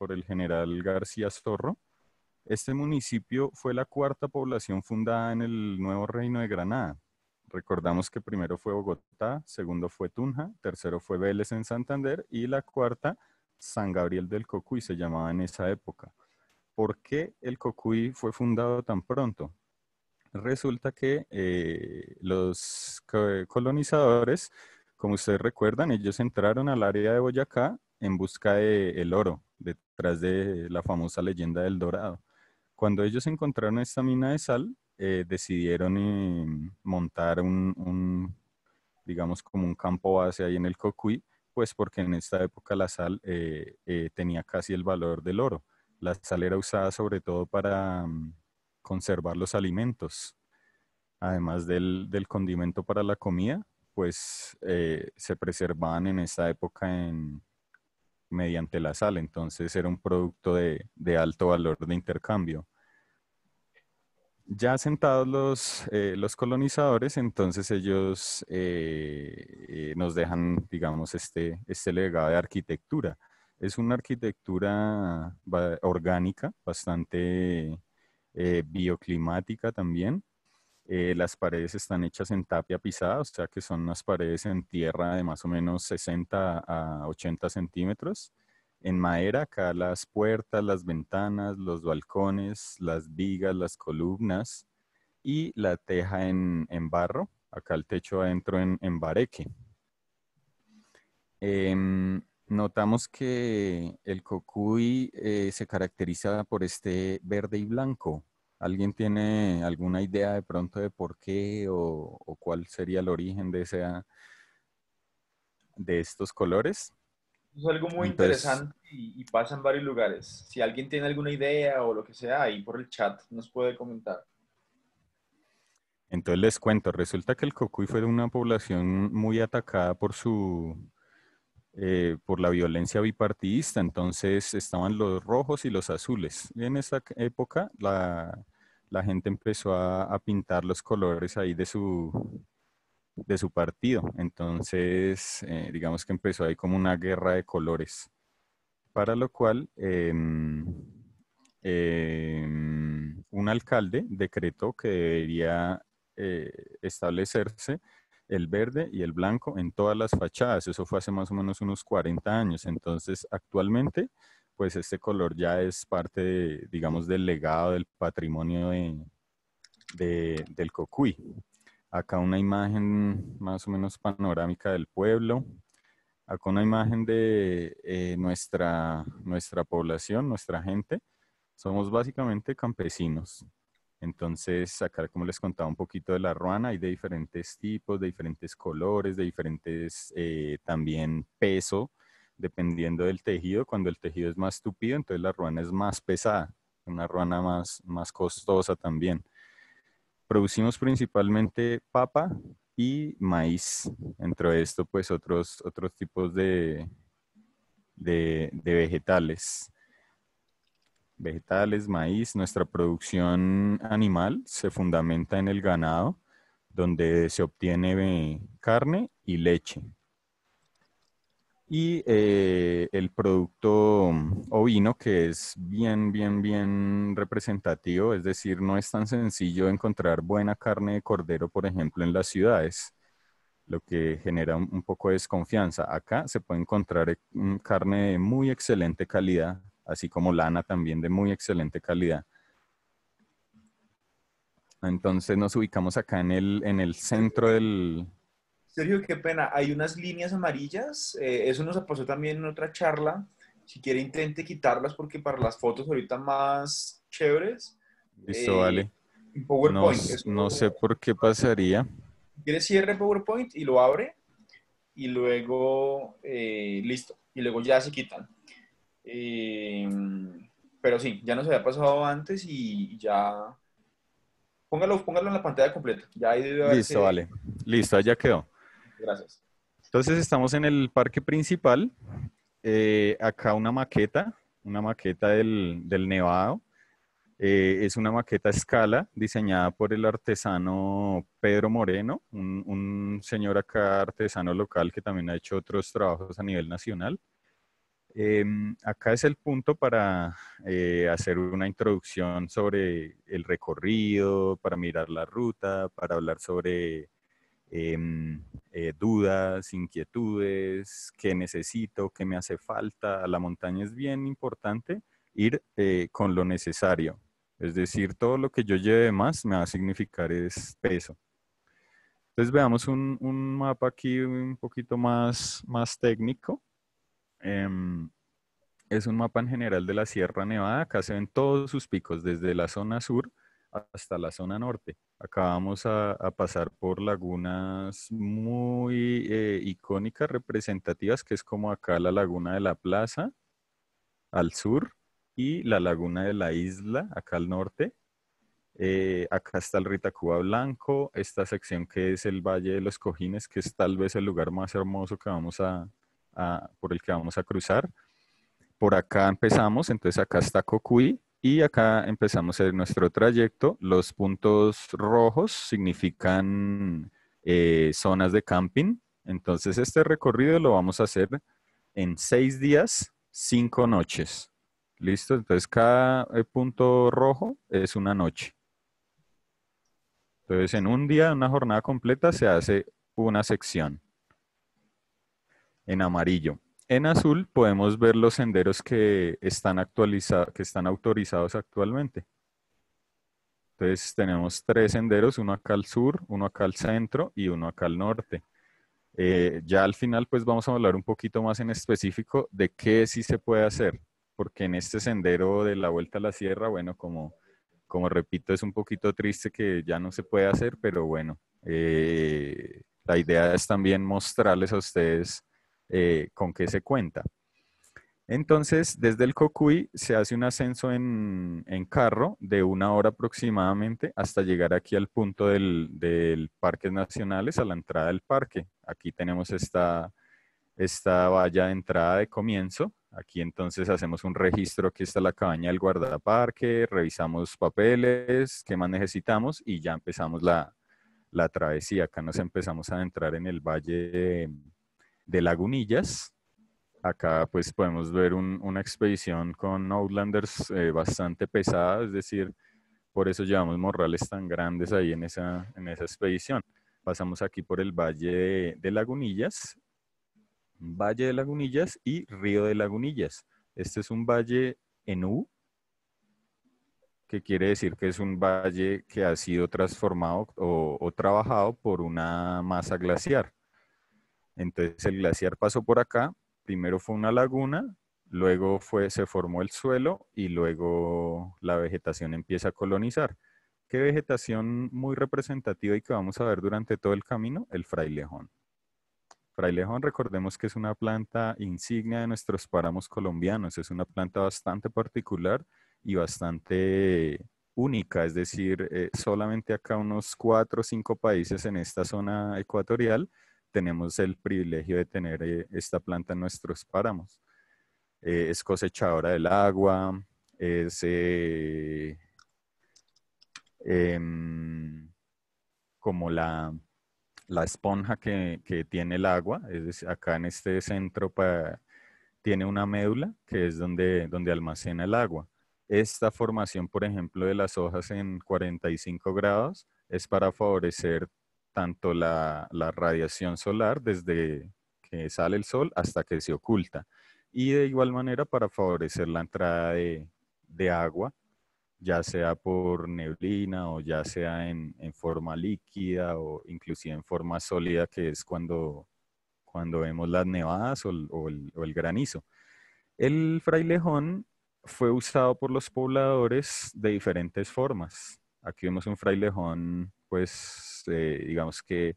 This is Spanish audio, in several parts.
por el general García Zorro. Este municipio fue la cuarta población fundada en el nuevo reino de Granada. Recordamos que primero fue Bogotá, segundo fue Tunja, tercero fue Vélez en Santander y la cuarta, San Gabriel del Cocuy, se llamaba en esa época. ¿Por qué el Cocuy fue fundado tan pronto? Resulta que eh, los colonizadores, como ustedes recuerdan, ellos entraron al área de Boyacá en busca del el oro, detrás de la famosa leyenda del dorado. Cuando ellos encontraron esta mina de sal, eh, decidieron eh, montar un, digamos, como un campo base ahí en el Cocuy, pues porque en esta época la sal eh, tenía casi el valor del oro. La sal era usada sobre todo para mm, conservar los alimentos, además del, condimento para la comida, pues se preservaban en esta época en, mediante la sal, entonces era un producto de, alto valor de intercambio. Ya sentados los, eh, colonizadores, entonces ellos eh, eh, nos dejan, digamos, este, este legado de arquitectura. Es una arquitectura orgánica, bastante bioclimática también, eh, las paredes están hechas en tapia pisada, o sea que son unas paredes en tierra de más o menos 60 a 80 centímetros. En madera, acá las puertas, las ventanas, los balcones, las vigas, las columnas y la teja en, barro. Acá el techo adentro en, bareque. Em, notamos que el cocuy eh, se caracteriza por este verde y blanco ¿Alguien tiene alguna idea de pronto de por qué o, cuál sería el origen de, ese, de estos colores? Es algo muy interesante y, pasa en varios lugares. Si alguien tiene alguna idea o lo que sea, ahí por el chat nos puede comentar. Entonces les cuento, resulta que el Cocuy fue de una población muy atacada por su eh, por la violencia bipartidista. Entonces estaban los rojos y los azules. en esa época la, la gente empezó a, pintar los colores ahí de su, partido. Entonces, eh, digamos que empezó ahí como una guerra de colores. Para lo cual, em, em, un alcalde decretó que debería eh, establecerse el verde y el blanco en todas las fachadas. Eso fue hace más o menos unos 40 años. Entonces, actualmente pues este color ya es parte, digamos, del legado, del patrimonio del cocuy. Acá una imagen más o menos panorámica del pueblo. Acá una imagen de eh, nuestra, nuestra población, nuestra gente. Somos básicamente campesinos. Entonces, acá como les contaba un poquito de la ruana, hay de diferentes tipos, de diferentes colores, de diferentes eh, también peso dependiendo del tejido. Cuando el tejido es más tupido, entonces la ruana es más pesada, una ruana más, más costosa también. Producimos principalmente papa y maíz. Dentro de esto, pues otros, otros tipos de vegetales. Vegetales, maíz, nuestra producción animal se fundamenta en el ganado, donde se obtiene carne y leche y eh, el producto mm, ovino que es bien, bien, bien representativo, es decir, no es tan sencillo encontrar buena carne de cordero, por ejemplo, en las ciudades, lo que genera un, poco de desconfianza. Acá se puede encontrar eh, carne de muy excelente calidad, así como lana también de muy excelente calidad. Entonces nos ubicamos acá en el, en el centro del, Sergio, qué pena. Hay unas líneas amarillas. Eh, eso nos pasó también en otra charla. Si quiere, intente quitarlas porque para las fotos ahorita más chéveres. Listo, eh, vale. PowerPoint. No, sé por qué pasaría. Quiere cierre PowerPoint y lo abre y luego eh, listo. Y luego ya se quitan. pero sí, ya nos había pasado antes y ya Póngalo, póngalo, en la pantalla completa. Ya ahí debe Listo, vale. Listo, ya quedó. Gracias. Entonces estamos en el parque principal. Eh, acá una maqueta, una maqueta del, Nevado. Eh, es una maqueta a escala diseñada por el artesano Pedro Moreno, un, señor acá artesano local que también ha hecho otros trabajos a nivel nacional. Em, acá es el punto para eh, hacer una introducción sobre el recorrido, para mirar la ruta, para hablar sobre Em, eh, dudas, inquietudes, qué necesito, qué me hace falta. la montaña es bien importante ir eh, con lo necesario. Es decir, todo lo que yo lleve más me va a significar es peso. Entonces veamos un, mapa aquí un poquito más, más técnico. Em, es un mapa en general de la Sierra Nevada. Acá se ven todos sus picos, desde la zona sur hasta la zona norte. Acá vamos a, pasar por lagunas muy eh, icónicas, representativas, que es como acá la laguna de la plaza al sur y la laguna de la isla acá al norte. Eh, acá está el Ritacuba Blanco, esta sección que es el Valle de los Cojines, que es tal vez el lugar más hermoso que vamos a, por el que vamos a cruzar. Por acá empezamos, entonces acá está Cocuy, y acá empezamos en nuestro trayecto. Los puntos rojos significan eh, zonas de camping. Entonces este recorrido lo vamos a hacer en seis días, cinco noches. ¿Listo? Entonces cada eh, punto rojo es una noche. Entonces en un día, una jornada completa, se hace una sección en amarillo. En azul podemos ver los senderos que están, que están autorizados actualmente. Entonces tenemos tres senderos, uno acá al sur, uno acá al centro y uno acá al norte. Eh, ya al final pues vamos a hablar un poquito más en específico de qué sí se puede hacer, porque en este sendero de la vuelta a la sierra, bueno, como, como repito, es un poquito triste que ya no se puede hacer, pero bueno, eh, la idea es también mostrarles a ustedes eh, con qué se cuenta. Entonces, desde el Cocuy se hace un ascenso en, carro de una hora aproximadamente hasta llegar aquí al punto del, Parque Parques Nacionales, a la entrada del parque. Aquí tenemos esta, esta valla de entrada de comienzo. Aquí entonces hacemos un registro, aquí está la cabaña del guardaparque, revisamos papeles, qué más necesitamos y ya empezamos la, travesía. Acá nos empezamos a entrar en el valle de Lagunillas. Acá pues podemos ver una expedición con Outlanders eh, bastante pesada, es decir, por eso llevamos morrales tan grandes ahí en esa, expedición. Pasamos aquí por el Valle de, Lagunillas, Valle de Lagunillas y Río de Lagunillas. Este es un valle en U, que quiere decir que es un valle que ha sido transformado o, o, trabajado por una masa glaciar. Entonces el glaciar pasó por acá, primero fue una laguna, luego fue, se formó el suelo y luego la vegetación empieza a colonizar. ¿Qué vegetación muy representativa y que vamos a ver durante todo el camino? El frailejón. Frailejón, recordemos que es una planta insignia de nuestros páramos colombianos, es una planta bastante particular y bastante única, es decir, eh, solamente acá unos cuatro o cinco países en esta zona ecuatorial tenemos el privilegio de tener eh, esta planta en nuestros páramos. Eh, es cosechadora del agua, es eh, em, como la, la esponja que, que, tiene el agua, es decir, acá en este centro tiene una médula que es donde, donde almacena el agua. Esta formación, por ejemplo, de las hojas en 45 grados es para favorecer tanto la, radiación solar desde que sale el sol hasta que se oculta. Y de igual manera para favorecer la entrada de, agua, ya sea por neblina o ya sea en, forma líquida o inclusive en forma sólida, que es cuando, cuando vemos las nevadas o el granizo. El frailejón fue usado por los pobladores de diferentes formas. Aquí vemos un frailejón, pues este, digamos que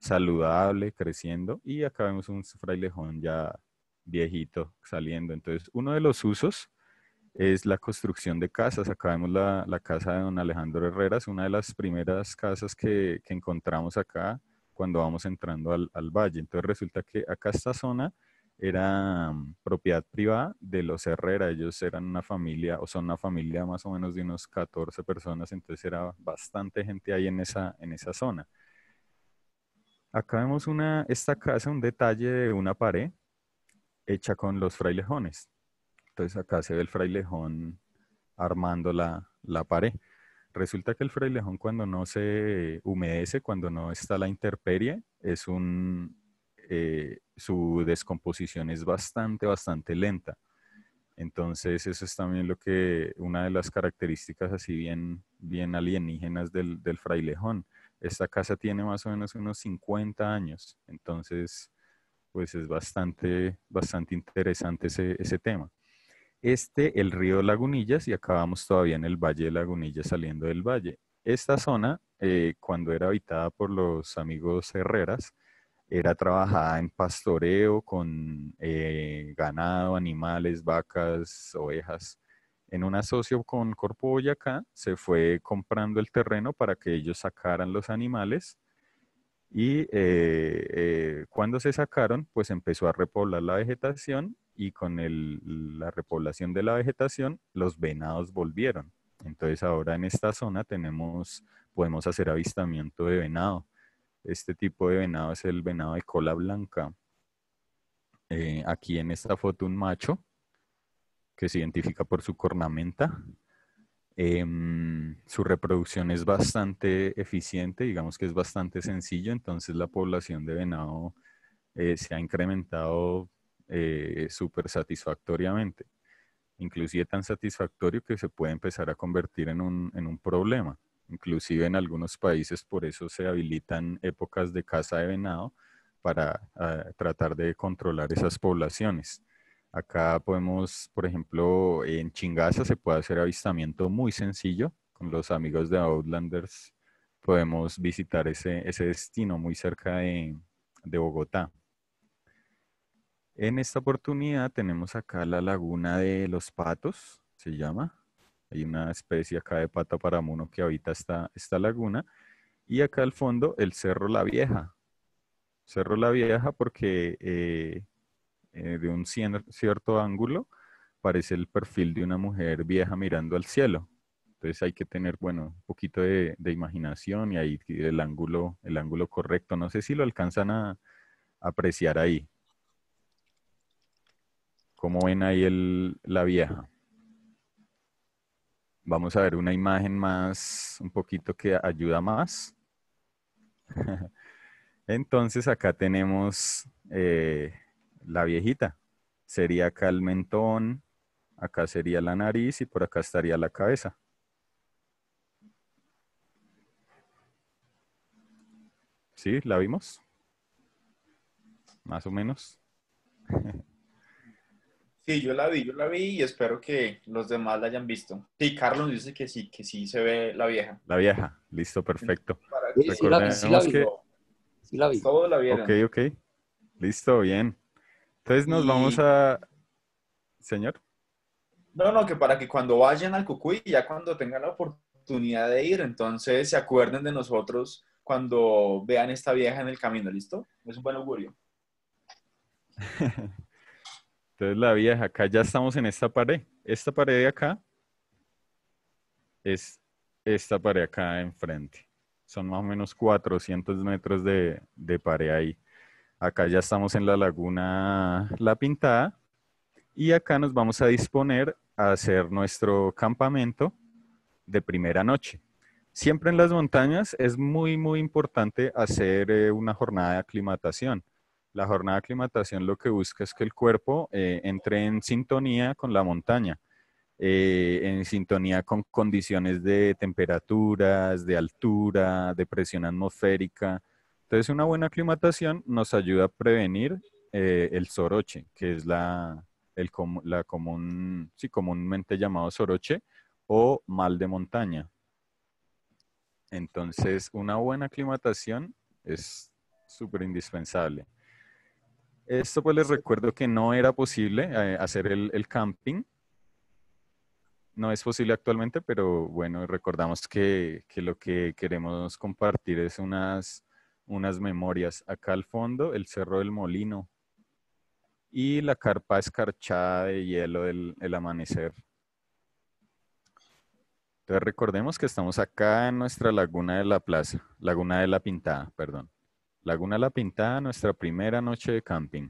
saludable, creciendo, y acá vemos un frailejón ya viejito saliendo. Entonces, uno de los usos es la construcción de casas. Acá vemos la, casa de don Alejandro Herrera, es una de las primeras casas que, encontramos acá cuando vamos entrando al, al, valle. Entonces resulta que acá esta zona era mm, propiedad privada de los Herrera. Ellos eran una familia, o son una familia más o menos de unos 14 personas, entonces era bastante gente ahí en esa, en esa zona. Acá vemos una, esta casa, un detalle de una pared hecha con los frailejones. Entonces acá se ve el frailejón armando la, la pared. Resulta que el frailejón cuando no se humedece, cuando no está la intemperie, es un, eh, su descomposición es bastante, bastante lenta. Entonces, eso es también lo que, una de las características así bien, bien alienígenas del, del frailejón. Esta casa tiene más o menos unos 50 años, entonces, pues es bastante, bastante interesante ese, ese tema. Este, el río Lagunillas, y acabamos todavía en el Valle de Lagunillas saliendo del valle. Esta zona, eh, cuando era habitada por los amigos Herreras, era trabajada en pastoreo con eh, ganado, animales, vacas, ovejas. En un asocio con Corpo Boyacá se fue comprando el terreno para que ellos sacaran los animales y eh, eh, cuando se sacaron pues empezó a repoblar la vegetación y con la repoblación de la vegetación los venados volvieron. Entonces ahora en esta zona tenemos, podemos hacer avistamiento de venado este tipo de venado es el venado de cola blanca. Eh, aquí en esta foto un macho que se identifica por su cornamenta. Em, su reproducción es bastante eficiente, digamos que es bastante sencillo, entonces la población de venado eh, se ha incrementado eh, súper satisfactoriamente, inclusive tan satisfactorio que se puede empezar a convertir en un problema. Inclusive en algunos países por eso se habilitan épocas de caza de venado para ah, tratar de controlar esas poblaciones. Acá podemos, por ejemplo, en Chingaza se puede hacer avistamiento muy sencillo. Con los amigos de Outlanders podemos visitar ese, destino muy cerca de, de Bogotá. En esta oportunidad tenemos acá la laguna de los patos, se llama. Hay una especie acá de pata para mono que habita esta, esta laguna. Y acá al fondo el Cerro La Vieja. Cerro La Vieja porque eh, eh, de un cierto ángulo parece el perfil de una mujer vieja mirando al cielo. Entonces hay que tener, bueno, un poquito de, imaginación y ahí el ángulo, el ángulo correcto. No sé si lo alcanzan a, apreciar ahí. ¿Cómo ven ahí el, la vieja? Vamos a ver una imagen más, un poquito que ayuda más. Entonces acá tenemos eh, la viejita. Sería acá el mentón, acá sería la nariz y por acá estaría la cabeza. ¿Sí? ¿La vimos? Más o menos. Sí, yo la vi, yo la vi y espero que los demás la hayan visto. Sí, Carlos dice que sí, que sí se ve la vieja. La vieja, listo, perfecto. Sí, la vi, sí la vi. Ok, ok. Listo, bien. Entonces nos vamos a... Señor. No, no, que para que cuando vayan al Cucuy, ya cuando tengan la oportunidad de ir, entonces se acuerden de nosotros cuando vean esta vieja en el camino, ¿listo? Es un buen augurio. Entonces la vieja, acá ya estamos en esta pared. Esta pared de acá es esta pared acá enfrente. Son más o menos 400 metros de, de pared ahí. Acá ya estamos en la laguna La Pintada. Y acá nos vamos a disponer a hacer nuestro campamento de primera noche. Siempre en las montañas es muy, muy importante hacer eh, una jornada de aclimatación la jornada de aclimatación lo que busca es que el cuerpo eh, entre en sintonía con la montaña, eh, en sintonía con condiciones de temperaturas, de altura, de presión atmosférica. Entonces, una buena aclimatación nos ayuda a prevenir eh, el soroche, que es la, común, comúnmente llamado soroche o mal de montaña. Entonces, una buena aclimatación es súper indispensable. Esto pues les recuerdo que no era posible eh, hacer el, camping. No es posible actualmente, pero bueno, recordamos que, lo que queremos compartir es unas, unas memorias. Acá al fondo, el Cerro del Molino y la carpa escarchada de hielo del amanecer. Entonces recordemos que estamos acá en nuestra laguna de la plaza, laguna de la pintada, perdón. Laguna La Pintada, nuestra primera noche de camping.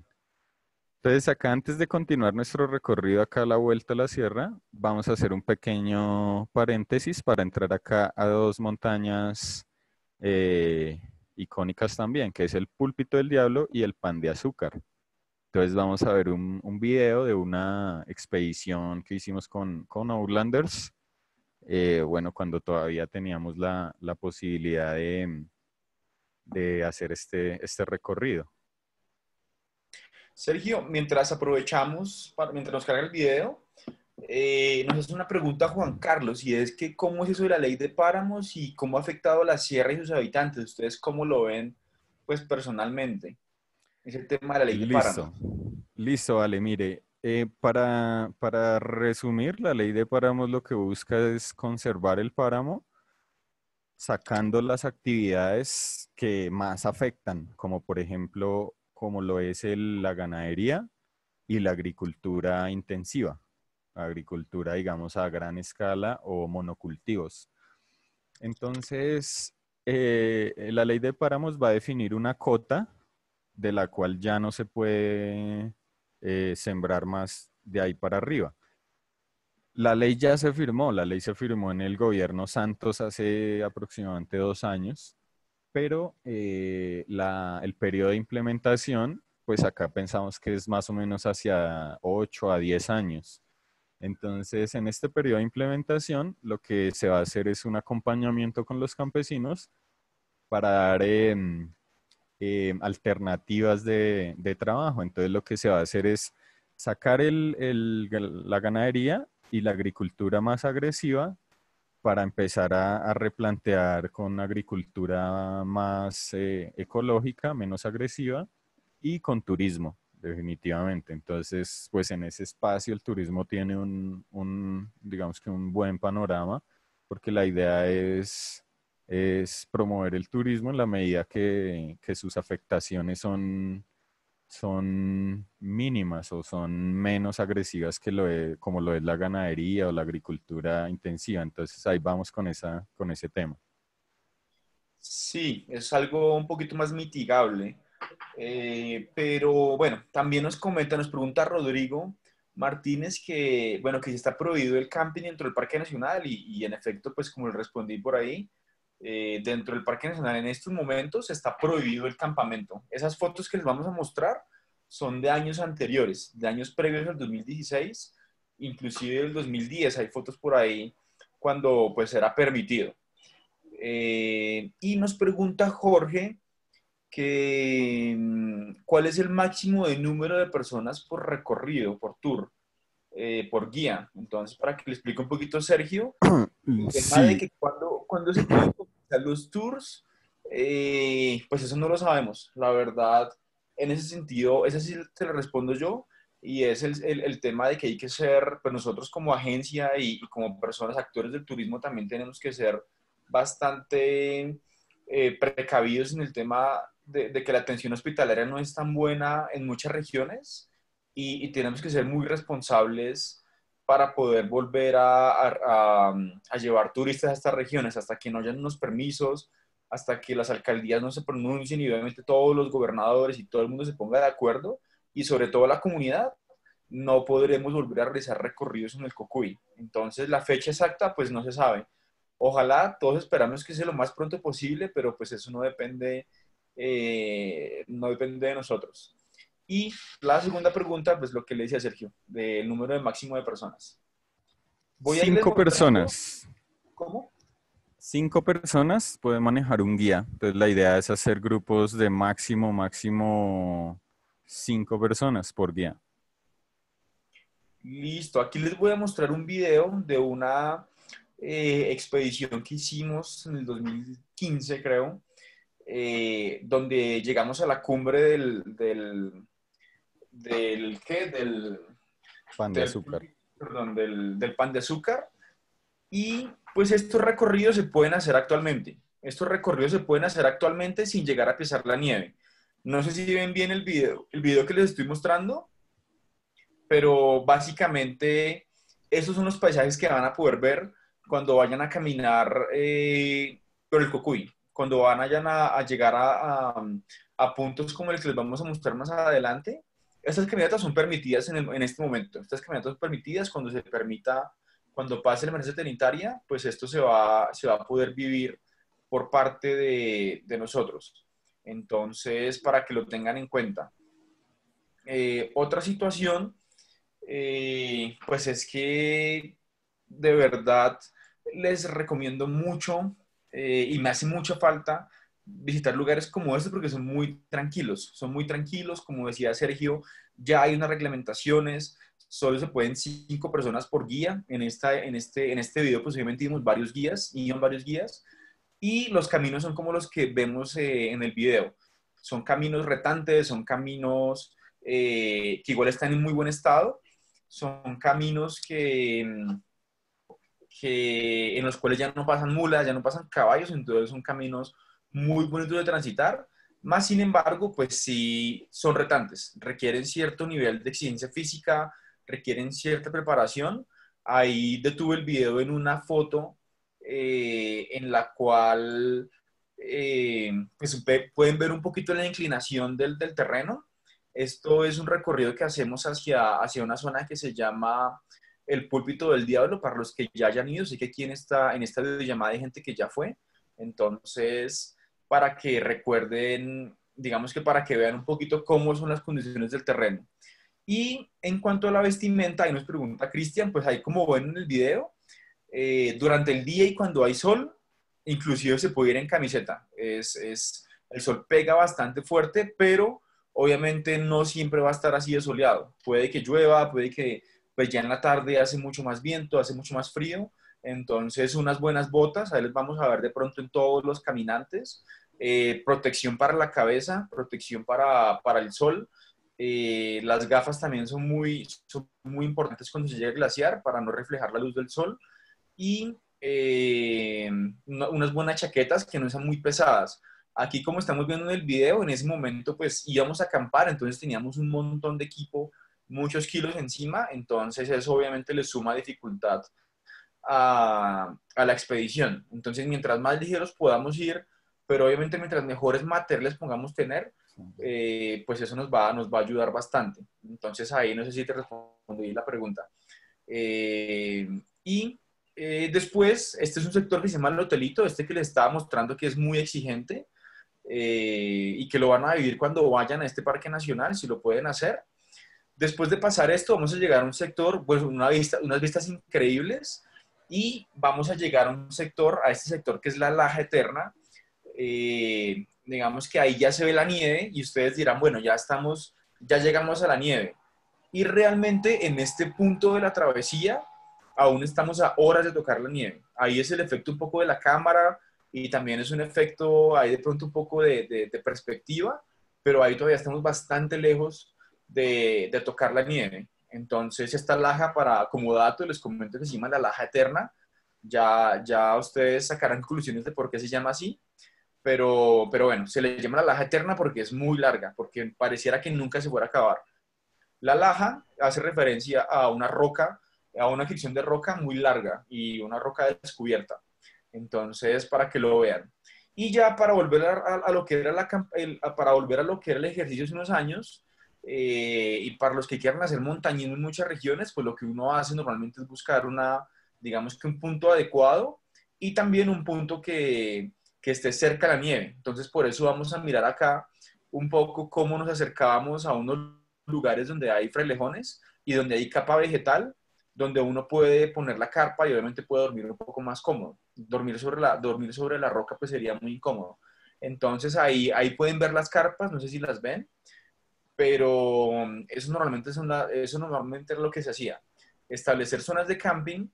Entonces acá antes de continuar nuestro recorrido acá a la vuelta a la sierra, vamos a hacer un pequeño paréntesis para entrar acá a dos montañas eh, icónicas también, que es el púlpito del diablo y el pan de azúcar. Entonces vamos a ver un, video de una expedición que hicimos con, con Outlanders, eh, bueno, cuando todavía teníamos la, la posibilidad de de hacer este, este recorrido. Sergio, mientras aprovechamos, para, mientras nos carga el video, eh, nos hace una pregunta Juan Carlos y es que cómo es eso de la ley de páramos y cómo ha afectado la sierra y sus habitantes. ¿Ustedes cómo lo ven pues personalmente? el tema de la ley de páramos. Listo, vale, mire. Eh, para, para resumir, la ley de páramos lo que busca es conservar el páramo sacando las actividades que más afectan, como por ejemplo, como lo es la ganadería y la agricultura intensiva, agricultura, digamos, a gran escala o monocultivos. Entonces, eh, eh, la ley de páramos va a definir una cota de la cual ya no se puede eh, sembrar más de ahí para arriba. La ley ya se firmó, la ley se firmó en el gobierno Santos hace aproximadamente dos años, pero eh, el periodo de implementación, pues acá pensamos que es más o menos hacia 8 a 10 años. Entonces, en este periodo de implementación, lo que se va a hacer es un acompañamiento con los campesinos para dar em, em, alternativas de, trabajo. Entonces, lo que se va a hacer es sacar la ganadería y la agricultura más agresiva para empezar a, replantear con agricultura más eh, ecológica, menos agresiva y con turismo, definitivamente. Entonces, pues en ese espacio el turismo tiene un, digamos que un buen panorama, porque la idea es, es promover el turismo en la medida que sus afectaciones son son mínimas o son menos agresivas que lo de, como lo es la ganadería o la agricultura intensiva. Entonces ahí vamos con, esa, con ese tema. Sí, es algo un poquito más mitigable. Eh, pero bueno, también nos comenta, nos pregunta Rodrigo Martínez que, bueno, que si está prohibido el camping dentro del Parque Nacional y, y en efecto, pues como le respondí por ahí, eh, dentro del Parque Nacional en estos momentos está prohibido el campamento. Esas fotos que les vamos a mostrar son de años anteriores, de años previos al 2016, inclusive del 2010. Hay fotos por ahí cuando pues era permitido. Eh, y nos pregunta Jorge que mm, cuál es el máximo de número de personas por recorrido, por tour. Eh, por guía. Entonces, para que le explique un poquito, Sergio, de que cuando cuando se a comenzar los tours? Eh, pues eso no lo sabemos, la verdad. En ese sentido, ese sí te lo respondo yo, y es el, el, tema de que hay que ser, pues nosotros como agencia y, como personas, actores del turismo, también tenemos que ser bastante eh, precavidos en el tema de, de, que la atención hospitalaria no es tan buena en muchas regiones y, y tenemos que ser muy responsables para poder volver mm, a, llevar turistas a estas regiones, hasta que no hayan unos permisos, hasta que las alcaldías no se pronuncien y obviamente todos los gobernadores y todo el mundo se ponga de acuerdo y sobre todo la comunidad, no podremos volver a realizar recorridos en el Cocuy. Entonces la fecha exacta pues no se sabe. Ojalá todos esperamos que sea lo más pronto posible, pero pues eso no depende, eh, no depende de nosotros. Y la segunda pregunta, pues lo que le decía Sergio, del número de máximo de personas. Voy Cinco personas. ¿Cómo? Cinco personas pueden manejar un guía. Entonces la idea es hacer grupos de máximo, máximo cinco personas por día. Listo, aquí les voy a mostrar un video de una eh, expedición que hicimos en el 2015, creo, eh, donde llegamos a la cumbre del, del qué, del pan de azúcar. Perdón, del, pan de azúcar. Y pues estos recorridos se pueden hacer actualmente. Estos recorridos se pueden hacer actualmente sin llegar a pisar la nieve. No sé si ven bien el video, el video que les estoy mostrando, pero básicamente esos son los paisajes que van a poder ver cuando vayan a caminar eh, por el Cocuy, cuando vayan a, llegar a, a, puntos como el que les vamos a mostrar más adelante, estas caminatas son permitidas en, este momento. Estas caminatas son permitidas cuando se permita, cuando pase la emergencia sanitaria, pues esto se va, se va a poder vivir por parte de, nosotros. Entonces, para que lo tengan en cuenta. Eh, otra situación, eh, pues es que de verdad les recomiendo mucho eh, y me hace mucha falta visitar lugares como este porque son muy tranquilos, son muy tranquilos, como decía Sergio, ya hay unas reglamentaciones, solo se pueden cinco personas por guía, en, esta, en, este, en este video posiblemente pues, dimos varios guías, y varios guías, y los caminos son como los que vemos eh, en el video, son caminos retantes, son caminos eh, que igual están en muy buen estado, son caminos que, que en los cuales ya no pasan mulas, ya no pasan caballos, entonces son caminos muy bonito de transitar, más sin embargo, pues sí son retantes, requieren cierto nivel de exigencia física, requieren cierta preparación. Ahí detuve el video en una foto eh, en la cual eh, pues, pueden ver un poquito la inclinación del, terreno. Esto es un recorrido que hacemos hacia, hacia una zona que se llama el púlpito del diablo, para los que ya hayan ido, sé que aquí en esta, en esta videollamada hay gente que ya fue, entonces para que recuerden, digamos que para que vean un poquito cómo son las condiciones del terreno. Y en cuanto a la vestimenta, ahí nos pregunta Cristian, pues ahí como ven en el video, eh, durante el día y cuando hay sol, inclusive se puede ir en camiseta. Es, el sol pega bastante fuerte, pero obviamente no siempre va a estar así de soleado. Puede que llueva, puede que pues ya en la tarde hace mucho más viento, hace mucho más frío, entonces, unas buenas botas, ahí les vamos a ver de pronto en todos los caminantes. Eh, protección para la cabeza, protección para, el sol. Eh, las gafas también son muy, importantes cuando se llega a glaciar para no reflejar la luz del sol. Y eh, unas buenas chaquetas que no sean muy pesadas. Aquí, como estamos viendo en el video, en ese momento pues íbamos a acampar, entonces teníamos un montón de equipo, muchos kilos encima, entonces eso obviamente le suma dificultad a, la expedición. Entonces, mientras más ligeros podamos ir, pero obviamente mientras mejores materiales pongamos tener, eh, pues eso nos va, nos va a ayudar bastante. Entonces ahí no sé si te respondí la pregunta. Eh, y eh, después, este es un sector que se llama el hotelito, este que les estaba mostrando que es muy exigente y que lo van a vivir cuando vayan a este parque nacional, si lo pueden hacer. Después de pasar esto, vamos a llegar a un sector, pues una vista, unas vistas increíbles, y vamos a llegar a un sector, a este sector que es la laja eterna. Eh, digamos que ahí ya se ve la nieve y ustedes dirán, bueno, ya estamos, ya llegamos a la nieve. Y realmente en este punto de la travesía aún estamos a horas de tocar la nieve. Ahí es el efecto un poco de la cámara y también es un efecto, ahí de pronto un poco de, perspectiva, pero ahí todavía estamos bastante lejos de tocar la nieve. Entonces, esta laja para dato, les comento que se llama la laja eterna. Ya, ya ustedes sacarán conclusiones de por qué se llama así, pero, pero bueno, se le llama la laja eterna porque es muy larga, porque pareciera que nunca se fuera a acabar. La laja hace referencia a una roca, a una ficción de roca muy larga y una roca descubierta. Entonces, para que lo vean. Y ya para volver a, lo que era la, para volver a lo que era el ejercicio hace unos años, eh, y para los que quieran hacer montañismo en muchas regiones, pues lo que uno hace normalmente es buscar una, digamos que un punto adecuado y también un punto que, esté cerca a la nieve. Entonces, por eso vamos a mirar acá un poco cómo nos acercábamos a unos lugares donde hay frelejones y donde hay capa vegetal, donde uno puede poner la carpa y obviamente puede dormir un poco más cómodo. Dormir sobre la, dormir sobre la roca pues sería muy incómodo. Entonces ahí, ahí pueden ver las carpas, no sé si las ven pero mm, eso normalmente, es eso normalmente es lo que se hacía, establecer zonas de camping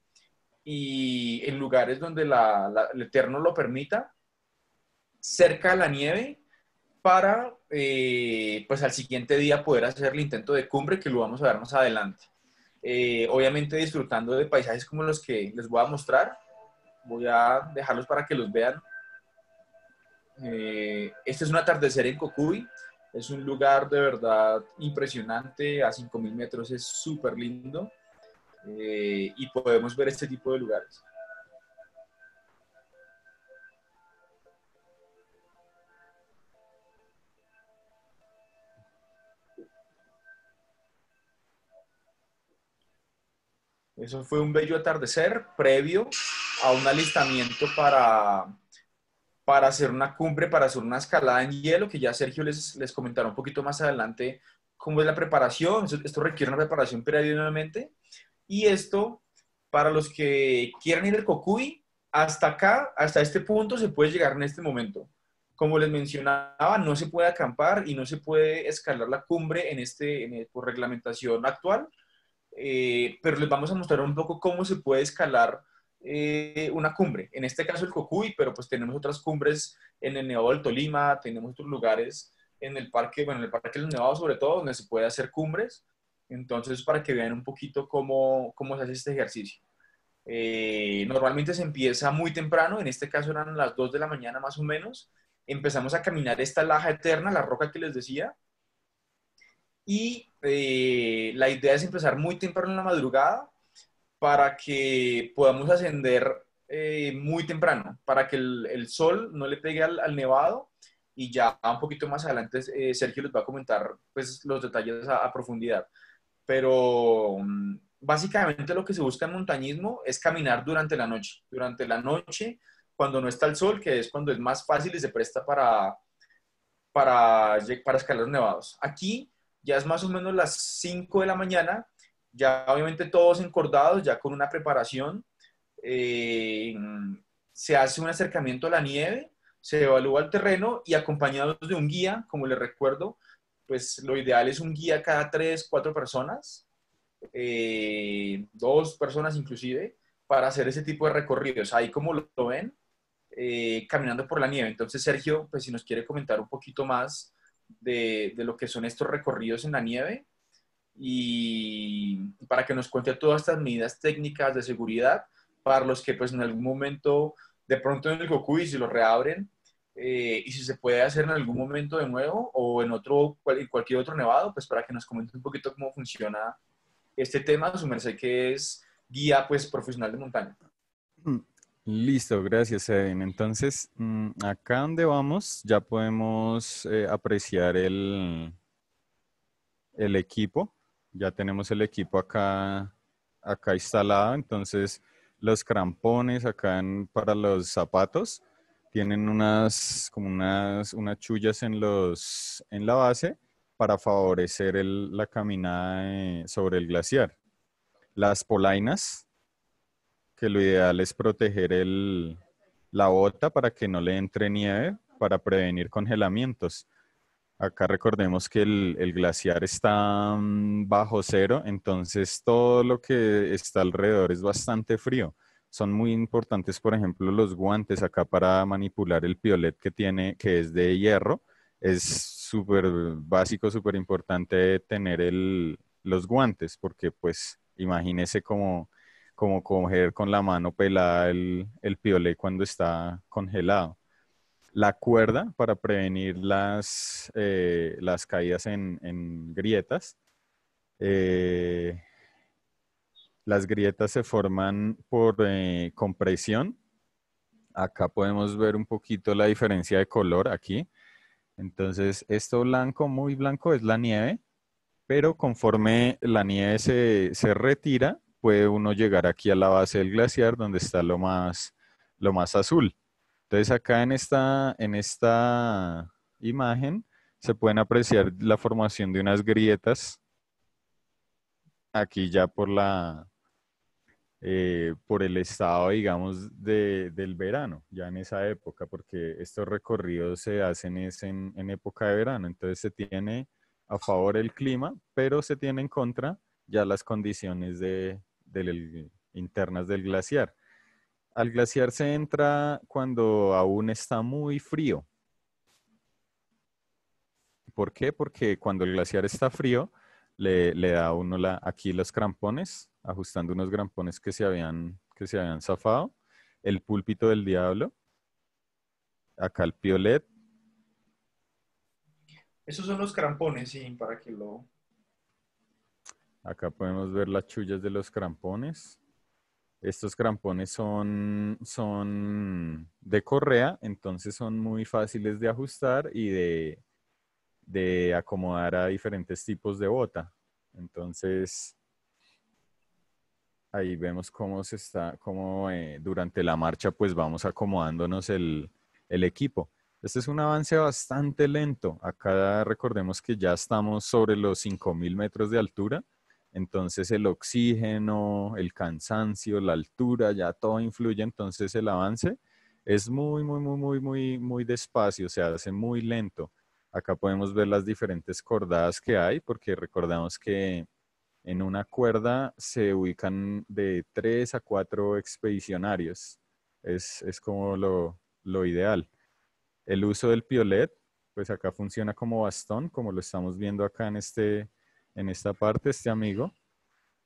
y en lugares donde la, el Eterno lo permita, cerca de la nieve, para eh, pues al siguiente día poder hacer el intento de cumbre que lo vamos a ver más adelante. Eh, obviamente disfrutando de paisajes como los que les voy a mostrar, voy a dejarlos para que los vean. Eh, este es un atardecer en Cocuy, es un lugar de verdad impresionante, a 5.000 metros es súper lindo eh, y podemos ver este tipo de lugares. Eso fue un bello atardecer previo a un alistamiento para para hacer una cumbre, para hacer una escalada en hielo, que ya Sergio les, les comentará un poquito más adelante cómo es la preparación. Esto, requiere una preparación nuevamente. Y esto, para los que quieran ir al Cocuy, hasta acá, hasta este punto se puede llegar en este momento. Como les mencionaba, no se puede acampar y no se puede escalar la cumbre en este, eh, por reglamentación actual, eh, pero les vamos a mostrar un poco cómo se puede escalar eh, una cumbre. En este caso el Cocuy, pero pues tenemos otras cumbres en el Nevado del Tolima, tenemos otros lugares en el parque, bueno, en el parque del Nevado sobre todo, donde se puede hacer cumbres. Entonces, para que vean un poquito cómo, cómo se hace este ejercicio. Eh, normalmente se empieza muy temprano, en este caso eran las 2 de la mañana más o menos. Empezamos a caminar esta laja eterna, la roca que les decía. Y eh, la idea es empezar muy temprano en la madrugada para que podamos ascender eh, muy temprano, para que el, sol no le pegue al, nevado y ya un poquito más adelante eh, Sergio les va a comentar pues, los detalles a, profundidad. Pero mm, básicamente lo que se busca en montañismo es caminar durante la noche. Durante la noche, cuando no está el sol, que es cuando es más fácil y se presta para, para, para escalar nevados. Aquí ya es más o menos las 5 de la mañana ya obviamente todos encordados, ya con una preparación, eh, se hace un acercamiento a la nieve, se evalúa el terreno y acompañados de un guía, como les recuerdo, pues lo ideal es un guía cada tres, cuatro personas, eh, dos personas inclusive, para hacer ese tipo de recorridos. Ahí como lo, ven, eh, caminando por la nieve. Entonces, Sergio, pues si nos quiere comentar un poquito más de lo que son estos recorridos en la nieve, y para que nos cuente todas estas medidas técnicas de seguridad para los que pues en algún momento de pronto en el Goku y si lo reabren eh, y si se puede hacer en algún momento de nuevo o en otro cualquier otro nevado pues para que nos comente un poquito cómo funciona este tema su merced que es guía pues profesional de montaña listo gracias Edwin entonces mm, acá donde vamos ya podemos eh, apreciar el el equipo ya tenemos el equipo acá, acá instalado, entonces los crampones acá para los zapatos tienen unas como unas, chullas en los la base para favorecer la caminada eh, sobre el glaciar. Las polainas, que lo ideal es proteger la bota para que no le entre nieve para prevenir congelamientos. Acá recordemos que el, glaciar está mm, bajo cero, entonces todo lo que está alrededor es bastante frío. Son muy importantes, por ejemplo, los guantes acá para manipular el piolet que tiene, que es de hierro. Es súper básico, súper importante tener los guantes, porque pues imagínese como, coger con la mano pelada el piolet cuando está congelado la cuerda para prevenir las, eh, las caídas en, grietas. Eh, las grietas se forman por eh, compresión. Acá podemos ver un poquito la diferencia de color aquí. Entonces, esto blanco, muy blanco, es la nieve, pero conforme la nieve se, se retira, puede uno llegar aquí a la base del glaciar donde está lo más, lo más azul. Entonces acá en esta, imagen se pueden apreciar la formación de unas grietas aquí ya por la eh, por el estado, digamos, del verano, ya en esa época, porque estos recorridos se hacen en, época de verano, entonces se tiene a favor el clima, pero se tiene en contra ya las condiciones de, internas del glaciar. Al glaciar se entra cuando aún está muy frío. ¿Por qué? Porque cuando el glaciar está frío, le, da uno aquí los crampones, ajustando unos crampones que se habían, que se habían zafado. El púlpito del diablo. Acá el piolet. Esos son los crampones, sí, para que lo... Acá podemos ver las chullas de los crampones. Estos crampones son, son de correa, entonces son muy fáciles de ajustar y de, de acomodar a diferentes tipos de bota. Entonces, ahí vemos cómo se está, cómo eh, durante la marcha pues vamos acomodándonos el, el, equipo. Este es un avance bastante lento. Acá recordemos que ya estamos sobre los 5.000 metros de altura. Entonces el oxígeno, el cansancio, la altura, ya todo influye. Entonces el avance es muy, muy, muy, muy, muy, muy despacio, se hace muy lento. Acá podemos ver las diferentes cordadas que hay, porque recordamos que en una cuerda se ubican de tres a cuatro expedicionarios. Es, como lo, lo ideal. El uso del piolet, pues acá funciona como bastón, como lo estamos viendo acá en este, en esta parte, este amigo.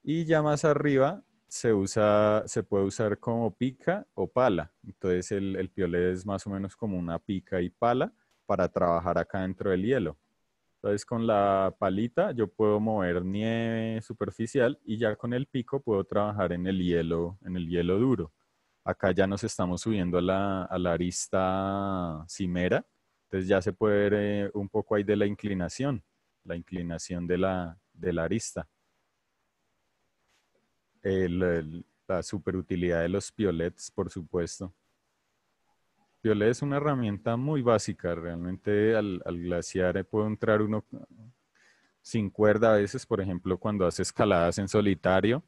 Y ya más arriba se usa, se puede usar como pica o pala. Entonces el, el piolet es más o menos como una pica y pala para trabajar acá dentro del hielo. Entonces con la palita yo puedo mover nieve superficial y ya con el pico puedo trabajar en el hielo, en el hielo duro. Acá ya nos estamos subiendo a la, a la arista cimera, entonces ya se puede ver eh, un poco ahí de la inclinación la inclinación de la, de la arista. la superutilidad de los piolets, por supuesto. Piolet es una herramienta muy básica, realmente al, glaciar eh, puede entrar uno sin cuerda a veces, por ejemplo, cuando hace escaladas en solitario,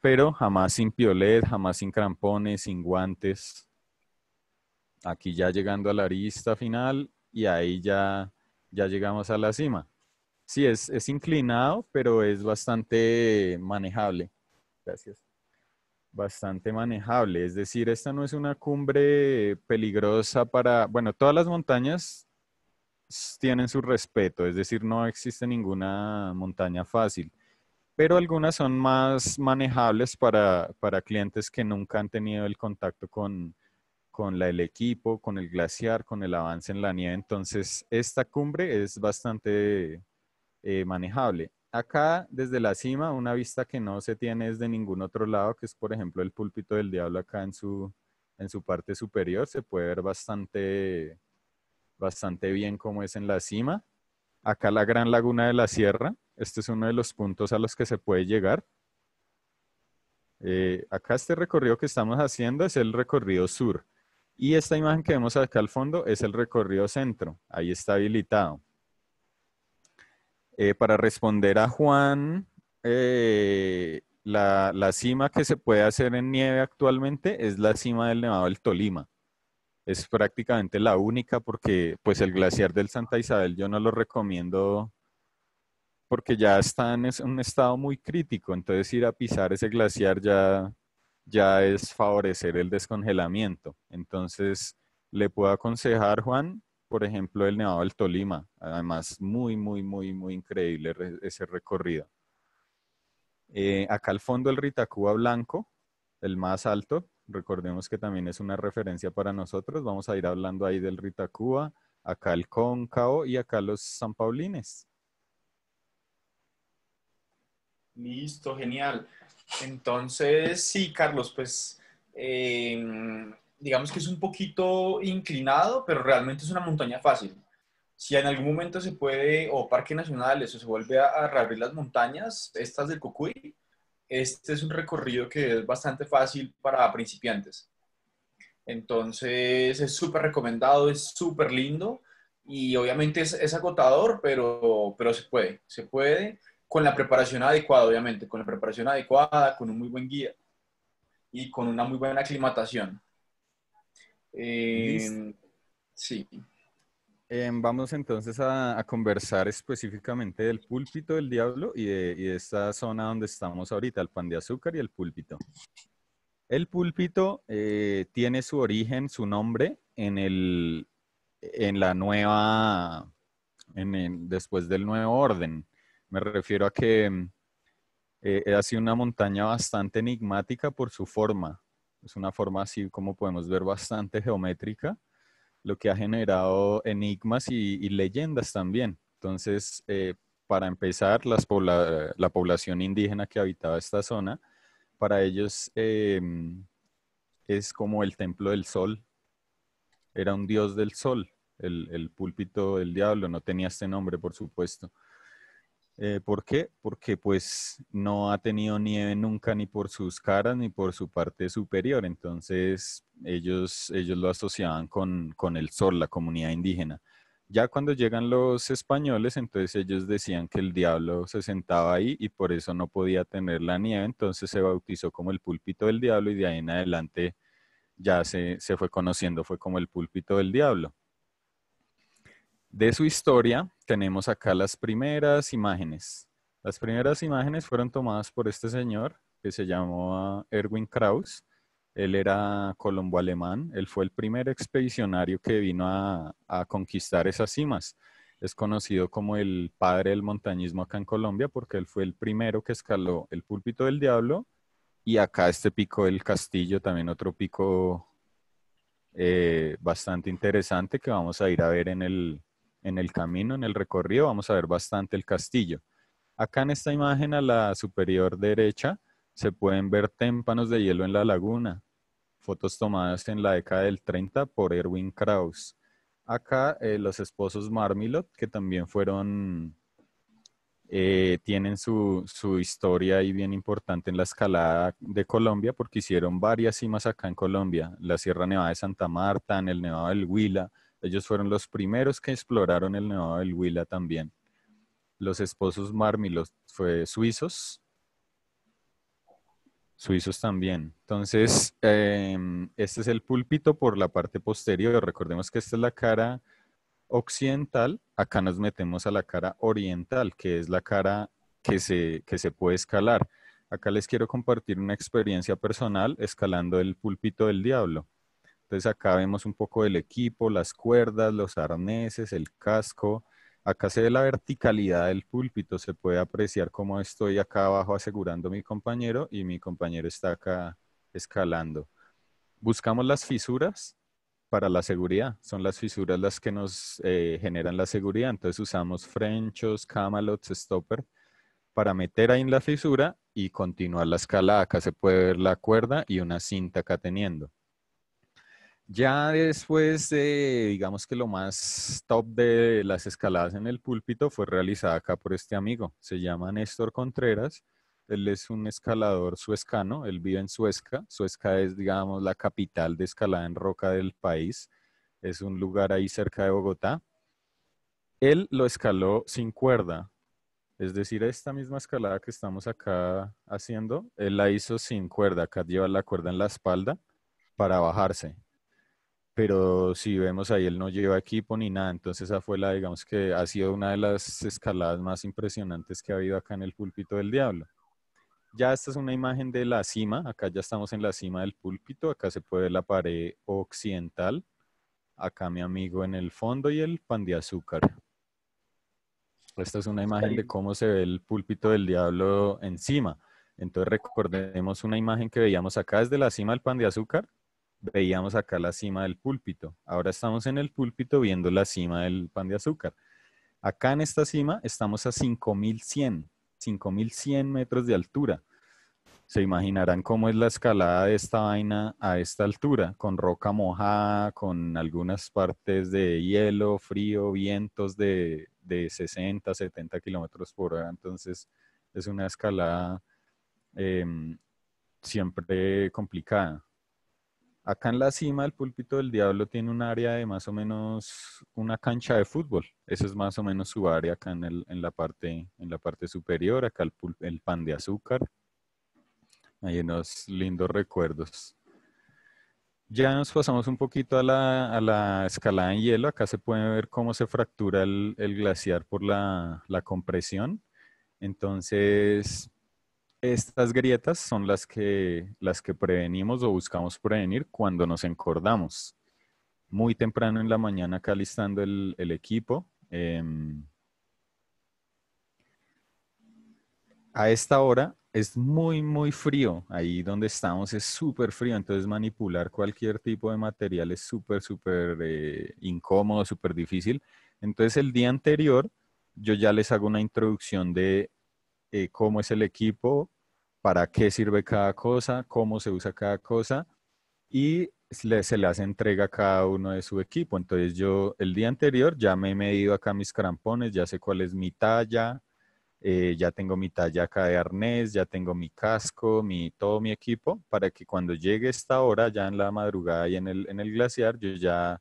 pero jamás sin piolet, jamás sin crampones, sin guantes. Aquí ya llegando a la arista final y ahí ya, ya llegamos a la cima. Sí, es, inclinado, pero es bastante manejable. Gracias. Bastante manejable. Es decir, esta no es una cumbre peligrosa para, bueno, todas las montañas tienen su respeto, es decir, no existe ninguna montaña fácil, pero algunas son más manejables para, clientes que nunca han tenido el contacto con, con el equipo, con el glaciar, con el avance en la nieve. Entonces, esta cumbre es bastante eh, manejable. Acá, desde la cima, una vista que no se tiene desde ningún otro lado, que es, por ejemplo, el púlpito del diablo acá en su, en su parte superior. Se puede ver bastante, bastante bien cómo es en la cima. Acá la gran laguna de la sierra. Este es uno de los puntos a los que se puede llegar. Eh, acá este recorrido que estamos haciendo es el recorrido sur. Y esta imagen que vemos acá al fondo es el recorrido centro. Ahí está habilitado. Eh, para responder a Juan, eh, la, cima que se puede hacer en nieve actualmente es la cima del Nevado del Tolima. Es prácticamente la única porque pues el glaciar del Santa Isabel yo no lo recomiendo porque ya está en un estado muy crítico. Entonces ir a pisar ese glaciar ya, ya es favorecer el descongelamiento. Entonces le puedo aconsejar, Juan, por ejemplo, el Nevado del Tolima. Además, muy, muy, muy, muy increíble ese recorrido. Eh, acá al fondo el Ritacuba Blanco, el más alto. Recordemos que también es una referencia para nosotros. Vamos a ir hablando ahí del Ritacuba, acá el Cóncavo y acá los San Paulines. Listo, genial. Entonces, sí, Carlos, pues eh, digamos que es un poquito inclinado, pero realmente es una montaña fácil. Si en algún momento se puede, o Parque Nacional, eso se vuelve a, reabrir las montañas, estas del Cocuy, este es un recorrido que es bastante fácil para principiantes. Entonces es súper recomendado, es súper lindo y obviamente es, es, agotador, pero, pero se puede, se puede con la preparación adecuada, obviamente, con la preparación adecuada, con un muy buen guía y con una muy buena aclimatación. Em, sí. Em, vamos entonces a, conversar específicamente del púlpito del diablo y de, esta zona donde estamos ahorita, el pan de azúcar y el púlpito. El púlpito eh, tiene su origen, su nombre, en, el, en la nueva, después del nuevo orden. Me refiero a que ha eh, sido una montaña bastante enigmática por su forma es una forma así como podemos ver bastante geométrica, lo que ha generado enigmas y, leyendas también. Entonces, eh, para empezar, la población indígena que habitaba esta zona, para ellos em, es como el templo del sol, era un dios del sol, el, el púlpito del diablo, no tenía este nombre, por supuesto. Eh, ¿Por qué? Porque pues no ha tenido nieve nunca ni por sus caras ni por su parte superior. Entonces ellos, ellos lo asociaban con, el sol, la comunidad indígena. Ya cuando llegan los españoles, entonces ellos decían que el diablo se sentaba ahí y por eso no podía tener la nieve. Entonces se bautizó como el púlpito del diablo y de ahí en adelante ya se, se fue conociendo, fue como el púlpito del diablo de su historia, tenemos acá las primeras imágenes. Las primeras imágenes fueron tomadas por este señor que se llamó ah, Erwin Krauss. Él era colombo alemán, él fue el primer expedicionario que vino a, conquistar esas cimas. Es conocido como el padre del montañismo acá en Colombia porque él fue el primero que escaló el púlpito del diablo y acá este pico del castillo, también otro pico eh, bastante interesante que vamos a ir a ver en el, en el camino, en el recorrido, vamos a ver bastante el castillo. Acá en esta imagen a la superior derecha se pueden ver témpanos de hielo en la laguna, fotos tomadas en la década del 30 por Erwin Krauss. Acá eh, los esposos Marmilot, que también fueron, eh, tienen su, su historia ahí bien importante en la escalada de Colombia, porque hicieron varias cimas acá en Colombia, la Sierra Nevada de Santa Marta, en el Nevado del Huila, ellos fueron los primeros que exploraron el Nevado del Huila también. Los esposos Marmilos fue suizos, suizos también. Entonces, em, este es el púlpito por la parte posterior. Recordemos que esta es la cara occidental. Acá nos metemos a la cara oriental, que es la cara que se, que se puede escalar. Acá les quiero compartir una experiencia personal escalando el púlpito del diablo. Entonces acá vemos un poco del equipo, las cuerdas, los arneses, el casco. Acá se ve la verticalidad del púlpito, se puede apreciar cómo estoy acá abajo asegurando a mi compañero y mi compañero está acá escalando. Buscamos las fisuras para la seguridad, son las fisuras las que nos eh, generan la seguridad, entonces usamos frenchos, camalots, stopper para meter ahí en la fisura y continuar la escalada. Acá se puede ver la cuerda y una cinta acá teniendo. Ya después de, digamos que lo más top de las escaladas en el púlpito fue realizada acá por este amigo. Se llama Néstor Contreras. Él es un escalador suescano. Él vive en Suezca. Suezca es, digamos, la capital de escalada en roca del país. Es un lugar ahí cerca de Bogotá. Él lo escaló sin cuerda. Es decir, esta misma escalada que estamos acá haciendo, él la hizo sin cuerda. Acá lleva la cuerda en la espalda para bajarse pero si vemos ahí, él no lleva equipo ni nada. Entonces, esa fue la, digamos que ha sido una de las escaladas más impresionantes que ha habido acá en el púlpito del diablo. Ya esta es una imagen de la cima, acá ya estamos en la cima del púlpito, acá se puede ver la pared occidental, acá mi amigo en el fondo y el pan de azúcar. Esta es una imagen de cómo se ve el púlpito del diablo encima. Entonces recordemos una imagen que veíamos acá desde la cima del pan de azúcar, veíamos acá la cima del púlpito. Ahora estamos en el púlpito viendo la cima del pan de azúcar. Acá en esta cima estamos a 5100, 5100 metros de altura. Se imaginarán cómo es la escalada de esta vaina a esta altura, con roca mojada, con algunas partes de hielo, frío, vientos de, de 60, 70 kilómetros por hora. Entonces es una escalada em, siempre complicada. Acá en la cima del púlpito del diablo tiene un área de más o menos una cancha de fútbol. Esa es más o menos su área acá en, la, parte, en la parte superior. Acá el, pan de azúcar. Hay unos lindos recuerdos. Ya nos pasamos un poquito a la, a escalada en hielo. Acá se puede ver cómo se fractura el, glaciar por la, la, compresión. Entonces, estas grietas son las que, las que prevenimos o buscamos prevenir cuando nos encordamos. Muy temprano en la mañana, acá listando el, equipo. Em, a esta hora es muy, muy frío. Ahí donde estamos es súper frío. Entonces manipular cualquier tipo de material es súper, súper eh, incómodo, súper difícil. Entonces el día anterior yo ya les hago una introducción de eh, cómo es el equipo, para qué sirve cada cosa, cómo se usa cada cosa y se le hace entrega a cada uno de su equipo. Entonces yo el día anterior ya me he medido acá mis crampones, ya sé cuál es mi talla, eh, ya tengo mi talla acá de arnés, ya tengo mi casco, mi, todo mi equipo, para que cuando llegue esta hora, ya en la madrugada y en el, en el glaciar, yo ya,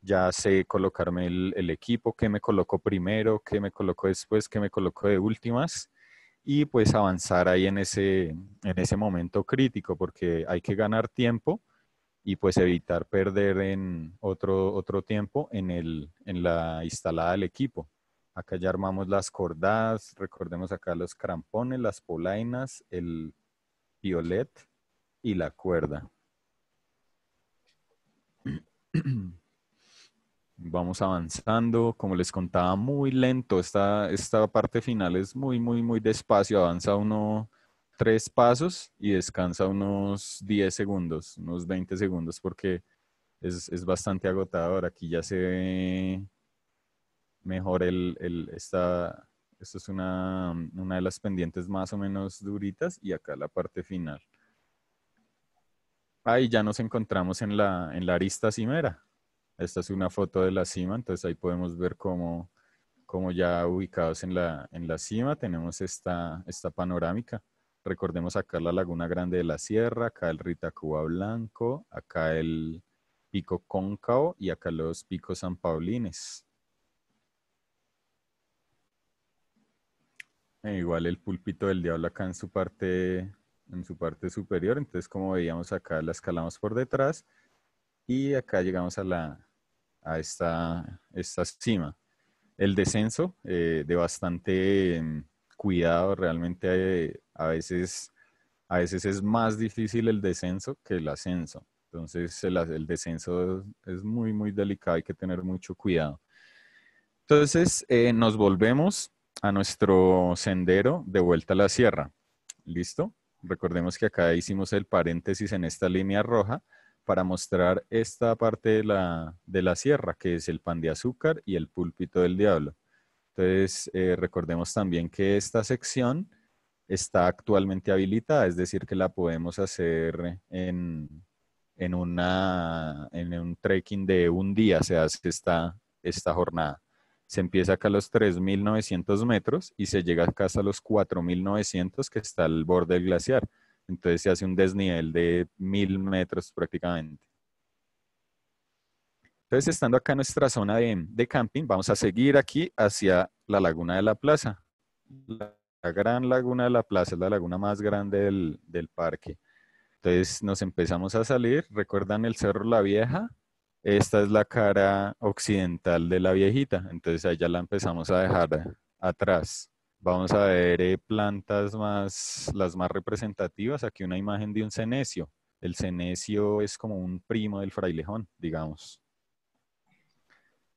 ya sé colocarme el, el equipo, qué me coloco primero, qué me coloco después, qué me coloco de últimas, y pues avanzar ahí en ese, en ese momento crítico, porque hay que ganar tiempo y pues evitar perder en otro, otro tiempo en, el, la instalada del equipo. Acá ya armamos las cordadas, recordemos acá los crampones, las polainas, el violet y la cuerda. Vamos avanzando, como les contaba, muy lento. Esta, parte final es muy, muy, muy despacio. Avanza uno tres pasos y descansa unos 10 segundos, unos 20 segundos, porque es, es bastante agotador. Aquí ya se ve mejor esta, esto es una, de las pendientes más o menos duritas y acá la parte final. Ahí ya nos encontramos en la, en la arista cimera. Esta es una foto de la cima, entonces ahí podemos ver cómo, ya ubicados en la, en la cima tenemos esta, esta panorámica. Recordemos acá la Laguna Grande de la Sierra, acá el Ritacuba Blanco, acá el Pico Cóncavo y acá los Picos San Paulines. E igual el púlpito del diablo acá en su parte en su parte superior, entonces como veíamos acá la escalamos por detrás y acá llegamos a la, a esta, esta cima. El descenso eh, de bastante mm, cuidado, realmente eh, a, veces, a veces es más difícil el descenso que el ascenso. Entonces el, descenso es muy, muy delicado, hay que tener mucho cuidado. Entonces eh, nos volvemos a nuestro sendero de vuelta a la sierra. ¿Listo? Recordemos que acá hicimos el paréntesis en esta línea roja para mostrar esta parte de la, sierra, que es el pan de azúcar y el púlpito del diablo. Entonces, eh, recordemos también que esta sección está actualmente habilitada, es decir, que la podemos hacer en, un trekking de un día, se hace esta, esta jornada. Se empieza acá a los 3.900 metros y se llega acá hasta los 4.900 que está al borde del glaciar. Entonces se hace un desnivel de mil metros prácticamente. Entonces, estando acá en nuestra zona de, camping, vamos a seguir aquí hacia la Laguna de la Plaza. La, gran Laguna de la Plaza es la laguna más grande del, del parque. Entonces nos empezamos a salir. ¿Recuerdan el Cerro La Vieja? Esta es la cara occidental de la viejita. Entonces allá la empezamos a dejar atrás. Vamos a ver eh, plantas más, las más representativas. Aquí una imagen de un cenecio. El cenecio es como un primo del frailejón, digamos.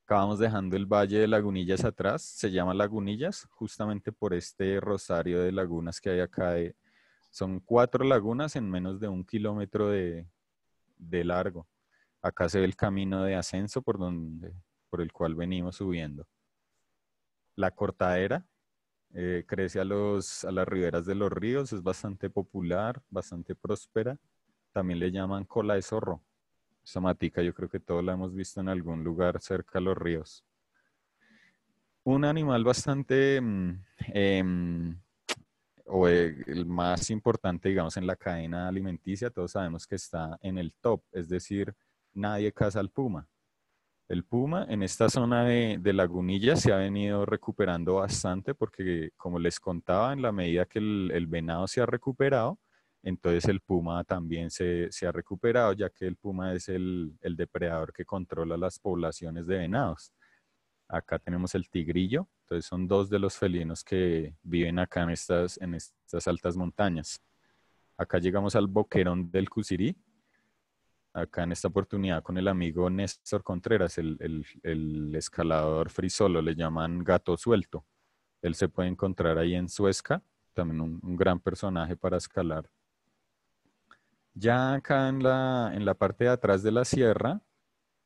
vamos dejando el valle de Lagunillas atrás. Se llama Lagunillas justamente por este rosario de lagunas que hay acá. Eh. son cuatro lagunas en menos de un kilómetro de, largo. Acá se ve el camino de ascenso por, donde, por el cual venimos subiendo. La cortadera eh, crece a, los, a las riberas de los ríos, es bastante popular, bastante próspera. También le llaman cola de zorro. Esa matica yo creo que todos la hemos visto en algún lugar cerca a los ríos. Un animal bastante, mm, em, o eh, el más importante, digamos, en la cadena alimenticia, todos sabemos que está en el top, es decir, nadie caza al puma. El puma en esta zona de, de, lagunilla se ha venido recuperando bastante porque, como les contaba, en la medida que el, venado se ha recuperado, entonces el puma también se, ha recuperado, ya que el puma es el, depredador que controla las poblaciones de venados. Acá tenemos el tigrillo, entonces son dos de los felinos que viven acá en estas, en estas altas montañas. Acá llegamos al boquerón del Cusirí, acá en esta oportunidad con el amigo Néstor Contreras, el, escalador frisolo, le llaman gato suelto. Él se puede encontrar ahí en Suesca, también un, gran personaje para escalar. Ya acá en la, en la parte de atrás de la sierra,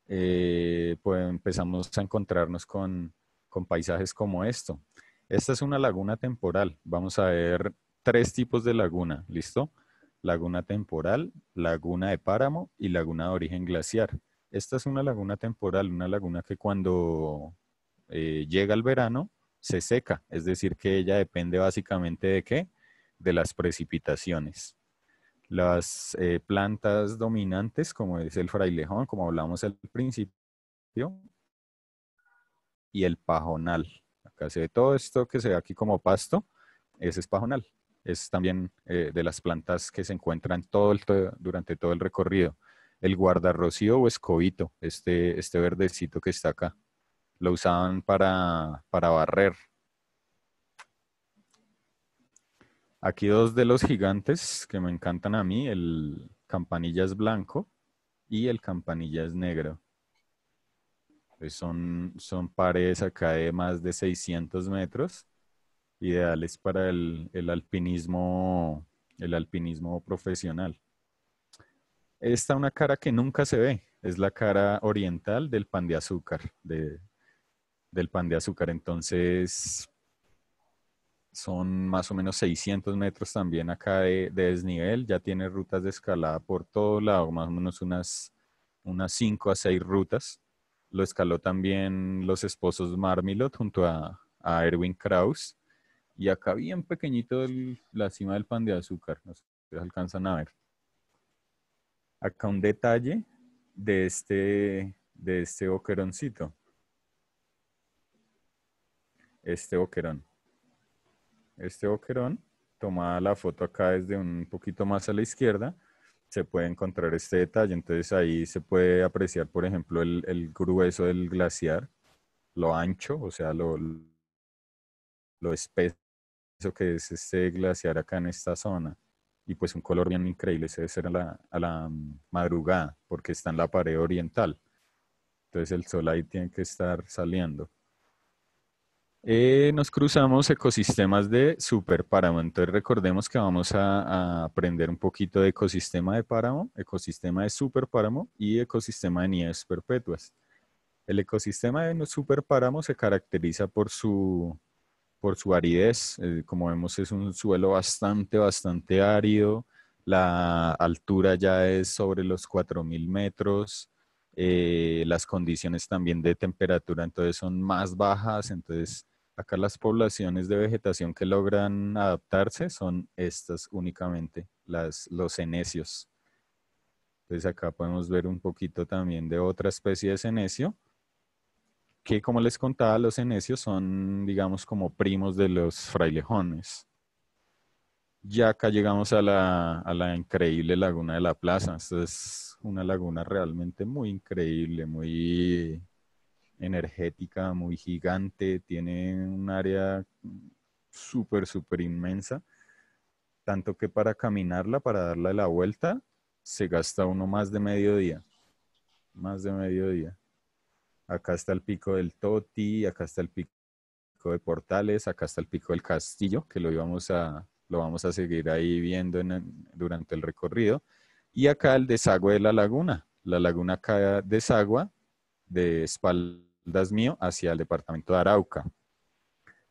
eh, pues empezamos a encontrarnos con, con paisajes como esto. Esta es una laguna temporal. Vamos a ver tres tipos de laguna, ¿listo? laguna temporal, laguna de páramo y laguna de origen glaciar. Esta es una laguna temporal, una laguna que cuando eh, llega el verano se seca, es decir, que ella depende básicamente de qué? De las precipitaciones. Las eh, plantas dominantes, como es el frailejón, como hablamos al principio, y el pajonal. Acá se ve todo esto que se ve aquí como pasto, ese es pajonal es también eh, de las plantas que se encuentran todo durante todo el recorrido. El guardarrocío o escobito, este, este verdecito que está acá, lo usaban para, barrer. Aquí dos de los gigantes que me encantan a mí, el campanillas blanco y el campanillas negro. Eh, son, son pares acá de más de 600 metros ideales para el, alpinismo, el alpinismo profesional. Esta una cara que nunca se ve, es la cara oriental del pan de azúcar, del pan de azúcar. Entonces, son más o menos 600 metros también acá de, desnivel, ya tiene rutas de escalada por todo lado, más o menos unas, unas 5 a 6 rutas. Lo escaló también los esposos Marmilot junto a, a Erwin Kraus. Y acá bien pequeñito la cima del pan de azúcar, no sé si ustedes alcanzan a ver. Acá un detalle de este, de este boqueroncito. Este boquerón. Este boquerón, tomada la foto acá desde un poquito más a la izquierda, se puede encontrar este detalle. Entonces ahí se puede apreciar, por ejemplo, el, grueso del glaciar, lo ancho, o sea, lo, lo espeso que es este glaciar acá en esta zona. Y pues un color bien increíble, se debe ser a la, a la mm, madrugada, porque está en la pared oriental. Entonces el sol ahí tiene que estar saliendo. Eh, nos cruzamos ecosistemas de super páramo. Entonces recordemos que vamos a, a, aprender un poquito de ecosistema de páramo, ecosistema de super páramo y ecosistema de nieves perpetuas. El ecosistema de super páramo se caracteriza por su por su aridez. Eh, como vemos, es un suelo bastante, bastante árido. La altura ya es sobre los 4.000 metros. Eh, las condiciones también de temperatura entonces son más bajas. Entonces, acá las poblaciones de vegetación que logran adaptarse son estas únicamente, las, los cenecios. Entonces acá podemos ver un poquito también de otra especie de cenecio que como les contaba, los enecios son, digamos, como primos de los frailejones. Ya acá llegamos a la, increíble laguna de la plaza. es una laguna realmente muy increíble, muy energética, muy gigante. Tiene un área súper, súper inmensa. Tanto que para caminarla, para darle la vuelta, se gasta uno más de mediodía. Más de mediodía acá está el pico del Toti, acá está el pico de Portales, acá está el pico del Castillo, que lo a, lo vamos a seguir ahí viendo durante el recorrido. Y acá el desagüe de la laguna. La laguna cae desagua de espaldas mío hacia el departamento de Arauca.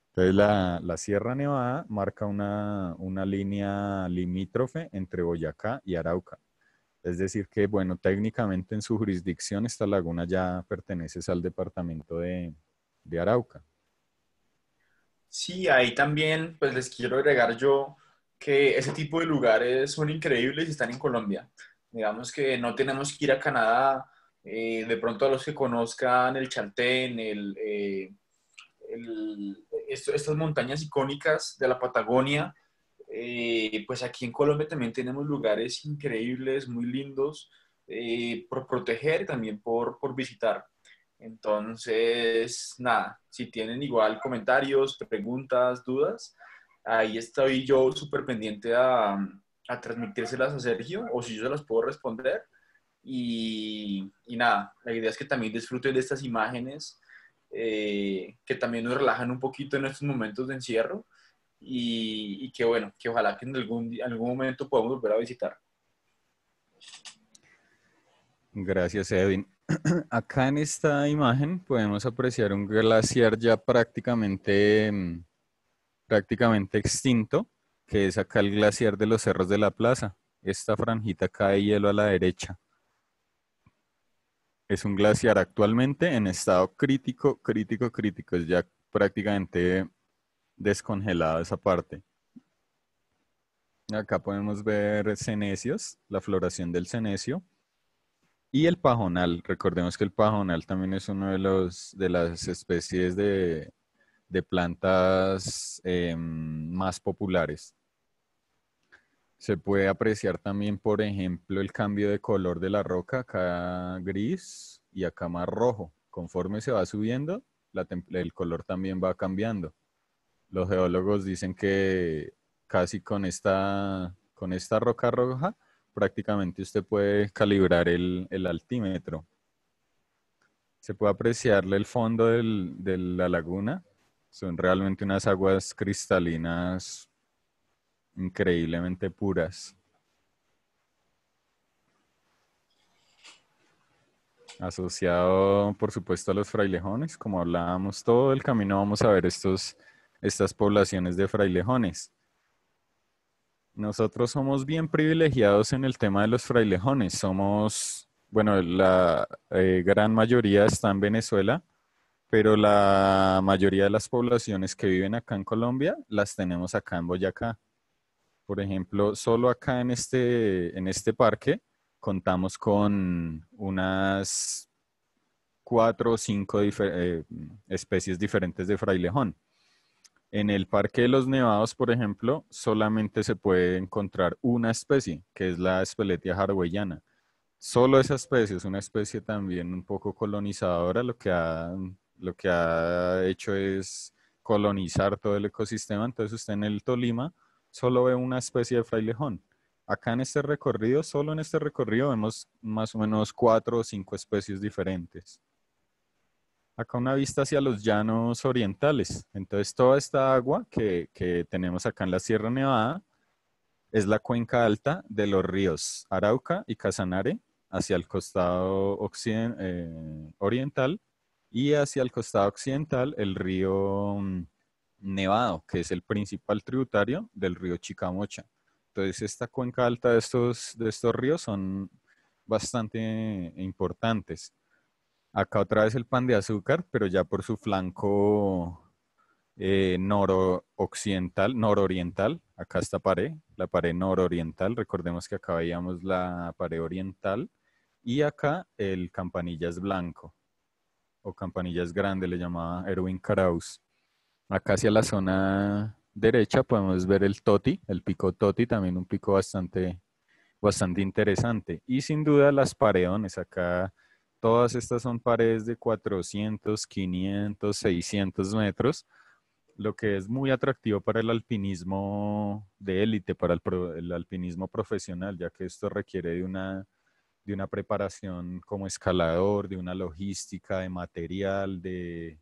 Entonces la, Sierra Nevada marca una, una línea limítrofe entre Boyacá y Arauca. Es decir, que bueno, técnicamente en su jurisdicción esta laguna ya pertenece al departamento de, Arauca. Sí, ahí también pues les quiero agregar yo que ese tipo de lugares son increíbles y están en Colombia. Digamos que no tenemos que ir a Canadá, eh, de pronto a los que conozcan el Chantén, el, eh, estas montañas icónicas de la Patagonia, eh, pues aquí en Colombia también tenemos lugares increíbles, muy lindos, eh, por proteger y también por, por visitar. Entonces, nada, si tienen igual comentarios, preguntas, dudas, ahí estoy yo súper pendiente a, a transmitírselas a Sergio o si yo se las puedo responder. Y, y, nada, la idea es que también disfruten de estas imágenes eh, que también nos relajan un poquito en estos momentos de encierro y, y que bueno, que ojalá que en algún, algún momento podamos volver a visitar. Gracias, Edwin. Acá en esta imagen podemos apreciar un glaciar ya prácticamente, mm, prácticamente extinto, que es acá el glaciar de los cerros de la plaza. Esta franjita acá de hielo a la derecha. Es un glaciar actualmente en estado crítico, crítico, crítico. Es ya prácticamente descongelada esa parte. Acá podemos ver cenecios, la floración del cenecio y el pajonal. Recordemos que el pajonal también es uno de, los, de las especies de, plantas em, más populares. Se puede apreciar también, por ejemplo, el cambio de color de la roca, acá gris y acá más rojo. Conforme se va subiendo, la el color también va cambiando los geólogos dicen que casi con esta, con esta roca roja prácticamente usted puede calibrar el, altímetro. Se puede apreciarle el fondo de la laguna. Son realmente unas aguas cristalinas increíblemente puras. Asociado, por supuesto, a los frailejones, como hablábamos todo el camino, vamos a ver estos estas poblaciones de frailejones. Nosotros somos bien privilegiados en el tema de los frailejones. Somos, bueno, la eh, gran mayoría está en Venezuela, pero la mayoría de las poblaciones que viven acá en Colombia las tenemos acá en Boyacá. Por ejemplo, solo acá en este, en este parque contamos con unas cuatro o cinco eh, especies diferentes de frailejón. En el Parque de los Nevados, por ejemplo, solamente se puede encontrar una especie, que es la espeletia jarguellana. Solo esa especie es una especie también un poco colonizadora, lo que ha, lo que ha hecho es colonizar todo el ecosistema. Entonces usted en el Tolima solo ve una especie de frailejón. Acá en este recorrido, solo en este recorrido vemos más o menos cuatro o cinco especies diferentes acá una vista hacia los llanos orientales. Entonces, toda esta agua que, tenemos acá en la Sierra Nevada es la cuenca alta de los ríos Arauca y Casanare hacia el costado eh, oriental y hacia el costado occidental el río mm, Nevado, que es el principal tributario del río Chicamocha. Entonces, esta cuenca alta de estos, de estos ríos son bastante importantes. Acá otra vez el pan de azúcar, pero ya por su flanco eh, noroccidental, nororiental. Acá está pared, la pared nororiental. Recordemos que acá veíamos la pared oriental. Y acá el campanillas blanco o campanillas grande, le llamaba Erwin Krauss. Acá hacia la zona derecha podemos ver el Toti, el pico Toti, también un pico bastante, bastante interesante. Y sin duda las paredones, acá Todas estas son paredes de 400, 500, 600 metros, lo que es muy atractivo para el alpinismo de élite, para el, alpinismo profesional, ya que esto requiere de una, preparación como escalador, de una logística, de material, de,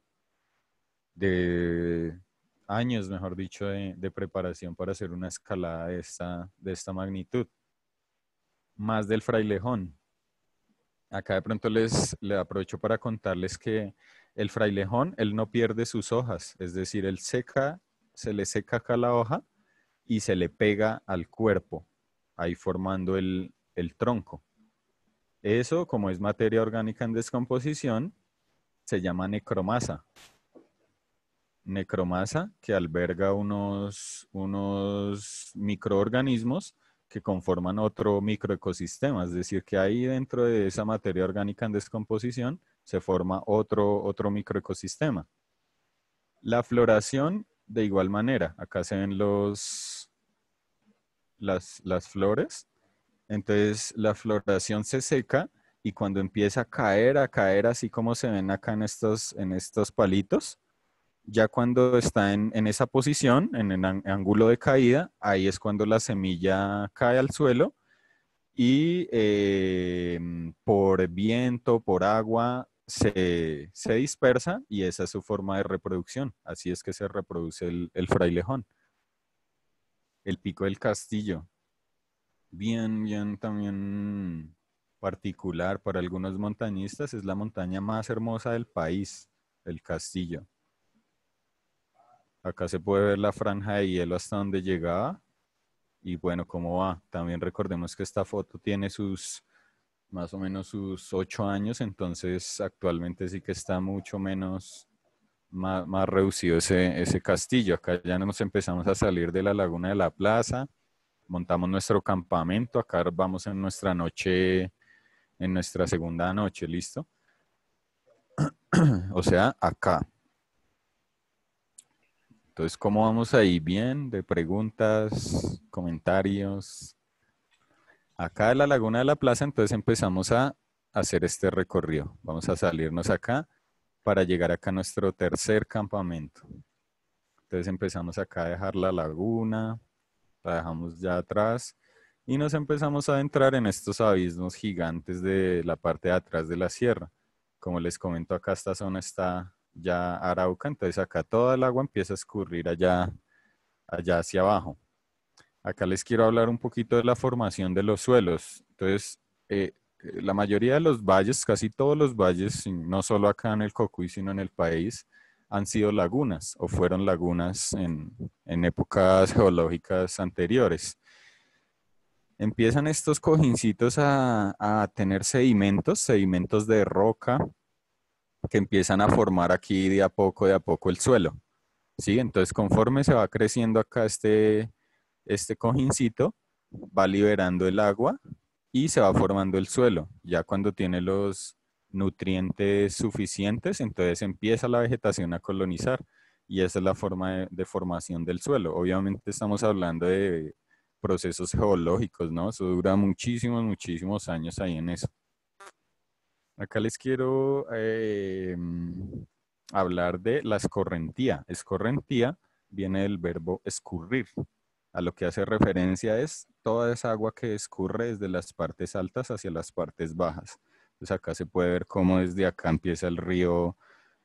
años, mejor dicho, de, preparación para hacer una escalada de esta, de esta magnitud. Más del frailejón. Acá de pronto les, le aprovecho para contarles que el frailejón, él no pierde sus hojas, es decir, él seca, se le seca acá la hoja y se le pega al cuerpo, ahí formando el, el tronco. Eso, como es materia orgánica en descomposición, se llama necromasa. Necromasa que alberga unos microorganismos que conforman otro microecosistema, es decir, que ahí dentro de esa materia orgánica en descomposición se forma otro, microecosistema. La floración, de igual manera, acá se ven los, las, flores, entonces la floración se seca y cuando empieza a caer, a caer, así como se ven acá estos, en estos palitos, ya cuando está en, esa posición, en el ángulo de caída, ahí es cuando la semilla cae al suelo y em, por viento, por agua, se, dispersa y esa es su forma de reproducción. Así es que se reproduce el frailejón. El pico del castillo. Bien, bien también particular para algunos montañistas. Es la montaña más hermosa del país, el castillo. Acá se puede ver la franja de hielo hasta donde llegaba. Y bueno, cómo va. También recordemos que esta foto tiene sus más o menos sus ocho años, entonces actualmente sí que está mucho menos, más, reducido ese, ese castillo. Acá ya nos empezamos a salir de la laguna de la plaza, montamos nuestro campamento, acá vamos en nuestra noche, en nuestra segunda noche, ¿listo? o sea, acá. Entonces, ¿cómo vamos ahí? Bien, de preguntas, comentarios. Acá en la Laguna de la Plaza, entonces empezamos a hacer este recorrido. Vamos a salirnos acá para llegar acá a nuestro tercer campamento. Entonces empezamos acá a dejar la laguna, la dejamos ya atrás y nos empezamos a adentrar en estos abismos gigantes de la parte de atrás de la sierra. Como les comento, acá esta zona está ya Arauca, entonces acá toda el agua empieza a escurrir allá, allá hacia abajo. Acá les quiero hablar un poquito de la formación de los suelos. Entonces, eh, la mayoría de los valles, casi todos los valles, no solo acá en el Cocuy, sino en el país, han sido lagunas o fueron lagunas en, épocas geológicas anteriores. Empiezan estos cojincitos a tener sedimentos, sedimentos de roca, que empiezan a formar aquí de a poco, de a poco el suelo. ¿sí? Entonces, conforme se va creciendo acá este, este cojincito, va liberando el agua y se va formando el suelo. Ya cuando tiene los nutrientes suficientes, entonces empieza la vegetación a colonizar y esa es la forma de, de formación del suelo. Obviamente estamos hablando de procesos geológicos, ¿no? Eso dura muchísimos, muchísimos años ahí en eso. Acá les quiero eh, mm, hablar de la escorrentía. Escorrentía viene del verbo escurrir. A lo que hace referencia es toda esa agua que escurre desde las partes altas hacia las partes bajas. Entonces acá se puede ver cómo desde acá empieza el río,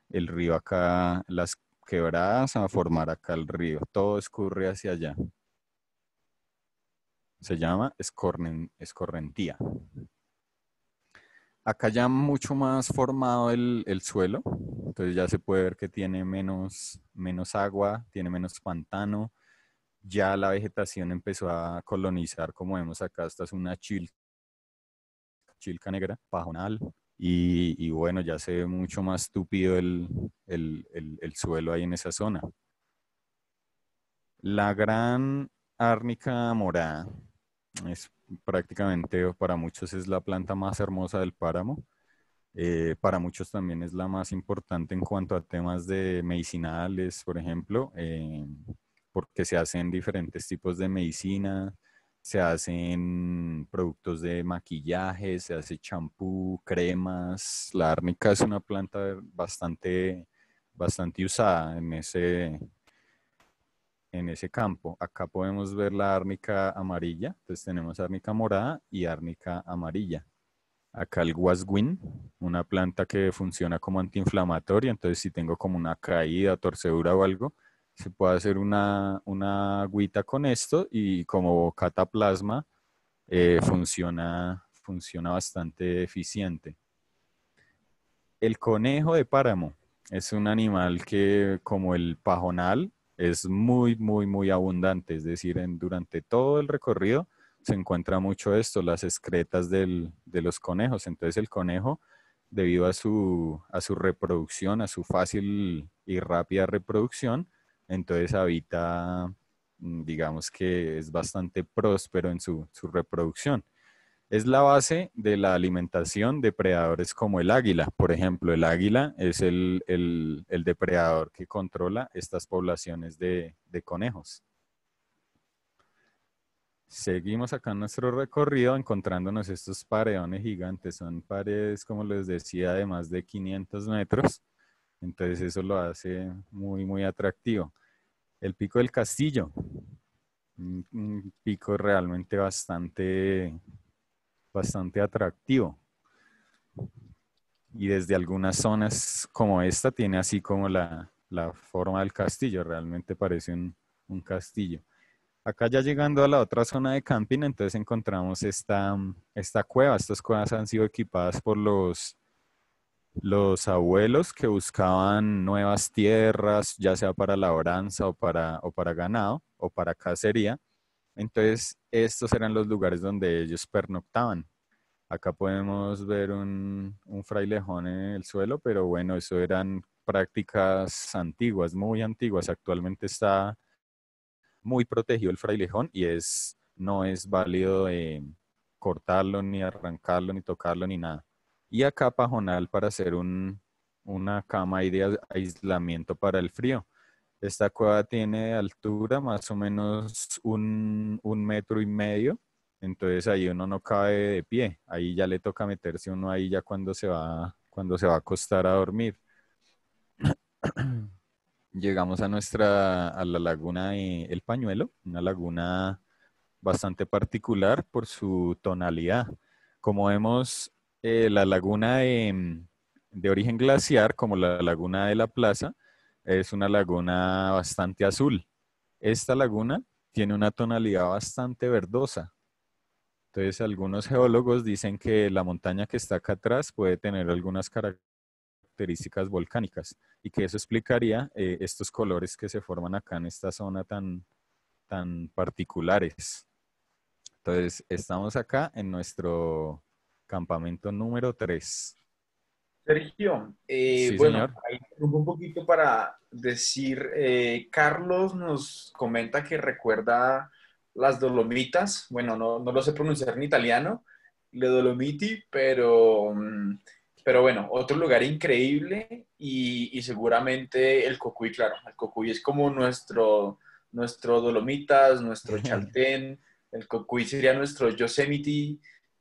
el río acá, las quebradas a formar acá el río. Todo escurre hacia allá. Se llama escorrentía. Acá ya mucho más formado el, suelo, entonces ya se puede ver que tiene menos, menos agua, tiene menos pantano, ya la vegetación empezó a colonizar, como vemos acá, esta es una chil, chilca negra, pajonal, y, bueno, ya se ve mucho más tupido el, el suelo ahí en esa zona. La gran árnica morada es prácticamente para muchos es la planta más hermosa del páramo. Eh, para muchos también es la más importante en cuanto a temas de medicinales, por ejemplo, eh, porque se hacen diferentes tipos de medicina, se hacen productos de maquillaje, se hace champú, cremas. La árnica es una planta bastante, bastante usada en ese, en ese campo. Acá podemos ver la árnica amarilla, entonces tenemos árnica morada y árnica amarilla. Acá el guasguin. una planta que funciona como antiinflamatoria, entonces si tengo como una caída, torcedura o algo, se puede hacer una, una agüita con esto y como cataplasma eh, funciona, funciona bastante eficiente. El conejo de páramo es un animal que como el pajonal es muy, muy, muy abundante. Es decir, durante todo el recorrido se encuentra mucho esto, las excretas de los conejos. Entonces el conejo, debido a su, reproducción, a su fácil y rápida reproducción, entonces habita, mm, digamos que es bastante próspero en su reproducción es la base de la alimentación de predadores como el águila. Por ejemplo, el águila es el, depredador que controla estas poblaciones de, de, conejos. Seguimos acá nuestro recorrido encontrándonos estos paredones gigantes. Son paredes, como les decía, de más de 500 metros. Entonces eso lo hace muy, muy atractivo. El pico del castillo. Un pico realmente bastante bastante atractivo. Y desde algunas zonas como esta tiene así como la, forma del castillo, realmente parece un, castillo. Acá ya llegando a la otra zona de camping, entonces encontramos esta, esta cueva. Estas cuevas han sido equipadas por los, los abuelos que buscaban nuevas tierras, ya sea para labranza o para, o para ganado o para cacería. Entonces, estos eran los lugares donde ellos pernoctaban. Acá podemos ver un, frailejón en el suelo, pero bueno, eso eran prácticas antiguas, muy antiguas. Actualmente está muy protegido el frailejón y es, no es válido cortarlo, ni arrancarlo, ni tocarlo, ni nada. Y acá pajonal para hacer un, una cama de aislamiento para el frío. Esta cueva tiene altura más o menos un, metro y medio, entonces ahí uno no cabe de pie, ahí ya le toca meterse uno ahí ya cuando se va, cuando se va a acostar a dormir. Llegamos a nuestra, la laguna El Pañuelo, una laguna bastante particular por su tonalidad. Como vemos, eh, la laguna de, de origen glaciar, como la laguna de la plaza, es una laguna bastante azul. Esta laguna tiene una tonalidad bastante verdosa. Entonces, algunos geólogos dicen que la montaña que está acá atrás puede tener algunas características volcánicas y que eso explicaría eh, estos colores que se forman acá en esta zona tan, tan particulares. Entonces, estamos acá en nuestro campamento número 3. Sergio, eh, bueno, un poquito para decir, eh, Carlos nos comenta que recuerda las Dolomitas, bueno, no, no lo sé pronunciar en italiano, le Dolomiti, pero, mm, pero bueno, otro lugar increíble y, seguramente el Cocuy, claro, el Cocuy es como nuestro, nuestro Dolomitas, nuestro Chaltén, el Cocuy sería nuestro Yosemite,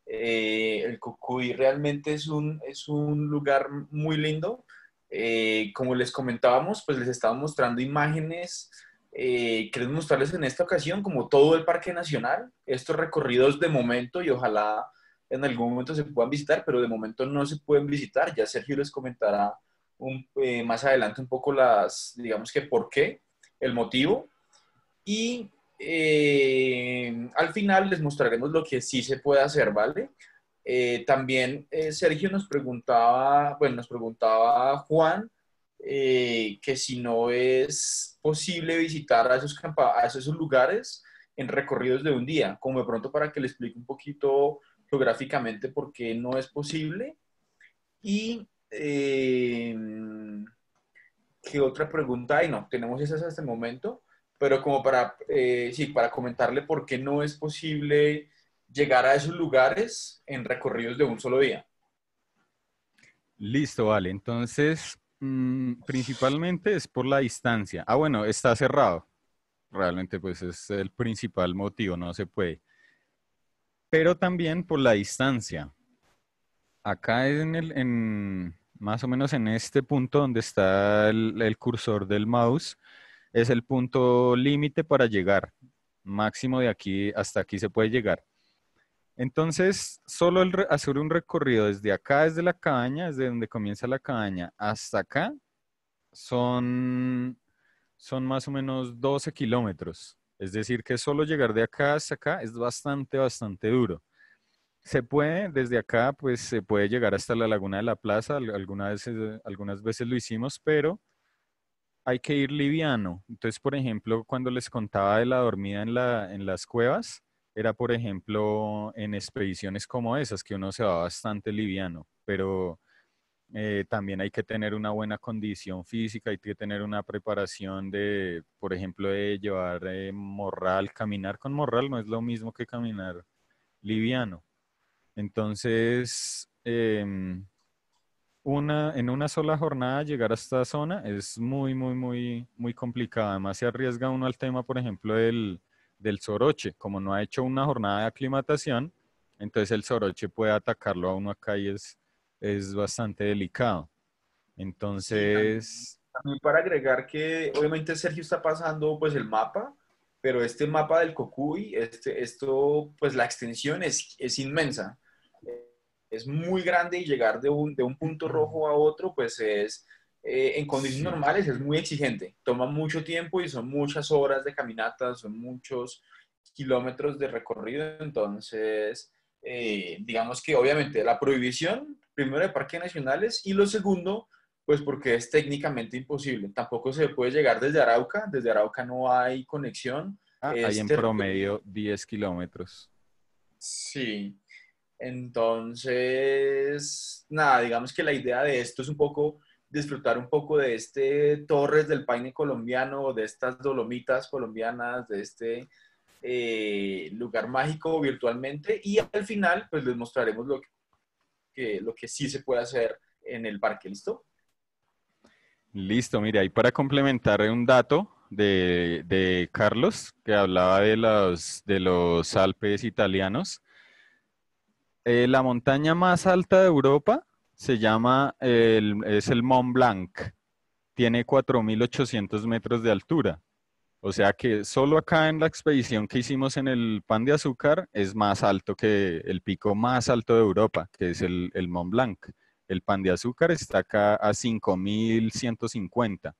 eh, el Cucuy realmente es un, es un lugar muy lindo. Eh, como les comentábamos, pues les estaba mostrando imágenes. Eh, queremos mostrarles en esta ocasión como todo el Parque Nacional, estos recorridos de momento y ojalá en algún momento se puedan visitar, pero de momento no se pueden visitar. Ya Sergio les comentará eh, más adelante un poco las, digamos que por qué, el motivo. Y eh, al final les mostraremos lo que sí se puede hacer, ¿vale? Eh, también eh, Sergio nos preguntaba, bueno, nos preguntaba Juan que si no es posible visitar a esos, a esos lugares en recorridos de un día, como de pronto para que le explique un poquito geográficamente por qué no es posible. Y ¿Qué otra pregunta? ¿Y no, tenemos esas hasta el momento pero como para, eh, sí, para comentarle por qué no es posible llegar a esos lugares en recorridos de un solo día. Listo, vale. Entonces, mm, principalmente es por la distancia. Ah, bueno, está cerrado. Realmente, pues es el principal motivo, no se puede. Pero también por la distancia. Acá en el, en, más o menos en este punto donde está el cursor del mouse, es el punto límite para llegar. Máximo de aquí hasta aquí se puede llegar. Entonces, solo hacer un recorrido desde acá, desde la cabaña, desde donde comienza la cabaña hasta acá, son, son más o menos 12 kilómetros. Es decir, que solo llegar de acá hasta acá es bastante, bastante duro. Se puede, desde acá, pues se puede llegar hasta la Laguna de la Plaza, algunas veces lo hicimos, pero hay que ir liviano. Entonces, por ejemplo, cuando les contaba de la dormida en, la, las cuevas, era, por ejemplo, en expediciones como esas, que uno se va bastante liviano, pero eh, también hay que tener una buena condición física, hay que tener una preparación de, por ejemplo, de llevar eh, morral, caminar con morral no es lo mismo que caminar liviano. Entonces, em, una, en una sola jornada llegar a esta zona es muy, muy, muy, muy complicada. Además, se arriesga uno al tema, por ejemplo, del, del soroche. Como no ha hecho una jornada de aclimatación, entonces el soroche puede atacarlo a uno acá y es, es bastante delicado. Entonces... También para agregar que obviamente Sergio está pasando pues el mapa, pero este mapa del Cocuy, este, esto, pues la extensión es, es inmensa es muy grande y llegar de un, de un punto rojo a otro, pues es, eh, en condiciones normales es muy exigente, toma mucho tiempo y son muchas horas de caminata, son muchos kilómetros de recorrido, entonces, eh, digamos que obviamente la prohibición, primero de parques nacionales y lo segundo, pues porque es técnicamente imposible, tampoco se puede llegar desde Arauca, desde Arauca no hay conexión. Ah, hay en este promedio 10 kilómetros. Sí, entonces, nada, digamos que la idea de esto es un poco disfrutar un poco de este Torres del Paine colombiano, de estas Dolomitas colombianas, de este eh, lugar mágico virtualmente y al final pues les mostraremos lo que, lo que sí se puede hacer en el parque, ¿listo? Listo, Mire, ahí para complementar un dato de, de Carlos que hablaba de los, de los Alpes italianos, eh, la montaña más alta de Europa se llama, el, es el Mont Blanc. Tiene 4.800 metros de altura. O sea que solo acá en la expedición que hicimos en el pan de azúcar es más alto que el pico más alto de Europa, que es el, el Mont Blanc. El pan de azúcar está acá a 5.150.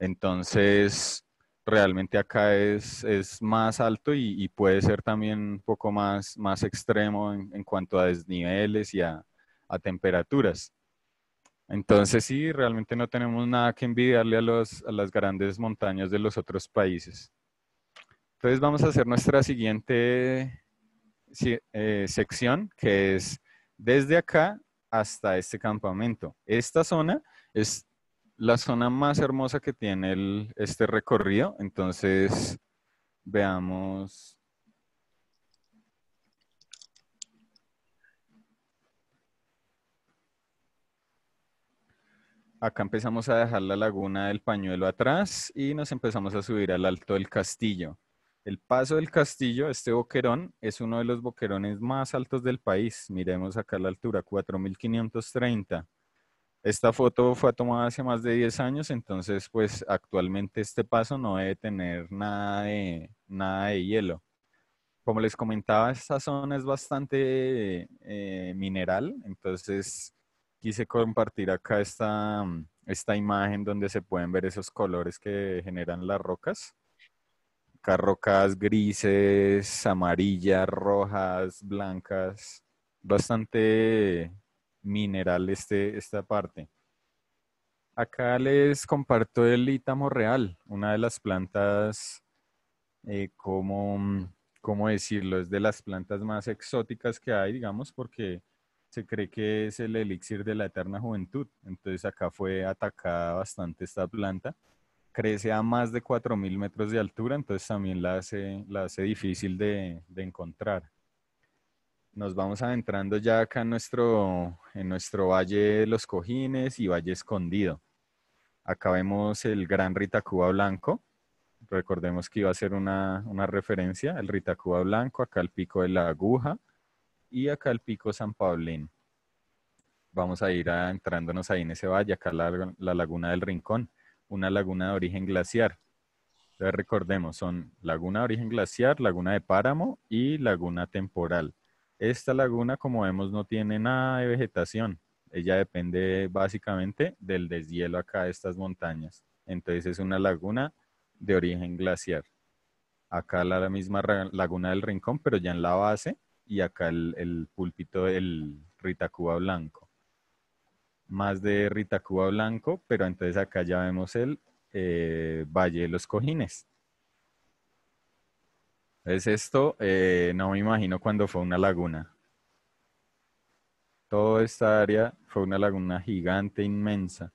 Entonces, realmente acá es, más alto y, puede ser también un poco más, más extremo en, cuanto a desniveles y a, temperaturas. Entonces sí, realmente no tenemos nada que envidiarle a, las grandes montañas de los otros países. Entonces vamos a hacer nuestra siguiente eh, sección, que es desde acá hasta este campamento. Esta zona es la zona más hermosa que tiene este recorrido. Entonces, veamos. Acá empezamos a dejar la laguna del pañuelo atrás y nos empezamos a subir al alto del castillo. El paso del castillo, este boquerón, es uno de los boquerones más altos del país. Miremos acá la altura, 4530 esta foto fue tomada hace más de 10 años, entonces pues actualmente este paso no debe tener nada de, nada de hielo. Como les comentaba, esta zona es bastante eh, mineral, entonces quise compartir acá esta, esta imagen donde se pueden ver esos colores que generan las rocas. Acá rocas grises, amarillas, rojas, blancas, bastante mineral este, esta parte. Acá les comparto el ítamo real, una de las plantas, eh, como, ¿cómo decirlo? Es de las plantas más exóticas que hay, digamos, porque se cree que es el elixir de la eterna juventud. Entonces acá fue atacada bastante esta planta. Crece a más de 4.000 metros de altura, entonces también la hace, difícil de encontrar nos vamos adentrando ya acá en nuestro, en nuestro Valle de los Cojines y Valle Escondido. Acá vemos el gran Ritacuba Blanco. Recordemos que iba a ser una, referencia, el Ritacuba Blanco, acá el pico de la aguja y acá el pico San Paulín. Vamos a ir adentrándonos ahí en ese valle, acá la, laguna del Rincón, una laguna de origen glaciar. recordemos, son laguna de origen glaciar, laguna de páramo y laguna temporal. Esta laguna, como vemos, no tiene nada de vegetación. Ella depende básicamente del deshielo acá de estas montañas. Entonces es una laguna de origen glaciar. Acá la, misma laguna del Rincón, pero ya en la base, y acá el, púlpito del Ritacuba Blanco. Más de Ritacuba Blanco, pero entonces acá ya vemos el eh, Valle de los Cojines es esto, eh, no me imagino cuando fue una laguna. Toda esta área fue una laguna gigante, inmensa.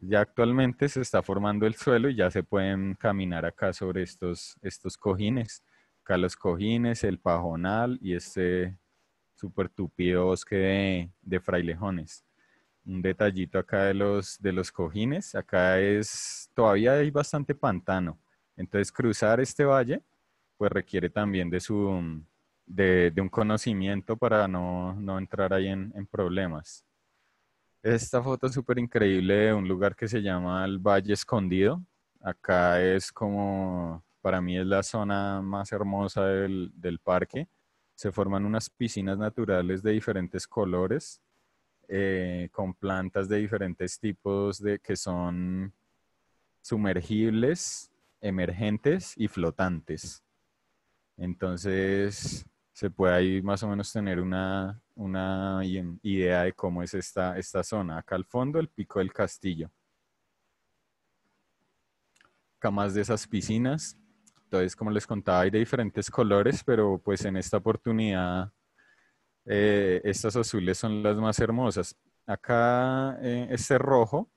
Ya actualmente se está formando el suelo y ya se pueden caminar acá sobre estos, estos cojines. Acá los cojines, el pajonal y este súper tupido bosque de, de frailejones un detallito acá de los, de los cojines. Acá es, todavía hay bastante pantano. Entonces cruzar este valle pues requiere también de un conocimiento para no, entrar ahí en, problemas. Esta foto es súper increíble de un lugar que se llama el Valle Escondido. Acá es como, para mí es la zona más hermosa del, parque. Se forman unas piscinas naturales de diferentes colores, eh, con plantas de diferentes tipos de, que son sumergibles, emergentes y flotantes. Entonces, se puede ahí más o menos tener una, una idea de cómo es esta, esta zona. Acá al fondo, el pico del castillo. Acá más de esas piscinas. Entonces, como les contaba, hay de diferentes colores, pero pues en esta oportunidad eh, estas azules son las más hermosas. Acá eh, este rojo,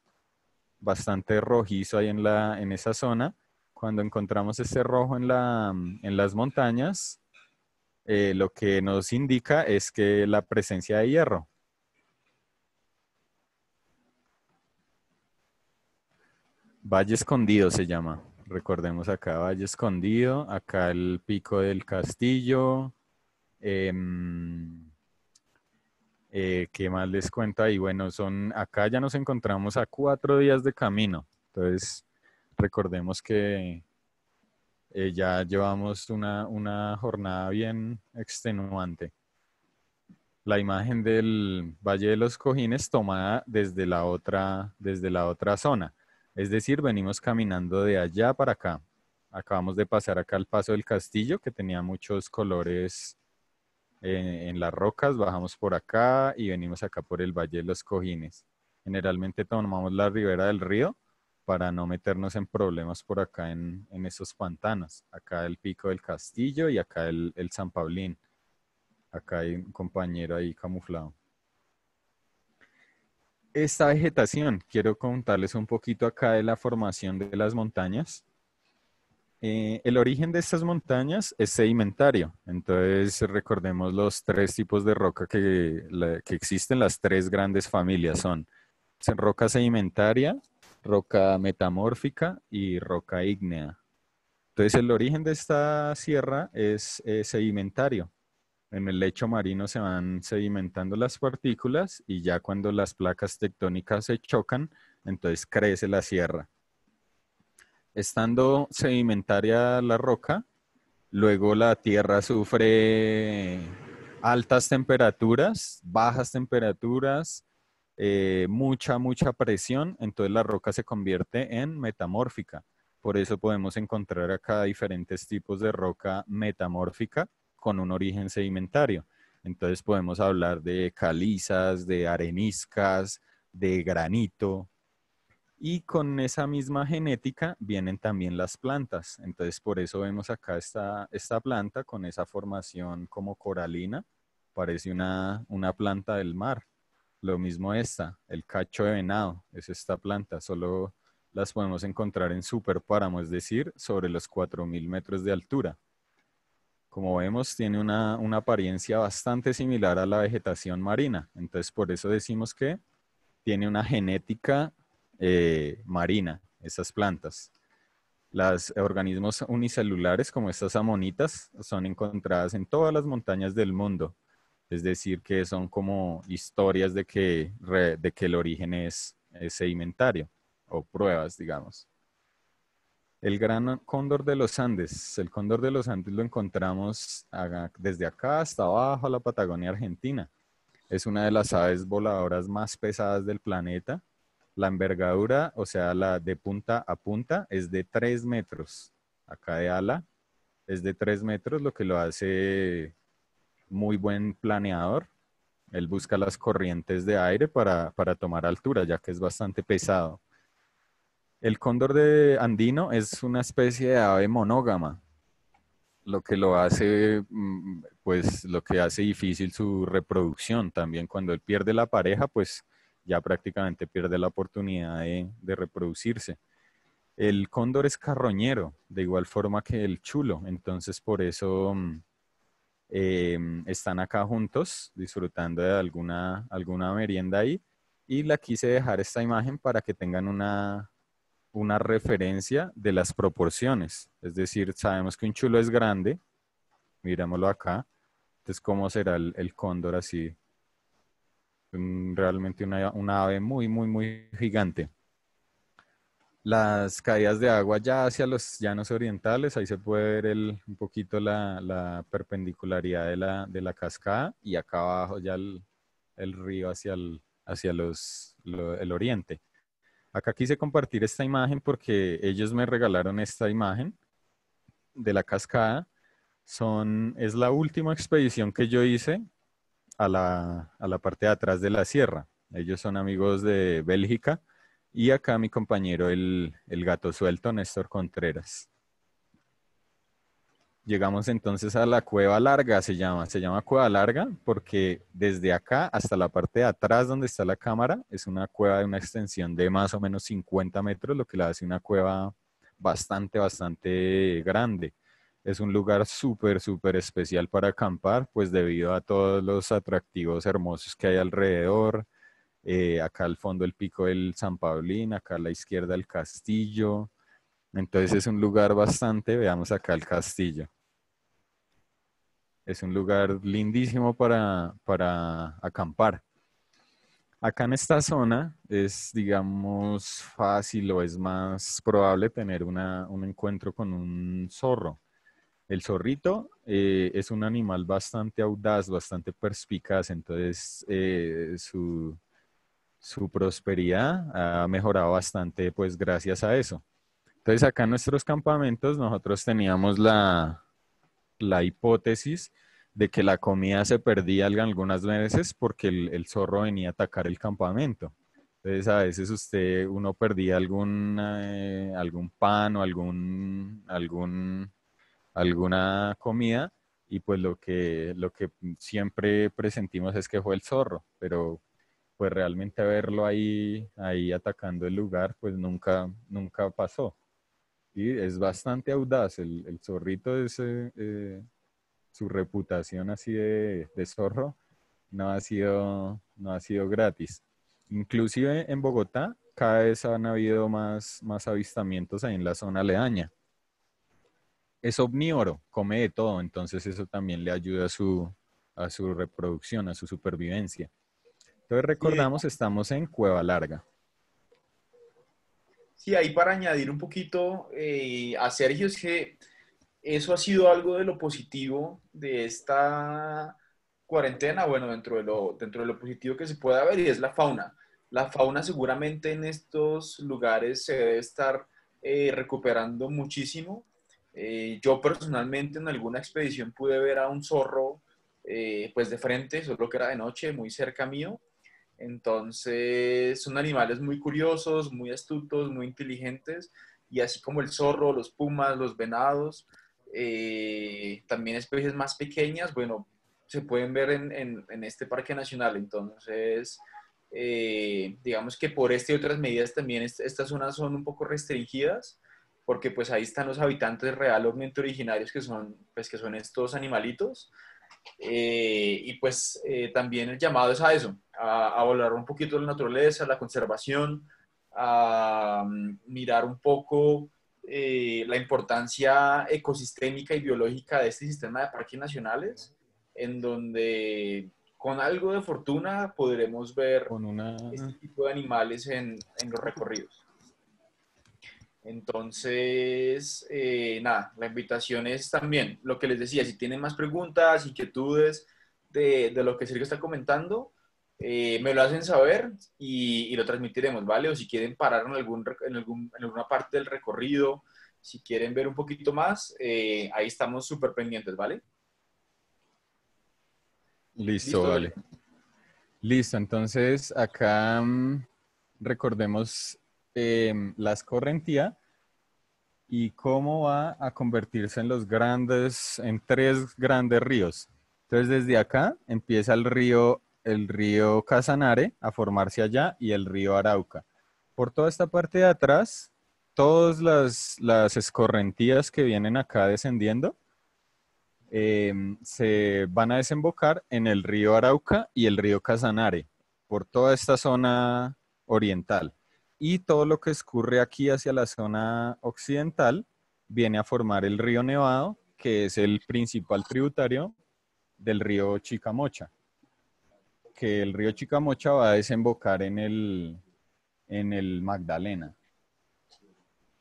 bastante rojizo ahí en, la, en esa zona, cuando encontramos este rojo mm, en, las montañas, eh, lo que nos indica es que la presencia de hierro. Valle Escondido se llama. Recordemos acá Valle Escondido, acá el pico del castillo. Em, eh, ¿Qué más les cuenta? Y bueno, son acá ya nos encontramos a cuatro días de camino. Entonces, recordemos que eh, ya llevamos una, jornada bien extenuante. La imagen del Valle de los Cojines tomada desde la otra, desde la otra zona. Es decir, venimos caminando de allá para acá. Acabamos de pasar acá al paso del castillo, que tenía muchos colores eh, en las rocas. Bajamos por acá y venimos acá por el Valle de los Cojines. Generalmente tomamos la ribera del río, para no meternos en problemas por acá en, en esos pantanos. Acá el Pico del Castillo y acá el, el San Paulín. Acá hay un compañero ahí camuflado. Esta vegetación, quiero contarles un poquito acá de la formación de las montañas. Eh, el origen de estas montañas es sedimentario, entonces recordemos los tres tipos de roca que, que existen, las tres grandes familias son roca sedimentaria, roca metamórfica y roca ígnea. Entonces el origen de esta sierra es, eh, sedimentario. En el lecho marino se van sedimentando las partículas y ya cuando las placas tectónicas se chocan, entonces crece la sierra. Estando sedimentaria la roca, luego la tierra sufre altas temperaturas, bajas temperaturas, eh, mucha, mucha presión, entonces la roca se convierte en metamórfica. Por eso podemos encontrar acá diferentes tipos de roca metamórfica con un origen sedimentario. Entonces podemos hablar de calizas, de areniscas, de granito. Y con esa misma genética vienen también las plantas. Entonces por eso vemos acá esta, planta con esa formación como coralina. Parece una planta del mar. Lo mismo esta, el cacho de venado, es esta planta, solo las podemos encontrar en superpáramo, es decir, sobre los 4.000 metros de altura. Como vemos, tiene una, apariencia bastante similar a la vegetación marina, entonces por eso decimos que tiene una genética eh, marina, esas plantas. Los eh, organismos unicelulares como estas amonitas son encontradas en todas las montañas del mundo, es decir, que son como historias de que, de que el origen es, sedimentario o pruebas, digamos. El gran cóndor de los Andes. El cóndor de los Andes lo encontramos desde acá hasta abajo a la Patagonia Argentina. Es una de las aves voladoras más pesadas del planeta. La envergadura, o sea, la de punta a punta, es de 3 metros. Acá de ala es de 3 metros, lo que lo hace muy buen planeador. Él busca las corrientes de aire para, para tomar altura, ya que es bastante pesado. El cóndor de andino es una especie de ave monógama, lo que lo hace, mm, pues lo que hace difícil su reproducción también. Cuando él pierde la pareja, pues ya prácticamente pierde la oportunidad de, de reproducirse. El cóndor es carroñero, de igual forma que el chulo, entonces por eso mm, Em, están acá juntos disfrutando de alguna, merienda ahí y la quise dejar esta imagen para que tengan una, una referencia de las proporciones. Es decir, sabemos que un chulo es grande, Mirémoslo acá. Entonces, ¿cómo será el, cóndor así? Mm, realmente una ave muy, muy, muy gigante las caídas de agua ya hacia los llanos orientales, ahí se puede ver el, un poquito la, perpendicularidad de la, de cascada y acá abajo ya el, río hacia, el, hacia los, el oriente. Acá quise compartir esta imagen porque ellos me regalaron esta imagen de la cascada. Son, es la última expedición que yo hice a la, a la parte de atrás de la sierra. Ellos son amigos de Bélgica y acá mi compañero, el, gato suelto, Néstor Contreras. Llegamos entonces a la cueva larga, se llama. Se llama cueva larga porque desde acá hasta la parte de atrás donde está la cámara es una cueva de una extensión de más o menos 50 metros, lo que la hace una cueva bastante, bastante grande. Es un lugar súper, súper especial para acampar, pues debido a todos los atractivos hermosos que hay alrededor, eh, acá al fondo el pico del San Paulín, acá a la izquierda el castillo. Entonces es un lugar bastante, veamos acá el castillo. Es un lugar lindísimo para, para acampar. Acá en esta zona es, digamos, fácil o es más probable tener una, un encuentro con un zorro. El zorrito eh, es un animal bastante audaz, bastante perspicaz, entonces eh, su, su prosperidad ha mejorado bastante, pues gracias a eso. Entonces, acá en nuestros campamentos nosotros teníamos la, la hipótesis de que la comida se perdía algunas veces porque el, zorro venía a atacar el campamento. Entonces, a veces usted, uno perdía algún, eh, algún pan o algún, algún, alguna comida y pues lo que, lo que siempre presentimos es que fue el zorro, pero pues realmente verlo ahí, ahí atacando el lugar, pues nunca, nunca pasó. Y es bastante audaz, el, el zorrito es, eh, su reputación así de, de, zorro no ha, sido, no ha sido gratis. Inclusive en Bogotá cada vez han habido más, más avistamientos ahí en la zona aledaña. Es omnívoro, come de todo, entonces eso también le ayuda a su, a su reproducción, a su supervivencia. Entonces recordamos, estamos en Cueva Larga. Sí, ahí para añadir un poquito eh, a Sergio, es que eso ha sido algo de lo positivo de esta cuarentena, bueno, dentro de lo, dentro de lo positivo que se puede ver, y es la fauna. La fauna seguramente en estos lugares se debe estar eh, recuperando muchísimo. Eh, yo personalmente en alguna expedición pude ver a un zorro pues de frente, solo que era de noche, muy cerca mío, entonces, son animales muy curiosos, muy astutos, muy inteligentes, y así como el zorro, los pumas, los venados, eh, también especies más pequeñas, bueno, se pueden ver en, este parque nacional. Entonces, eh, digamos que por este y otras medidas también estas zonas son un poco restringidas, porque pues ahí están los habitantes realmente originarios que son, pues, que son estos animalitos, eh, y pues eh, también el llamado es a eso, a, a, un poquito la naturaleza, la conservación, a mm, mirar un poco eh, la importancia ecosistémica y biológica de este sistema de parques nacionales, en donde con algo de fortuna podremos ver con este tipo de animales en, en los recorridos. Entonces, eh, nada, la invitación es también lo que les decía, si tienen más preguntas, inquietudes de, de lo que Sergio está comentando, eh, me lo hacen saber y, lo transmitiremos, ¿vale? O si quieren parar en, algún, en, algún, en alguna parte del recorrido, si quieren ver un poquito más, eh, ahí estamos súper pendientes, ¿vale? Listo, vale. Listo, entonces acá mm, recordemos em, las correntías y cómo va a convertirse en los grandes, en tres grandes ríos. Entonces desde acá empieza el río, Casanare a formarse allá y el río Arauca. Por toda esta parte de atrás, todas las, las escorrentías que vienen acá descendiendo em, se van a desembocar en el río Arauca y el río Casanare, por toda esta zona oriental y todo lo que escurre aquí hacia la zona occidental viene a formar el río Nevado, que es el principal tributario del río Chicamocha, que el río Chicamocha va a desembocar en el, en el Magdalena.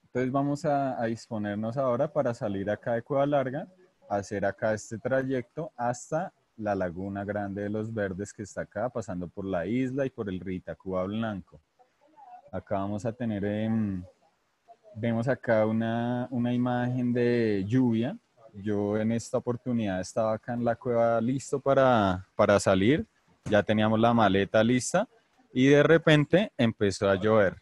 Entonces vamos a, disponernos ahora para salir acá de Cueva Larga, hacer acá este trayecto hasta la Laguna Grande de los Verdes que está acá, pasando por la isla y por el Itacuba Blanco. Acá vamos a tener, vemos acá una, una imagen de lluvia. Yo en esta oportunidad estaba acá en la cueva listo para, para salir. Ya teníamos la maleta lista y de repente empezó a llover.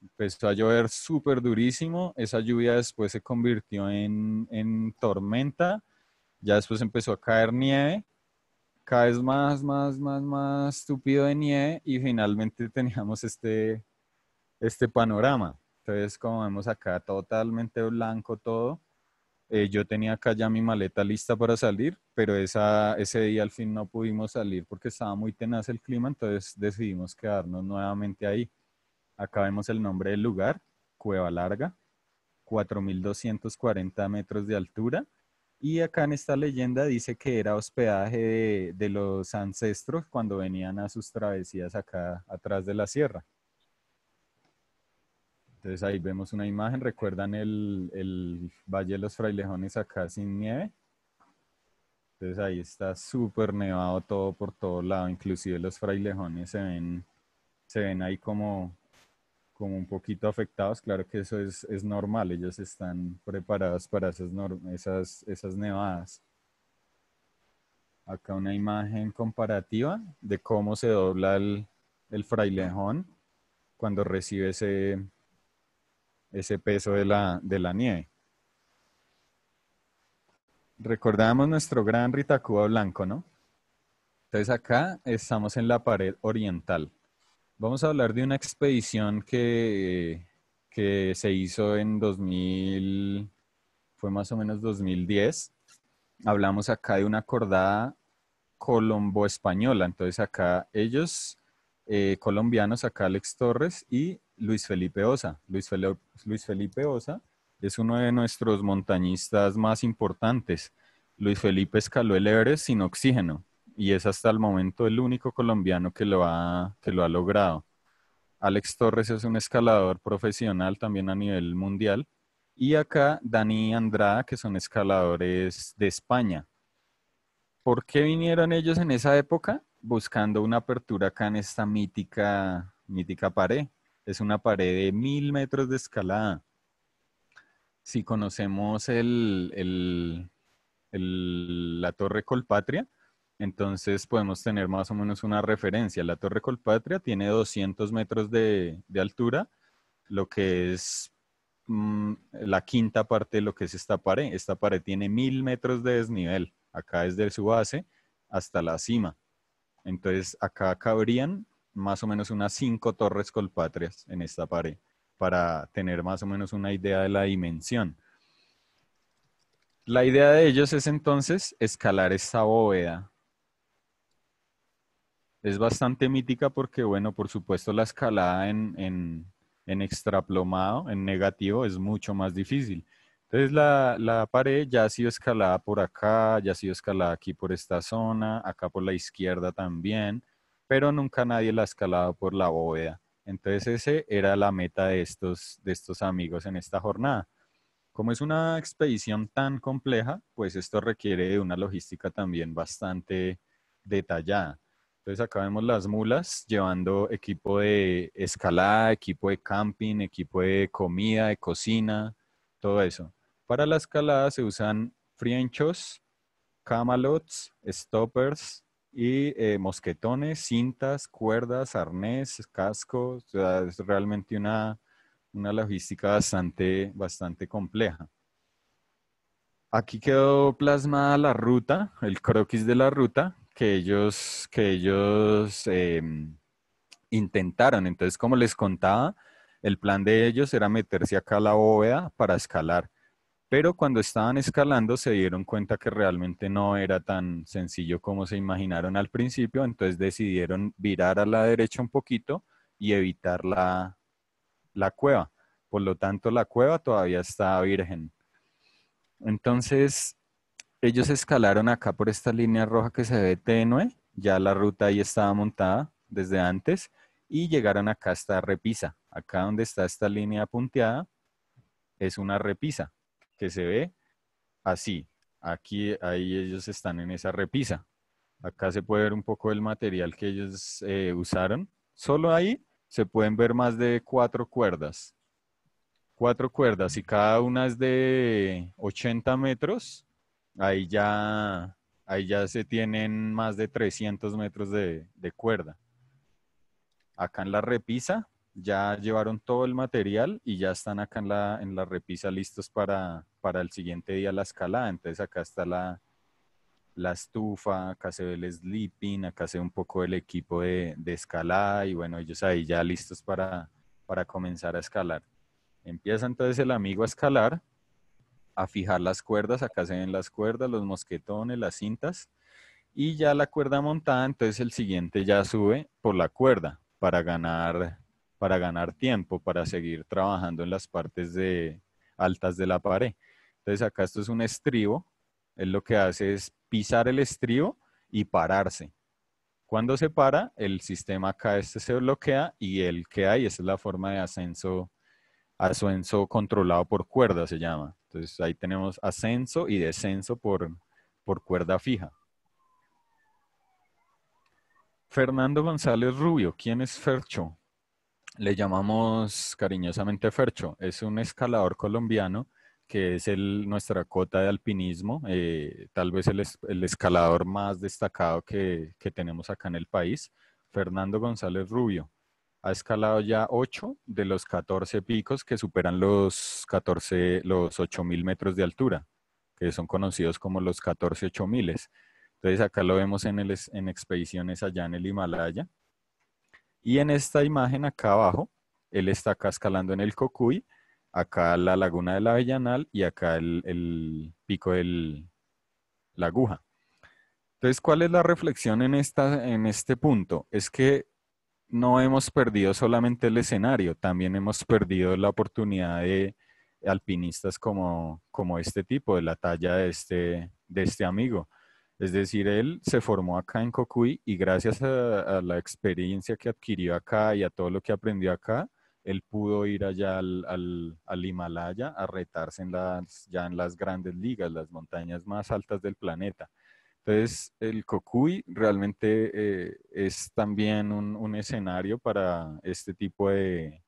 Empezó a llover súper durísimo. Esa lluvia después se convirtió en, en tormenta. Ya después empezó a caer nieve cada vez más, más, más, más estúpido de nieve y finalmente teníamos este, este panorama. Entonces, como vemos acá, totalmente blanco todo. Eh, yo tenía acá ya mi maleta lista para salir, pero esa, ese día al fin no pudimos salir porque estaba muy tenaz el clima, entonces decidimos quedarnos nuevamente ahí. Acá vemos el nombre del lugar, Cueva Larga, 4.240 metros de altura. Y acá en esta leyenda dice que era hospedaje de los ancestros cuando venían a sus travesías acá atrás de la sierra. Entonces ahí vemos una imagen, ¿recuerdan el, el Valle de los Frailejones acá sin nieve? Entonces ahí está súper nevado todo por todo lado, inclusive los frailejones se ven, se ven ahí como, como un poquito afectados. Claro que eso es, es normal, ellos están preparados para esas, esas, esas nevadas. Acá una imagen comparativa de cómo se dobla el, el frailejón cuando recibe ese, ese peso de la, de la nieve. Recordamos nuestro gran Ritacuba blanco, ¿no? Entonces acá estamos en la pared oriental. Vamos a hablar de una expedición que, que se hizo en 2000, fue más o menos 2010. Hablamos acá de una cordada colombo-española. Entonces acá ellos, eh, colombianos, acá Alex Torres y Luis Felipe Osa. Luis, Felipe Osa es uno de nuestros montañistas más importantes. Luis Felipe escaló el Everest sin oxígeno y es hasta el momento el único colombiano que lo ha, logrado. Alex Torres es un escalador profesional también a nivel mundial. Y acá Dani y Andrada, que son escaladores de España. ¿Por qué vinieron ellos en esa época? Buscando una apertura acá en esta mítica, mítica pared. Es una pared de mil metros de escalada. Si conocemos la Torre Colpatria, entonces podemos tener más o menos una referencia. La Torre Colpatria tiene 200 metros de, altura, lo que es mm, la quinta parte de lo que es esta pared. Esta pared tiene mil metros de desnivel, acá es desde su base hasta la cima. Entonces acá cabrían más o menos unas cinco torres colpatrias en esta pared para tener más o menos una idea de la dimensión. La idea de ellos es entonces escalar esta bóveda. Es bastante mítica porque, bueno, por supuesto la escalada en, en, en extraplomado, en negativo, es mucho más difícil. Entonces la, la, pared ya ha sido escalada por acá, ya ha sido escalada aquí por esta zona, acá por la izquierda también pero nunca nadie la escalaba por la bóveda. Entonces ese era la meta de estos, de estos amigos en esta jornada. Como es una expedición tan compleja, pues esto requiere de una logística también bastante detallada. Entonces acá vemos las mulas llevando equipo de escalada, equipo de camping, equipo de comida, de cocina, todo eso. Para la escalada se usan frienchos, camalots, stoppers, y eh, mosquetones, cintas, cuerdas, arnés, cascos. es realmente una, logística bastante, bastante compleja. Aquí quedó plasmada la ruta, el croquis de la ruta que ellos, que ellos em, intentaron. Entonces, como les contaba, el plan de ellos era meterse acá a la bóveda para escalar pero cuando estaban escalando se dieron cuenta que realmente no era tan sencillo como se imaginaron al principio, entonces decidieron virar a la derecha un poquito y evitar la, cueva. Por lo tanto, la cueva todavía está virgen. Entonces, ellos escalaron acá por esta línea roja que se ve tenue, ya la ruta ahí estaba montada desde antes y llegaron acá a esta repisa. Acá donde está esta línea punteada es una repisa que se ve así. Aquí, ahí ellos están en esa repisa. Acá se puede ver un poco el material que ellos eh, usaron. Solo ahí se pueden ver más de cuatro cuerdas. Cuatro cuerdas y cada una es de 80 metros. Ahí ya, ya se tienen más de 300 metros de, de cuerda. Acá en la repisa ya llevaron todo el material y ya están acá en la, en la repisa listos para, para el siguiente día la escalada. Entonces acá está la, la estufa, acá se ve el sleeping, acá se ve un poco el equipo de, de escalada y bueno, ellos ahí ya listos para, para comenzar a escalar. Empieza entonces el amigo a escalar, a fijar las cuerdas, acá se ven las cuerdas, los mosquetones, las cintas y ya la cuerda montada, entonces el siguiente ya sube por la cuerda para ganar para ganar tiempo, para seguir trabajando en las partes de, altas de la pared. Entonces acá esto es un estribo, es lo que hace es pisar el estribo y pararse. Cuando se para, el sistema acá este se bloquea y el que hay Esa es la forma de ascenso, ascenso controlado por cuerda se llama. Entonces ahí tenemos ascenso y descenso por, por cuerda fija. Fernando González Rubio, ¿quién es Fercho? le llamamos cariñosamente Fercho. Es un escalador colombiano que es el, nuestra cota de alpinismo, eh, tal vez el, escalador más destacado que, tenemos acá en el país, Fernando González Rubio. Ha escalado ya 8 de los 14 picos que superan los los 8000 metros de altura, que son conocidos como los 14 8000. Entonces acá lo vemos en, en expediciones allá en el Himalaya, y en esta imagen acá abajo, él está acá escalando en el Cocuy, acá la laguna de la Avellanal y acá el, pico de la aguja. Entonces, ¿cuál es la reflexión en, esta, en este punto? Es que no hemos perdido solamente el escenario, también hemos perdido la oportunidad de alpinistas como, como este tipo, de la talla este, de este amigo es decir, él se formó acá en Cocuy y gracias a, la experiencia que adquirió acá y a todo lo que aprendió acá, él pudo ir allá al, Himalaya a retarse en ya en las grandes ligas, las montañas más altas del planeta. Entonces, el Cocuy realmente eh, es también un, escenario para este tipo de,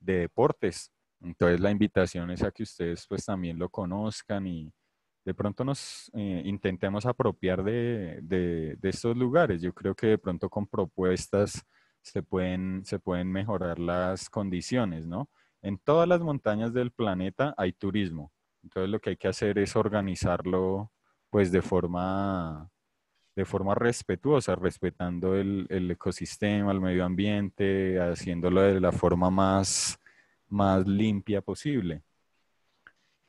de deportes. Entonces, la invitación es a que ustedes pues también lo conozcan y, de pronto nos eh, intentemos apropiar de, estos lugares. Yo creo que de pronto con propuestas se pueden, mejorar las condiciones, ¿no? En todas las montañas del planeta hay turismo. Entonces lo que hay que hacer es organizarlo pues de forma, respetuosa, respetando el, ecosistema, el medio ambiente, haciéndolo de la forma más limpia posible.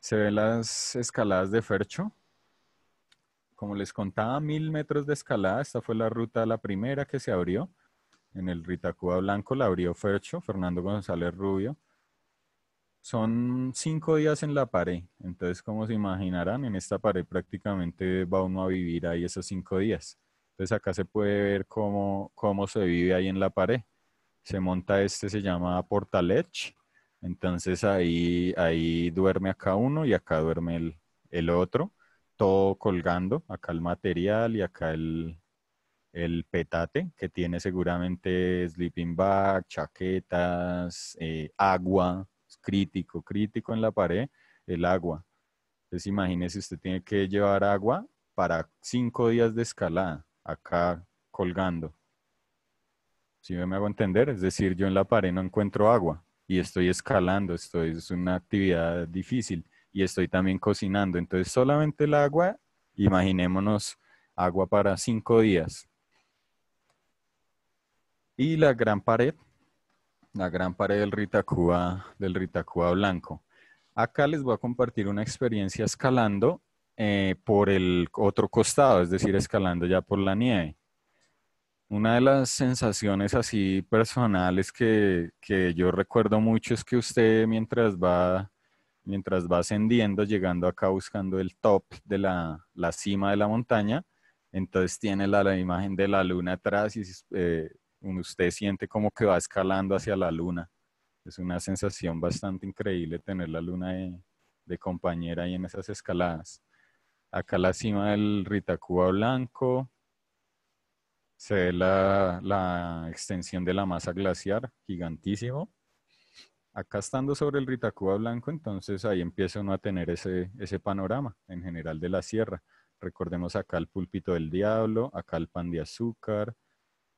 Se ven las escaladas de Fercho. Como les contaba, mil metros de escalada. Esta fue la ruta, la primera que se abrió. En el Ritacuba Blanco la abrió Fercho, Fernando González Rubio. Son cinco días en la pared. Entonces, como se imaginarán, en esta pared prácticamente va uno a vivir ahí esos cinco días. Entonces, acá se puede ver cómo, se vive ahí en la pared. Se monta este, se llama Portalech entonces ahí, ahí duerme acá uno y acá duerme el, otro, todo colgando, acá el material y acá el, petate, que tiene seguramente sleeping bag, chaquetas, eh, agua, crítico, crítico en la pared, el agua. Entonces imagínese, usted tiene que llevar agua para cinco días de escalada, acá colgando. Si me hago entender, es decir, yo en la pared no encuentro agua y estoy escalando, estoy, es una actividad difícil y estoy también cocinando. Entonces solamente el agua, imaginémonos agua para cinco días. Y la gran pared, la gran pared del Ritacúa, del blanco. Acá les voy a compartir una experiencia escalando eh, por el otro costado, es decir, escalando ya por la nieve. Una de las sensaciones así personales que, que, yo recuerdo mucho es que usted mientras va, mientras va ascendiendo, llegando acá buscando el top de la, cima de la montaña, entonces tiene la, imagen de la luna atrás y eh, usted siente como que va escalando hacia la luna. Es una sensación bastante increíble tener la luna de, de compañera ahí en esas escaladas. Acá la cima del Ritacuba Blanco, se ve la, extensión de la masa glaciar, gigantísimo. Acá estando sobre el Ritacúa Blanco, entonces ahí empieza uno a tener ese, ese panorama en general de la sierra. Recordemos acá el púlpito del diablo, acá el pan de azúcar,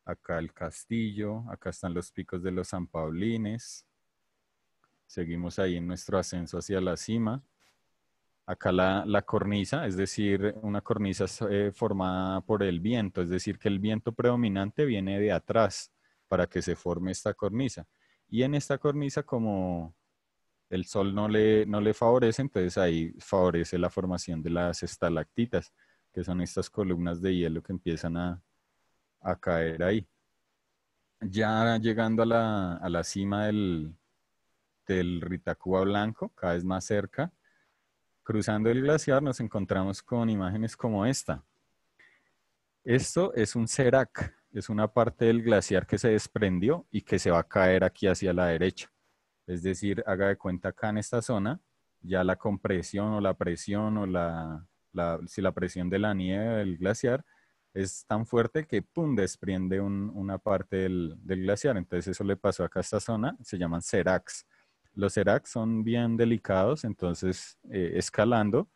acá el castillo, acá están los picos de los San Paulines. Seguimos ahí en nuestro ascenso hacia la cima. Acá la, cornisa, es decir, una cornisa eh, formada por el viento, es decir, que el viento predominante viene de atrás para que se forme esta cornisa. Y en esta cornisa, como el sol no le, no le favorece, entonces ahí favorece la formación de las estalactitas, que son estas columnas de hielo que empiezan a, caer ahí. Ya llegando a la, cima del, del blanco, cada vez más cerca, Cruzando el glaciar nos encontramos con imágenes como esta. Esto es un serac, es una parte del glaciar que se desprendió y que se va a caer aquí hacia la derecha. Es decir, haga de cuenta acá en esta zona, ya la compresión o la presión o la, si la presión de la nieve del glaciar es tan fuerte que pum, desprende una parte del, del, glaciar. Entonces eso le pasó acá a esta zona, se llaman seracs los ERAC son bien delicados, entonces eh, escalando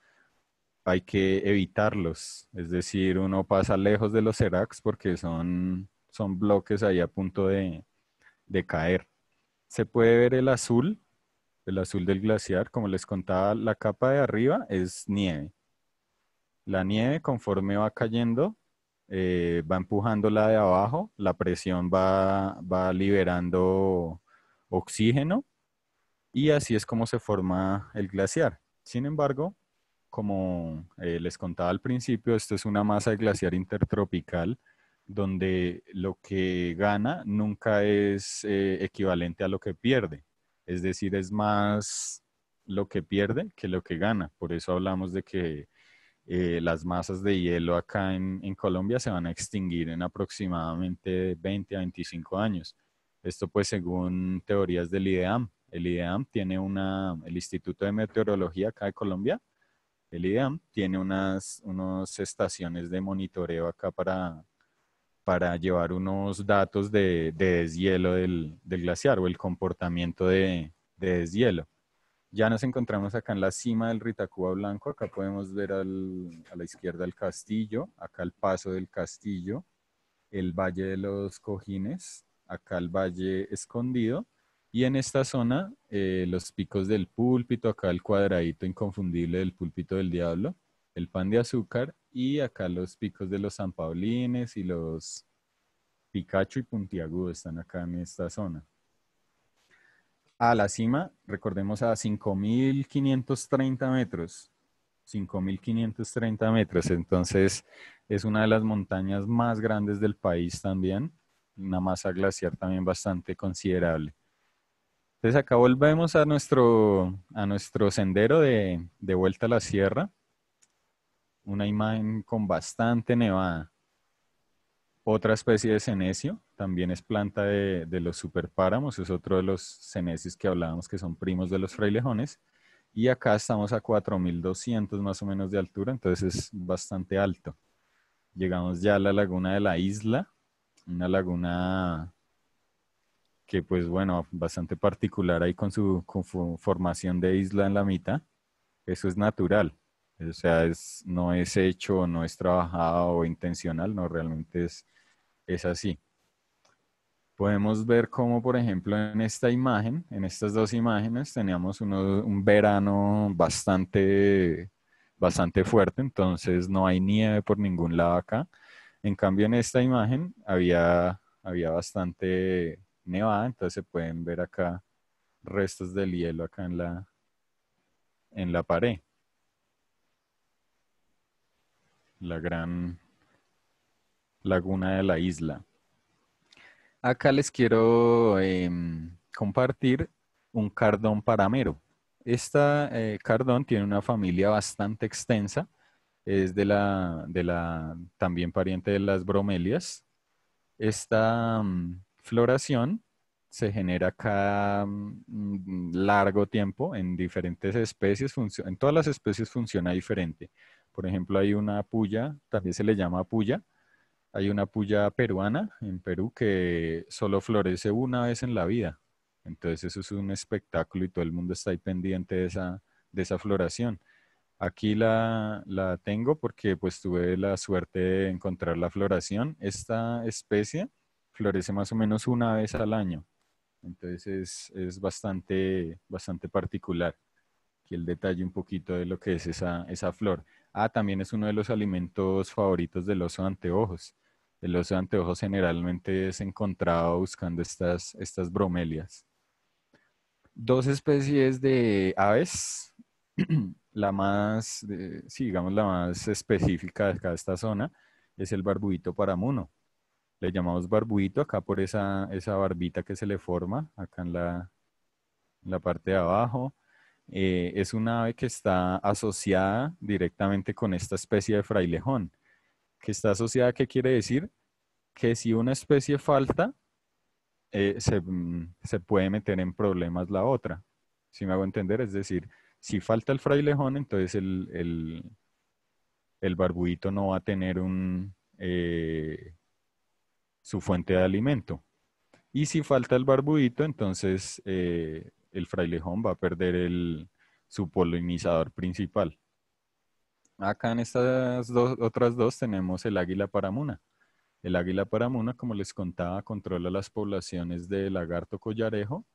hay que evitarlos. Es decir, uno pasa lejos de los ERACs porque son, son bloques ahí a punto de, caer. Se puede ver el azul, el azul del glaciar. Como les contaba, la capa de arriba es nieve. La nieve conforme va cayendo eh, va empujando la de abajo, la presión va, liberando oxígeno y así es como se forma el glaciar. Sin embargo, como eh, les contaba al principio, esto es una masa de glaciar intertropical donde lo que gana nunca es eh, equivalente a lo que pierde. Es decir, es más lo que pierde que lo que gana. Por eso hablamos de que eh, las masas de hielo acá en, en, Colombia se van a extinguir en aproximadamente 20 a 25 años. Esto pues según teorías del IDEAM, el IDEAM tiene una, el Instituto de Meteorología acá de Colombia, el IDEAM tiene unas, estaciones de monitoreo acá para, llevar unos datos de, deshielo del, glaciar o el comportamiento de, deshielo. Ya nos encontramos acá en la cima del Ritacuba Blanco, acá podemos ver a la izquierda el castillo, acá el paso del castillo, el Valle de los Cojines, acá el Valle Escondido y en esta zona, eh, los picos del púlpito, acá el cuadradito inconfundible del púlpito del diablo, el pan de azúcar y acá los picos de los San Paulines y los Picacho y puntiagudo están acá en esta zona. A la cima, recordemos a 5.530 metros. 5.530 metros, entonces es una de las montañas más grandes del país también, una masa glaciar también bastante considerable. Entonces acá volvemos a nuestro, a nuestro sendero de, vuelta a la sierra. Una imagen con bastante nevada. Otra especie de cenecio, también es planta de, de los superpáramos, es otro de los cenecios que hablábamos que son primos de los frailejones. Y acá estamos a 4.200 más o menos de altura, entonces es bastante alto. Llegamos ya a la laguna de la isla, una laguna que pues bueno, bastante particular ahí con su, formación de isla en la mitad, eso es natural, o sea, es, no es hecho, no es trabajado o intencional, no, realmente es, es así. Podemos ver cómo, por ejemplo, en esta imagen, en estas dos imágenes, teníamos un verano bastante, bastante fuerte, entonces no hay nieve por ningún lado acá. En cambio, en esta imagen había, había bastante nevada, entonces se pueden ver acá restos del hielo acá en la, en la pared. La gran laguna de la isla. Acá les quiero em, compartir un cardón paramero. Este cardón tiene una familia bastante extensa. Es de la, de la también pariente de las bromelias. Esta mm, floración se genera cada mm, largo tiempo en diferentes especies, en todas las especies funciona diferente. Por ejemplo, hay una puya, también se le llama puya, hay una puya peruana en Perú que solo florece una vez en la vida. Entonces eso es un espectáculo y todo el mundo está ahí pendiente de esa, floración. Aquí la, la tengo porque pues tuve la suerte de encontrar la floración. Esta especie florece más o menos una vez al año. Entonces es, bastante, bastante particular que el detalle un poquito de lo que es esa, flor. Ah, también es uno de los alimentos favoritos del oso de anteojos. El oso de anteojos generalmente es encontrado buscando estas, bromelias. Dos especies de aves, la más, digamos, la más específica de cada esta zona es el barbuito paramuno le llamamos barbuito acá por esa, barbita que se le forma acá en la, parte de abajo. Eh, es una ave que está asociada directamente con esta especie de frailejón. Que está asociada, ¿qué quiere decir? Que si una especie falta, eh, mm, se, puede meter en problemas la otra. Si me hago entender, es decir, si falta el frailejón, entonces el, el, barbuito no va a tener un, eh, su fuente de alimento. Y si falta el barbudito, entonces eh, el frailejón va a perder su polinizador principal. Acá en estas otras dos tenemos el águila paramuna. El águila paramuna, como les contaba, controla las poblaciones de lagarto collarejo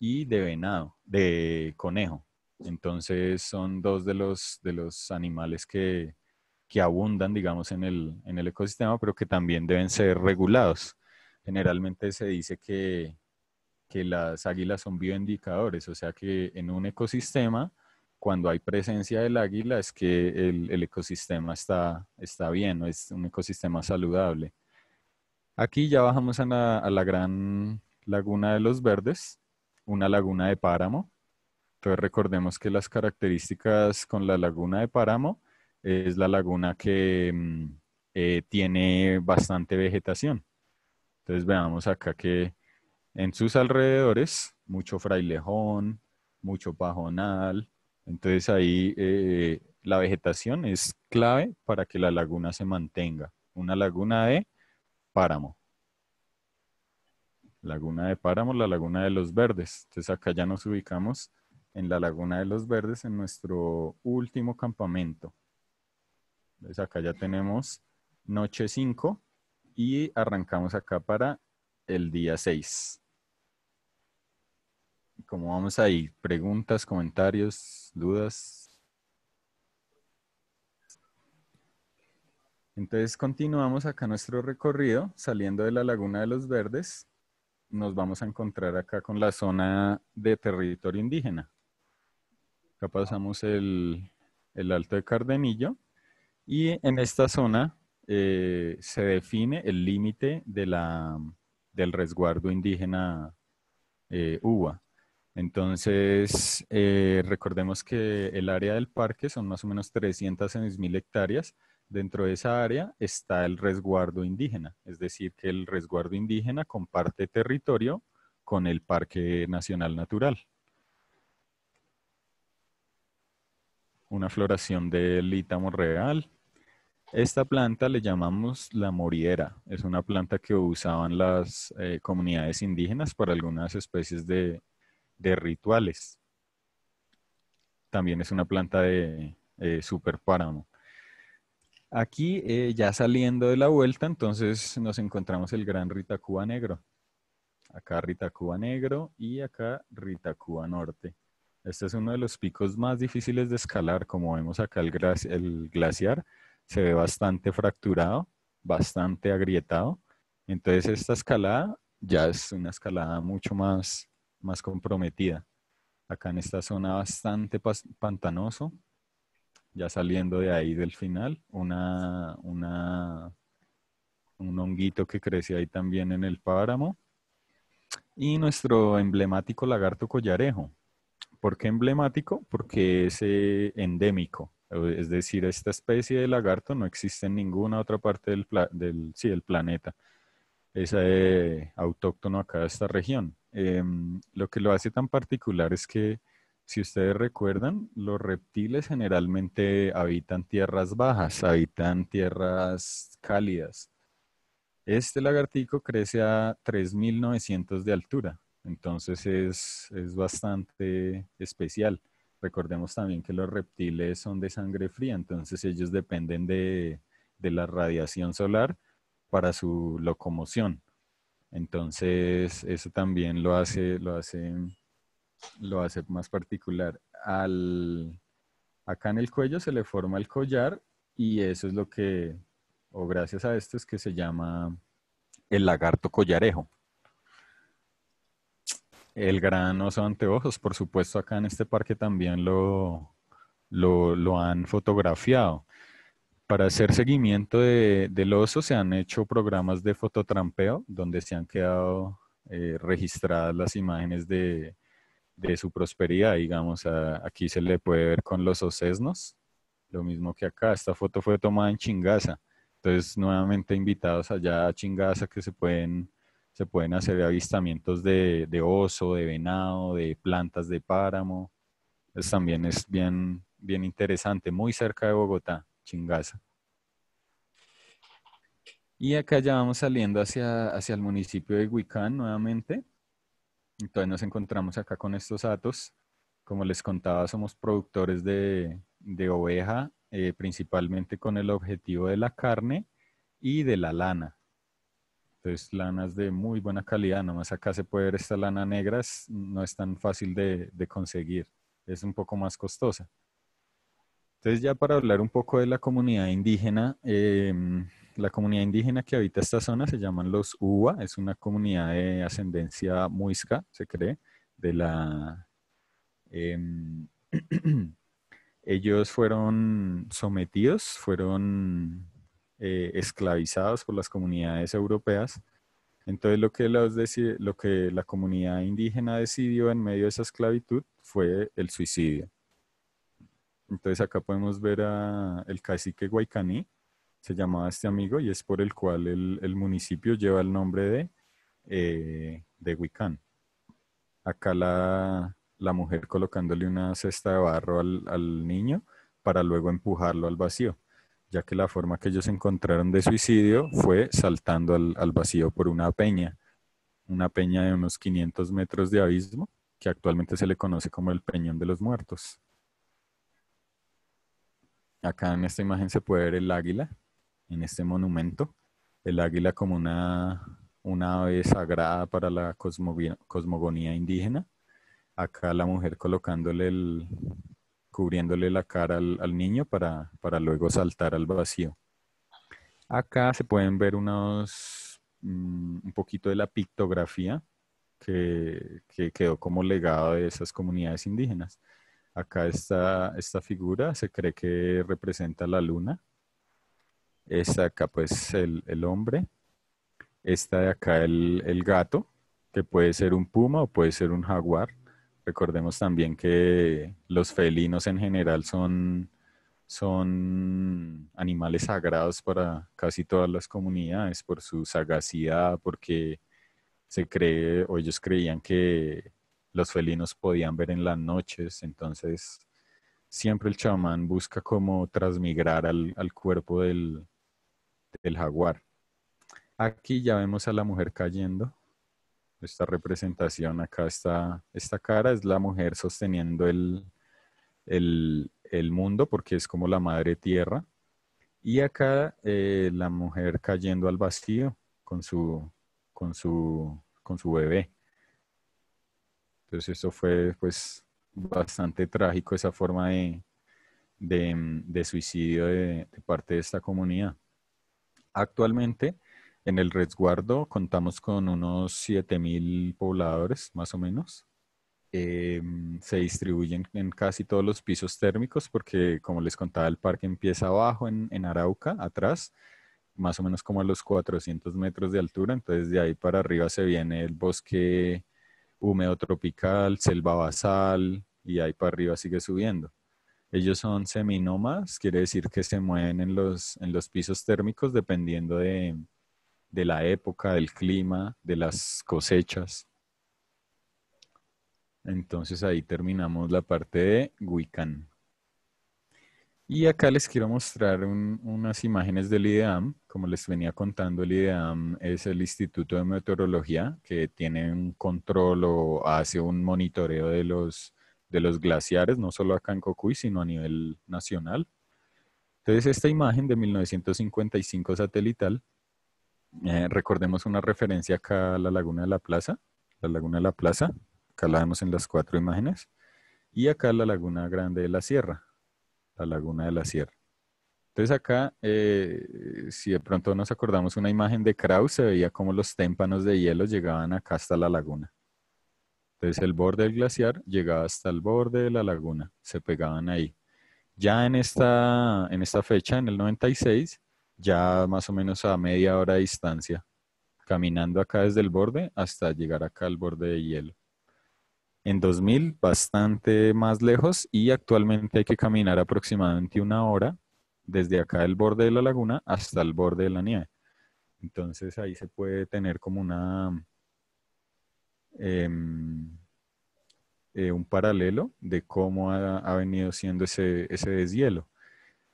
y de venado, de conejo. Entonces son dos de los, de los animales que que abundan, digamos, en el, ecosistema, pero que también deben ser regulados. Generalmente se dice que, las águilas son bioindicadores, o sea que en un ecosistema, cuando hay presencia del águila, es que el, ecosistema está, está bien, es un ecosistema saludable. Aquí ya bajamos a la, a la, gran laguna de los verdes, una laguna de páramo. Entonces recordemos que las características con la laguna de páramo es la laguna que mm, eh, tiene bastante vegetación. Entonces veamos acá que en sus alrededores, mucho frailejón, mucho pajonal. Entonces ahí eh, la vegetación es clave para que la laguna se mantenga. Una laguna de páramo. Laguna de páramo, la laguna de los verdes. Entonces acá ya nos ubicamos en la laguna de los verdes en nuestro último campamento. Entonces acá ya tenemos noche 5 y arrancamos acá para el día 6. ¿Cómo vamos ahí? ¿Preguntas, comentarios, dudas? Entonces continuamos acá nuestro recorrido saliendo de la Laguna de los Verdes. Nos vamos a encontrar acá con la zona de territorio indígena. Acá pasamos el, el Alto de Cardenillo y en esta zona eh, se define el límite del resguardo indígena eh, Entonces, eh, recordemos que el área del parque son más o menos 300,000 mil hectáreas. Dentro de esa área está el resguardo indígena, es decir, que el resguardo indígena comparte territorio con el Parque Nacional Natural. Una floración del ítamo real, esta planta le llamamos la moriera. Es una planta que usaban las eh, comunidades indígenas para algunas especies de, rituales. También es una planta de eh, super páramo. Aquí, eh, ya saliendo de la vuelta, entonces nos encontramos el gran Ritacuba negro. Acá Ritacuba negro y acá Ritacuba norte. Este es uno de los picos más difíciles de escalar, como vemos acá el glaciar se ve bastante fracturado, bastante agrietado. Entonces esta escalada ya es una escalada mucho más, más comprometida. Acá en esta zona bastante pantanoso, ya saliendo de ahí del final, una, un honguito que crece ahí también en el páramo. Y nuestro emblemático lagarto collarejo. ¿Por qué emblemático? Porque es eh, endémico es decir, esta especie de lagarto no existe en ninguna otra parte del, planeta. Es eh, autóctono acá de esta región. Em, lo que lo hace tan particular es que, si ustedes recuerdan, los reptiles generalmente habitan tierras bajas, habitan tierras cálidas. Este lagartico crece a 3.900 de altura, entonces es bastante especial recordemos también que los reptiles son de sangre fría, entonces ellos dependen de, la radiación solar para su locomoción. Entonces, eso también lo hace, lo lo hace más particular. Al, acá en el cuello se le forma el collar y eso es lo que, o gracias a esto, es que se llama el lagarto collarejo. El gran oso anteojos, por supuesto, acá en este parque también lo, lo, han fotografiado. Para hacer seguimiento de, del oso se han hecho programas de fototrampeo donde se han quedado eh, registradas las imágenes de, de su prosperidad, digamos. aquí se le puede ver con los ocesnos, lo mismo que acá. Esta foto fue tomada en Chingaza. Entonces, nuevamente invitados allá a Chingaza que se pueden se pueden hacer avistamientos de, oso, de venado, de plantas de páramo. Pues también es bien, bien interesante, muy cerca de Bogotá, Chingaza. Y acá ya vamos saliendo hacia, el municipio de Huicán nuevamente. Entonces nos encontramos acá con estos atos. Como les contaba, somos productores de, oveja, eh, principalmente con el objetivo de la carne y de la lana. Entonces, lanas de muy buena calidad, nomás acá se puede ver esta lana negra, no es tan fácil de, conseguir, es un poco más costosa. Entonces, ya para hablar un poco de la comunidad indígena, em, la comunidad indígena que habita esta zona se llaman los Uwa, es una comunidad de ascendencia muisca, se cree, de la... Em, ellos fueron sometidos, fueron eh, esclavizados por las comunidades europeas. Entonces lo que, lo que la comunidad indígena decidió en medio de esa esclavitud fue el suicidio. Entonces acá podemos ver a el cacique Guaycaní, se llamaba este amigo y es por el cual el, municipio lleva el nombre de, eh, de Huicán. Acá la, la, mujer colocándole una cesta de barro al niño para luego empujarlo al vacío ya que la forma que ellos encontraron de suicidio fue saltando al, vacío por una peña, una peña de unos 500 metros de abismo, que actualmente se le conoce como el Peñón de los Muertos. Acá en esta imagen se puede ver el águila, en este monumento, el águila como una, una ave sagrada para la cosmogonía indígena. Acá la mujer colocándole el, cubriéndole la cara al, niño para, luego saltar al vacío. Acá se pueden ver unos, mm, un poquito de la pictografía que, quedó como legado de esas comunidades indígenas. Acá está esta figura, se cree que representa la luna. Esta acá pues el, hombre. Esta de acá el gato, que puede ser un puma o puede ser un jaguar Recordemos también que los felinos en general son, son animales sagrados para casi todas las comunidades por su sagacidad, porque se cree o ellos creían que los felinos podían ver en las noches, entonces siempre el chamán busca como transmigrar al, cuerpo del jaguar. Aquí ya vemos a la mujer cayendo esta representación. Acá está esta cara, es la mujer sosteniendo el, mundo porque es como la madre tierra. Y acá eh, la mujer cayendo al vacío con su, con su, con su bebé. Entonces eso fue pues bastante trágico esa forma de, de, suicidio de parte de esta comunidad. Actualmente en el resguardo contamos con unos 7000 pobladores, más o menos. Em, se distribuyen en casi todos los pisos térmicos porque, como les contaba, el parque empieza abajo en, Arauca, atrás, más o menos como a los 400 metros de altura. Entonces, de ahí para arriba se viene el bosque húmedo tropical, selva basal, y ahí para arriba sigue subiendo. Ellos son seminomas, quiere decir que se mueven en los pisos térmicos dependiendo de, de la época, del clima, de las cosechas. Entonces ahí terminamos la parte de Wiccan. Y acá les quiero mostrar unas imágenes del IDEAM. Como les venía contando, el IDEAM es el Instituto de Meteorología que tiene un control o hace un monitoreo de los, de los glaciares, no solo acá en Cocuy, sino a nivel nacional. Entonces, esta imagen de 1955 satelital eh, recordemos una referencia acá a la Laguna de la Plaza, la Laguna de la Plaza, acá la vemos en las cuatro imágenes, y acá la Laguna Grande de la Sierra, la Laguna de la Sierra. Entonces acá, eh, si de pronto nos acordamos una imagen de Kraus, se veía como los témpanos de hielo llegaban acá hasta la laguna. Entonces el borde del glaciar llegaba hasta el borde de la laguna, se pegaban ahí. Ya en esta, en esta fecha, en el 96, ya más o menos a media hora de distancia, caminando acá desde el borde hasta llegar acá al borde de hielo. En 2000, bastante más lejos y actualmente hay que caminar aproximadamente una hora desde acá del borde de la laguna hasta el borde de la nieve. Entonces ahí se puede tener como una... Em, eh, un paralelo de cómo ha, venido siendo ese deshielo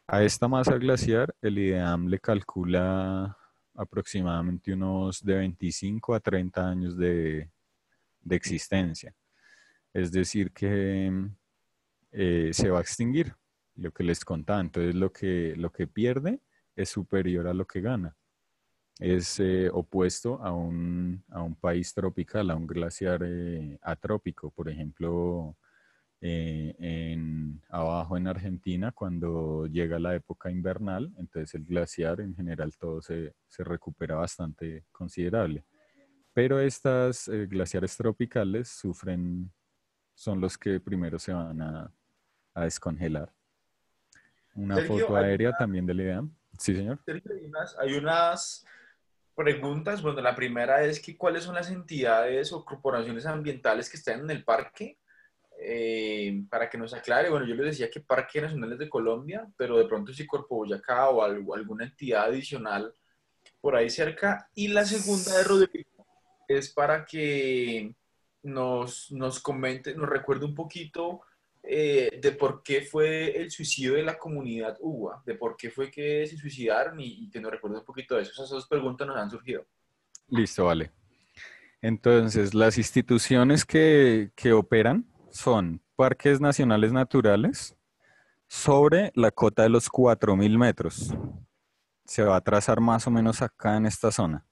a esta masa glaciar, el IDEAM le calcula aproximadamente unos de 25 a 30 años de, de existencia. Es decir, que eh, se va a extinguir, lo que les contaba. Entonces, lo que, lo que pierde es superior a lo que gana. Es eh, opuesto a un, a un, país tropical, a un glaciar eh, atrópico. Por ejemplo, eh, en, abajo en Argentina cuando llega la época invernal, entonces el glaciar en general todo se, se recupera bastante considerable. Pero estas eh, glaciares tropicales sufren, son los que primero se van a, descongelar. Una foto aérea también del idea. Sí, señor. hay, unas, hay unas preguntas. Bueno, la primera es que cuáles son las entidades o corporaciones ambientales que están en el parque eh, para que nos aclare, bueno, yo les decía que Parques Nacionales de Colombia, pero de pronto si Corpo Boyacá o alguna entidad adicional por ahí cerca. Y la segunda de Rodrigo es para que nos, nos comente, nos recuerde un poquito eh, de por qué fue el suicidio de la comunidad uva, de por qué fue que se suicidaron y, que nos recuerde un poquito de eso. Esas dos preguntas nos han surgido. Listo, vale. Entonces, las instituciones que operan son parques nacionales naturales sobre la cota de los 4.000 metros. Se va a trazar más o menos acá en esta zona.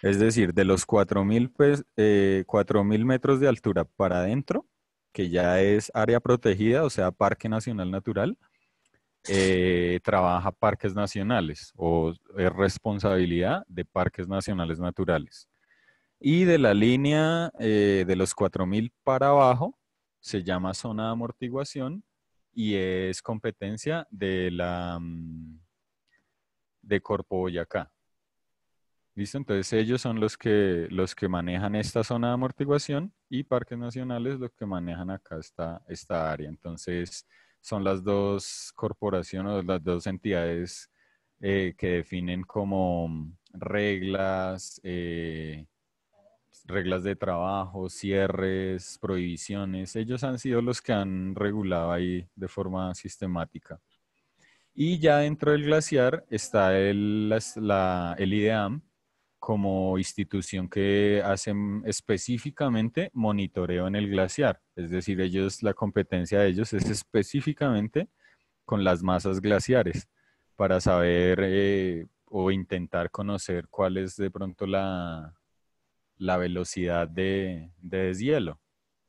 Es decir, de los 4.000 pues, eh, metros de altura para adentro, que ya es área protegida, o sea, Parque Nacional Natural, eh, trabaja parques nacionales o es responsabilidad de parques nacionales naturales. Y de la línea eh, de los 4000 para abajo se llama zona de amortiguación y es competencia de la mm, de Corpo Boyacá. ¿Listo? Entonces ellos son los que, los que manejan esta zona de amortiguación y Parques Nacionales los que manejan acá esta, esta área. Entonces son las dos corporaciones, las dos entidades eh, que definen como mm, reglas, eh, reglas de trabajo, cierres, prohibiciones, ellos han sido los que han regulado ahí de forma sistemática. Y ya dentro del glaciar está el, la, IDEAM como institución que hace específicamente monitoreo en el glaciar. Es decir, ellos, la competencia de ellos es específicamente con las masas glaciares para saber eh, o intentar conocer cuál es de pronto la, la velocidad de, deshielo.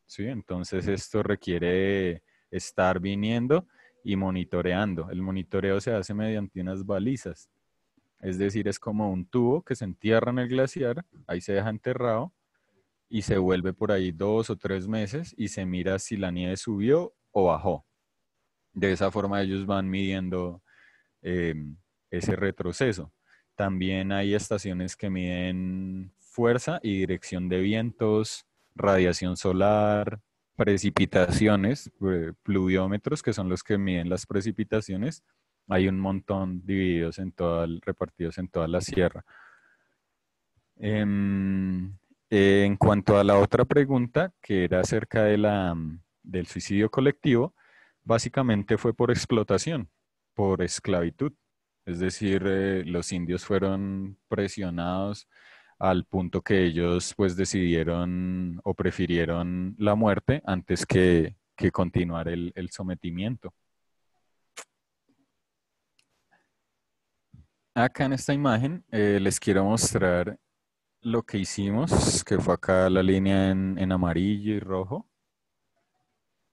¿sí? Entonces esto requiere estar viniendo y monitoreando. El monitoreo se hace mediante unas balizas. Es decir, es como un tubo que se entierra en el glaciar, ahí se deja enterrado y se vuelve por ahí dos o tres meses y se mira si la nieve subió o bajó. De esa forma ellos van midiendo em, ese retroceso. También hay estaciones que miden fuerza y dirección de vientos, radiación solar, precipitaciones, eh, pluviómetros, que son los que miden las precipitaciones. Hay un montón divididos en toda, repartidos en toda la sierra. Em, en, cuanto a la otra pregunta, que era acerca de la, mm, del suicidio colectivo, básicamente fue por explotación, por esclavitud. Es decir, eh, los indios fueron presionados al punto que ellos pues decidieron o prefirieron la muerte antes que, continuar el, sometimiento. Acá en esta imagen eh, les quiero mostrar lo que hicimos, que fue acá la línea en, en, amarillo y rojo,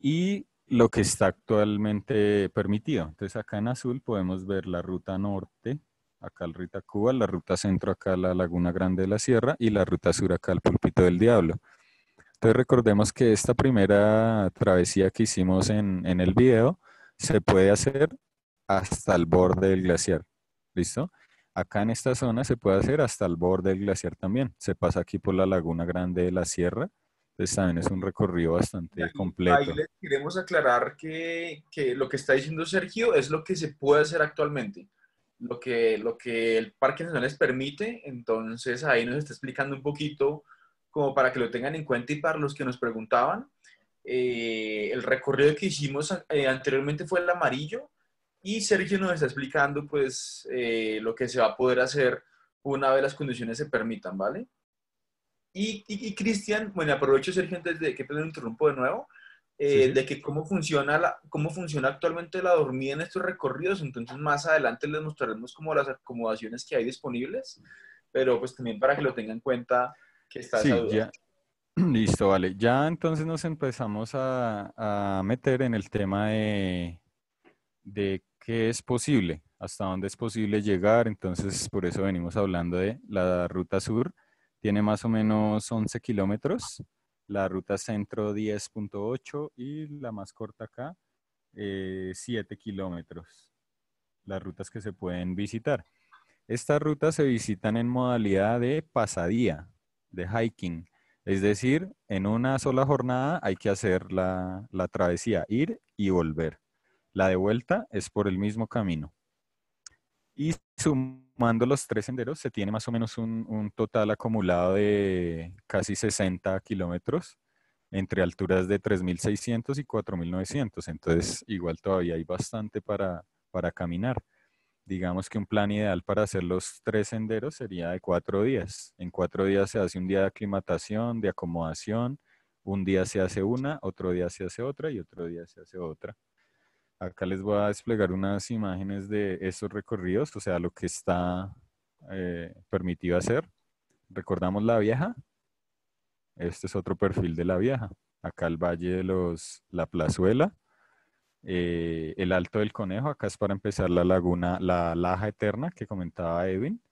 y lo que está actualmente permitido. Entonces acá en azul podemos ver la ruta norte acá al Rita Cuba, la ruta centro acá a la Laguna Grande de la Sierra y la ruta sur acá al Pulpito del Diablo. Entonces recordemos que esta primera travesía que hicimos en, el video se puede hacer hasta el borde del glaciar, ¿listo? Acá en esta zona se puede hacer hasta el borde del glaciar también. Se pasa aquí por la Laguna Grande de la Sierra, entonces también es un recorrido bastante completo. Ahí les queremos aclarar que, que lo que está diciendo Sergio es lo que se puede hacer actualmente lo que, lo que el Parque Nacional les permite. Entonces ahí nos está explicando un poquito como para que lo tengan en cuenta y para los que nos preguntaban. Eh, el recorrido que hicimos eh, anteriormente fue el amarillo y Sergio nos está explicando pues eh, lo que se va a poder hacer una vez las condiciones se permitan, ¿vale? Y, y, Cristian, bueno, aprovecho Sergio antes de que te interrumpo de nuevo. Eh, de que cómo funciona, cómo funciona actualmente la dormida en estos recorridos. Entonces, más adelante les mostraremos como las acomodaciones que hay disponibles, pero pues también para que lo tengan en cuenta que está sí, Listo, vale. Ya entonces nos empezamos a, meter en el tema de, de qué es posible, hasta dónde es posible llegar. Entonces, por eso venimos hablando de la ruta sur. Tiene más o menos 11 kilómetros la ruta centro 10.8 y la más corta acá, 7 eh, kilómetros, las rutas que se pueden visitar. Estas rutas se visitan en modalidad de pasadía, de hiking. Es decir, en una sola jornada hay que hacer la, la, travesía, ir y volver. La de vuelta es por el mismo camino. Y su sumando los tres senderos, se tiene más o menos un, total acumulado de casi 60 kilómetros entre alturas de 3.600 y 4.900. Entonces, igual todavía hay bastante para, para caminar. Digamos que un plan ideal para hacer los tres senderos sería de cuatro días. En cuatro días se hace un día de aclimatación, de acomodación, un día se hace una, otro día se hace otra y otro día se hace otra. Acá les voy a desplegar unas imágenes de esos recorridos, o sea, lo que está eh, permitido hacer. Recordamos la vieja. Este es otro perfil de la vieja. Acá el Valle de los La Plazuela. Eh, el Alto del Conejo, acá es para empezar la laguna, la Laja Eterna que comentaba Edwin.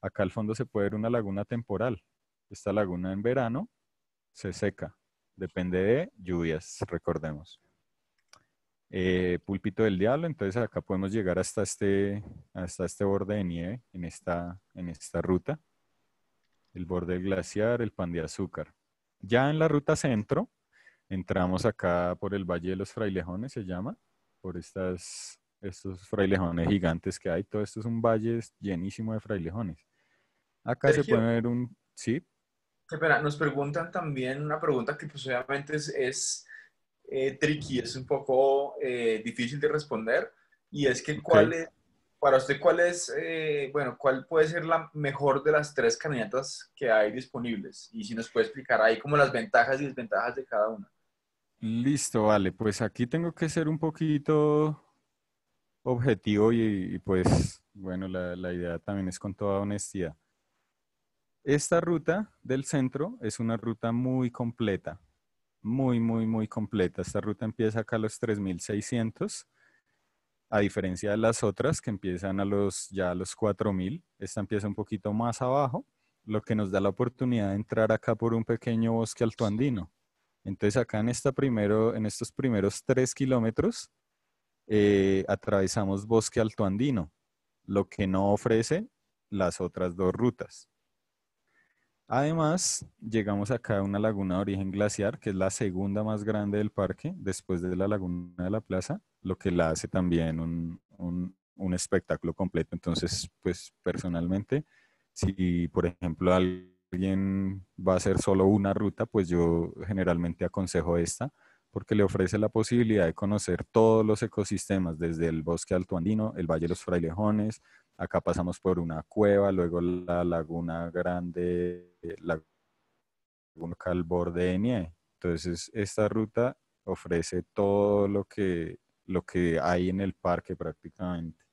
Acá al fondo se puede ver una laguna temporal. Esta laguna en verano se seca. Depende de lluvias, recordemos eh, púlpito del diablo, entonces acá podemos llegar hasta este, hasta este borde de nieve, en esta, en esta ruta, el borde del glaciar, el pan de azúcar. Ya en la ruta centro, entramos acá por el Valle de los Frailejones, se llama, por estas, estos frailejones gigantes que hay. Todo esto es un valle llenísimo de frailejones. Acá se puede ver un... Sí. Espera, nos preguntan también una pregunta que pues obviamente es eh, tricky, es un poco eh, difícil de responder. Y es que, ¿cuál es, para usted, cuál es, eh, bueno, cuál puede ser la mejor de las tres candidatas que hay disponibles? Y si nos puede explicar ahí como las ventajas y desventajas de cada una. Listo, vale. Pues aquí tengo que ser un poquito objetivo y, pues, bueno, la idea también es con toda honestidad. Esta ruta del centro es una ruta muy completa muy, muy, muy completa. Esta ruta empieza acá a los 3600, a diferencia de las otras que empiezan a los, ya a los 4000. Esta empieza un poquito más abajo, lo que nos da la oportunidad de entrar acá por un pequeño bosque altoandino. Entonces acá en, primero, en estos primeros tres kilómetros eh, atravesamos bosque altoandino, lo que no ofrece las otras dos rutas. Además, llegamos acá a una laguna de origen glaciar, que es la segunda más grande del parque, después de la laguna de la plaza, lo que la hace también un, espectáculo completo. Entonces, pues personalmente, si por ejemplo alguien va a hacer solo una ruta, pues yo generalmente aconsejo esta, porque le ofrece la posibilidad de conocer todos los ecosistemas, desde el bosque alto el Valle de los Frailejones, Acá pasamos por una cueva, luego la laguna grande, eh, la laguna al Entonces, esta ruta ofrece todo lo que, lo que hay en el parque prácticamente.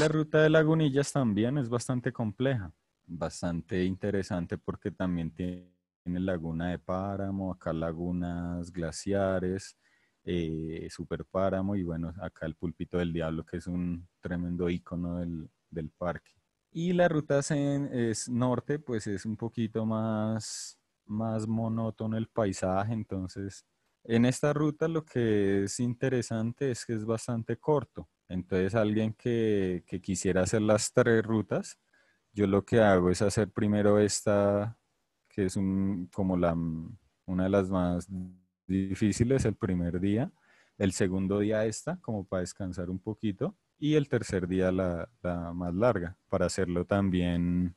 La ruta de lagunillas también es bastante compleja, bastante interesante porque también tiene laguna de páramo, acá lagunas glaciares, eh, super páramo y bueno, acá el pulpito del diablo que es un tremendo icono del, del parque. Y la ruta es norte, pues es un poquito más, más monótono el paisaje, entonces en esta ruta lo que es interesante es que es bastante corto. Entonces alguien que, quisiera hacer las tres rutas, yo lo que hago es hacer primero esta, que es como la, una de las más difíciles el primer día. El segundo día esta, como para descansar un poquito y el tercer día la, más larga para hacerlo también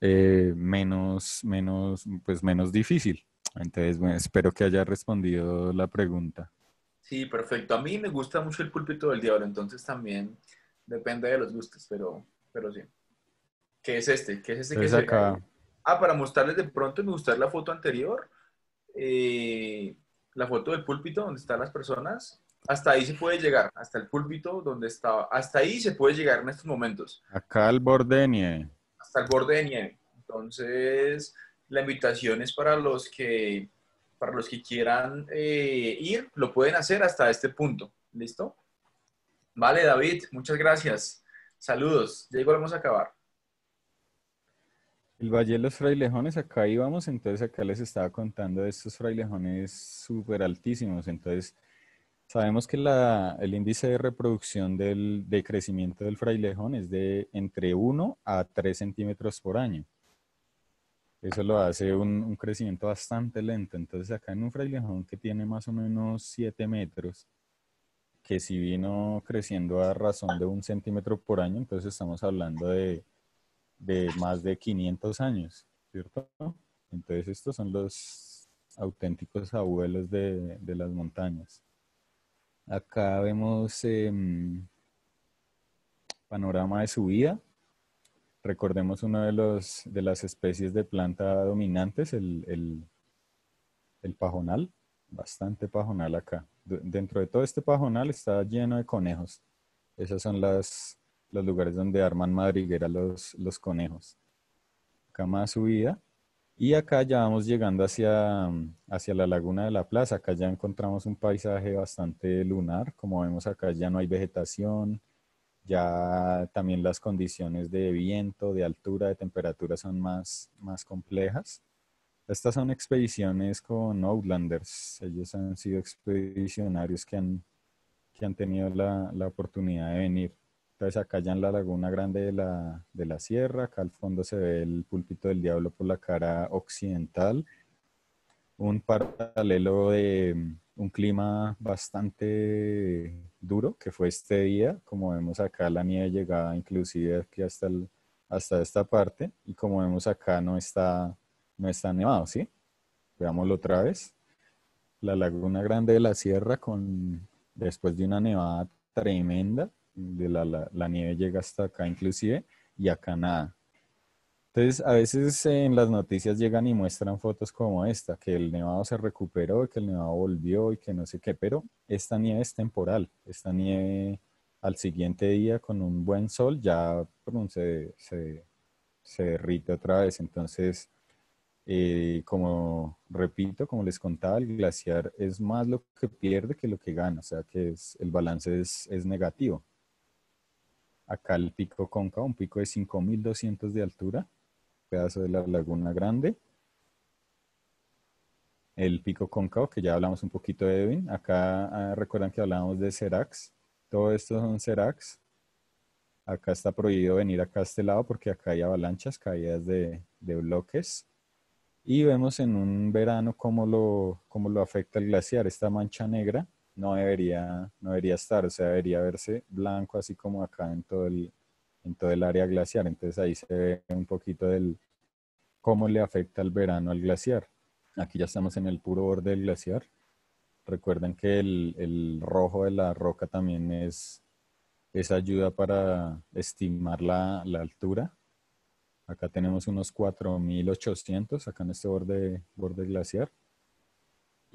eh, menos, menos, pues menos difícil. Entonces, bueno, espero que haya respondido la pregunta. Sí, perfecto. A mí me gusta mucho el púlpito del diablo, entonces también depende de los gustos, pero, pero sí. ¿Qué es este? ¿Qué es este que acá? Ah, para mostrarles de pronto, me gustar la foto anterior, eh, la foto del púlpito donde están las personas hasta ahí se puede llegar, hasta el púlpito donde estaba. Hasta ahí se puede llegar en estos momentos. Acá al borde Hasta el borde Entonces, la invitación es para los que, para los que quieran eh, ir, lo pueden hacer hasta este punto. ¿Listo? Vale, David, muchas gracias. Saludos. Ya vamos a acabar. El Valle de los Frailejones, acá íbamos, entonces acá les estaba contando de estos frailejones súper altísimos. Entonces, Sabemos que el índice de reproducción del, de crecimiento del frailejón es de entre 1 a 3 centímetros por año. Eso lo hace un, crecimiento bastante lento. Entonces acá en un frailejón que tiene más o menos 7 metros, que si vino creciendo a razón de un centímetro por año, entonces estamos hablando de, de más de 500 años, ¿cierto? Entonces estos son los auténticos abuelos de, de las montañas. Acá vemos em, panorama de subida. Recordemos una de, los, de las especies de planta dominantes, el, el, pajonal, bastante pajonal acá. Dentro de todo este pajonal está lleno de conejos. Esos son las, los lugares donde arman madriguera los, los conejos. Acá más subida y acá ya vamos llegando hacia, hacia la laguna de la plaza. Acá ya encontramos un paisaje bastante lunar. Como vemos acá ya no hay vegetación. Ya también las condiciones de viento, de altura, de temperatura son más, más complejas. Estas son expediciones con Outlanders. Ellos han sido expedicionarios que han, han tenido la, la oportunidad de venir. Entonces acá ya en la laguna grande de la, de la sierra, acá al fondo se ve el púlpito del diablo por la cara occidental. Un paralelo de un clima bastante duro que fue este día, como vemos acá la nieve llegaba inclusive aquí hasta, el, hasta esta parte y como vemos acá no está, no está nevado, ¿sí? Veámoslo otra vez. La laguna grande de la sierra con, después de una nevada tremenda, de la, la, nieve llega hasta acá inclusive y acá nada. Entonces, a veces en las noticias llegan y muestran fotos como esta, que el nevado se recuperó, que el nevado volvió y que no sé qué, pero esta nieve es temporal, esta nieve al siguiente día con un buen sol ya se, se, derrite otra vez. Entonces, eh, como repito, como les contaba, el glaciar es más lo que pierde que lo que gana, o sea que el balance es, es negativo acá el pico cóncavo, un pico de 5200 de altura, pedazo de la laguna grande. El pico cóncavo, que ya hablamos un poquito de Edwin. Acá ah, recuerdan que hablábamos de Cerax. Todo esto son Cerax. Acá está prohibido venir acá a este lado porque acá hay avalanchas, caídas de, de bloques. Y vemos en un verano cómo lo, cómo lo afecta el glaciar, esta mancha negra no debería, no debería estar, o sea, debería verse blanco así como acá en todo el, área glaciar. Entonces ahí se ve un poquito del cómo le afecta el verano al glaciar. Aquí ya estamos en el puro borde del glaciar. Recuerden que el, rojo de la roca también es, ayuda para estimar la, altura. Acá tenemos unos 4.800, acá en este borde, borde glaciar.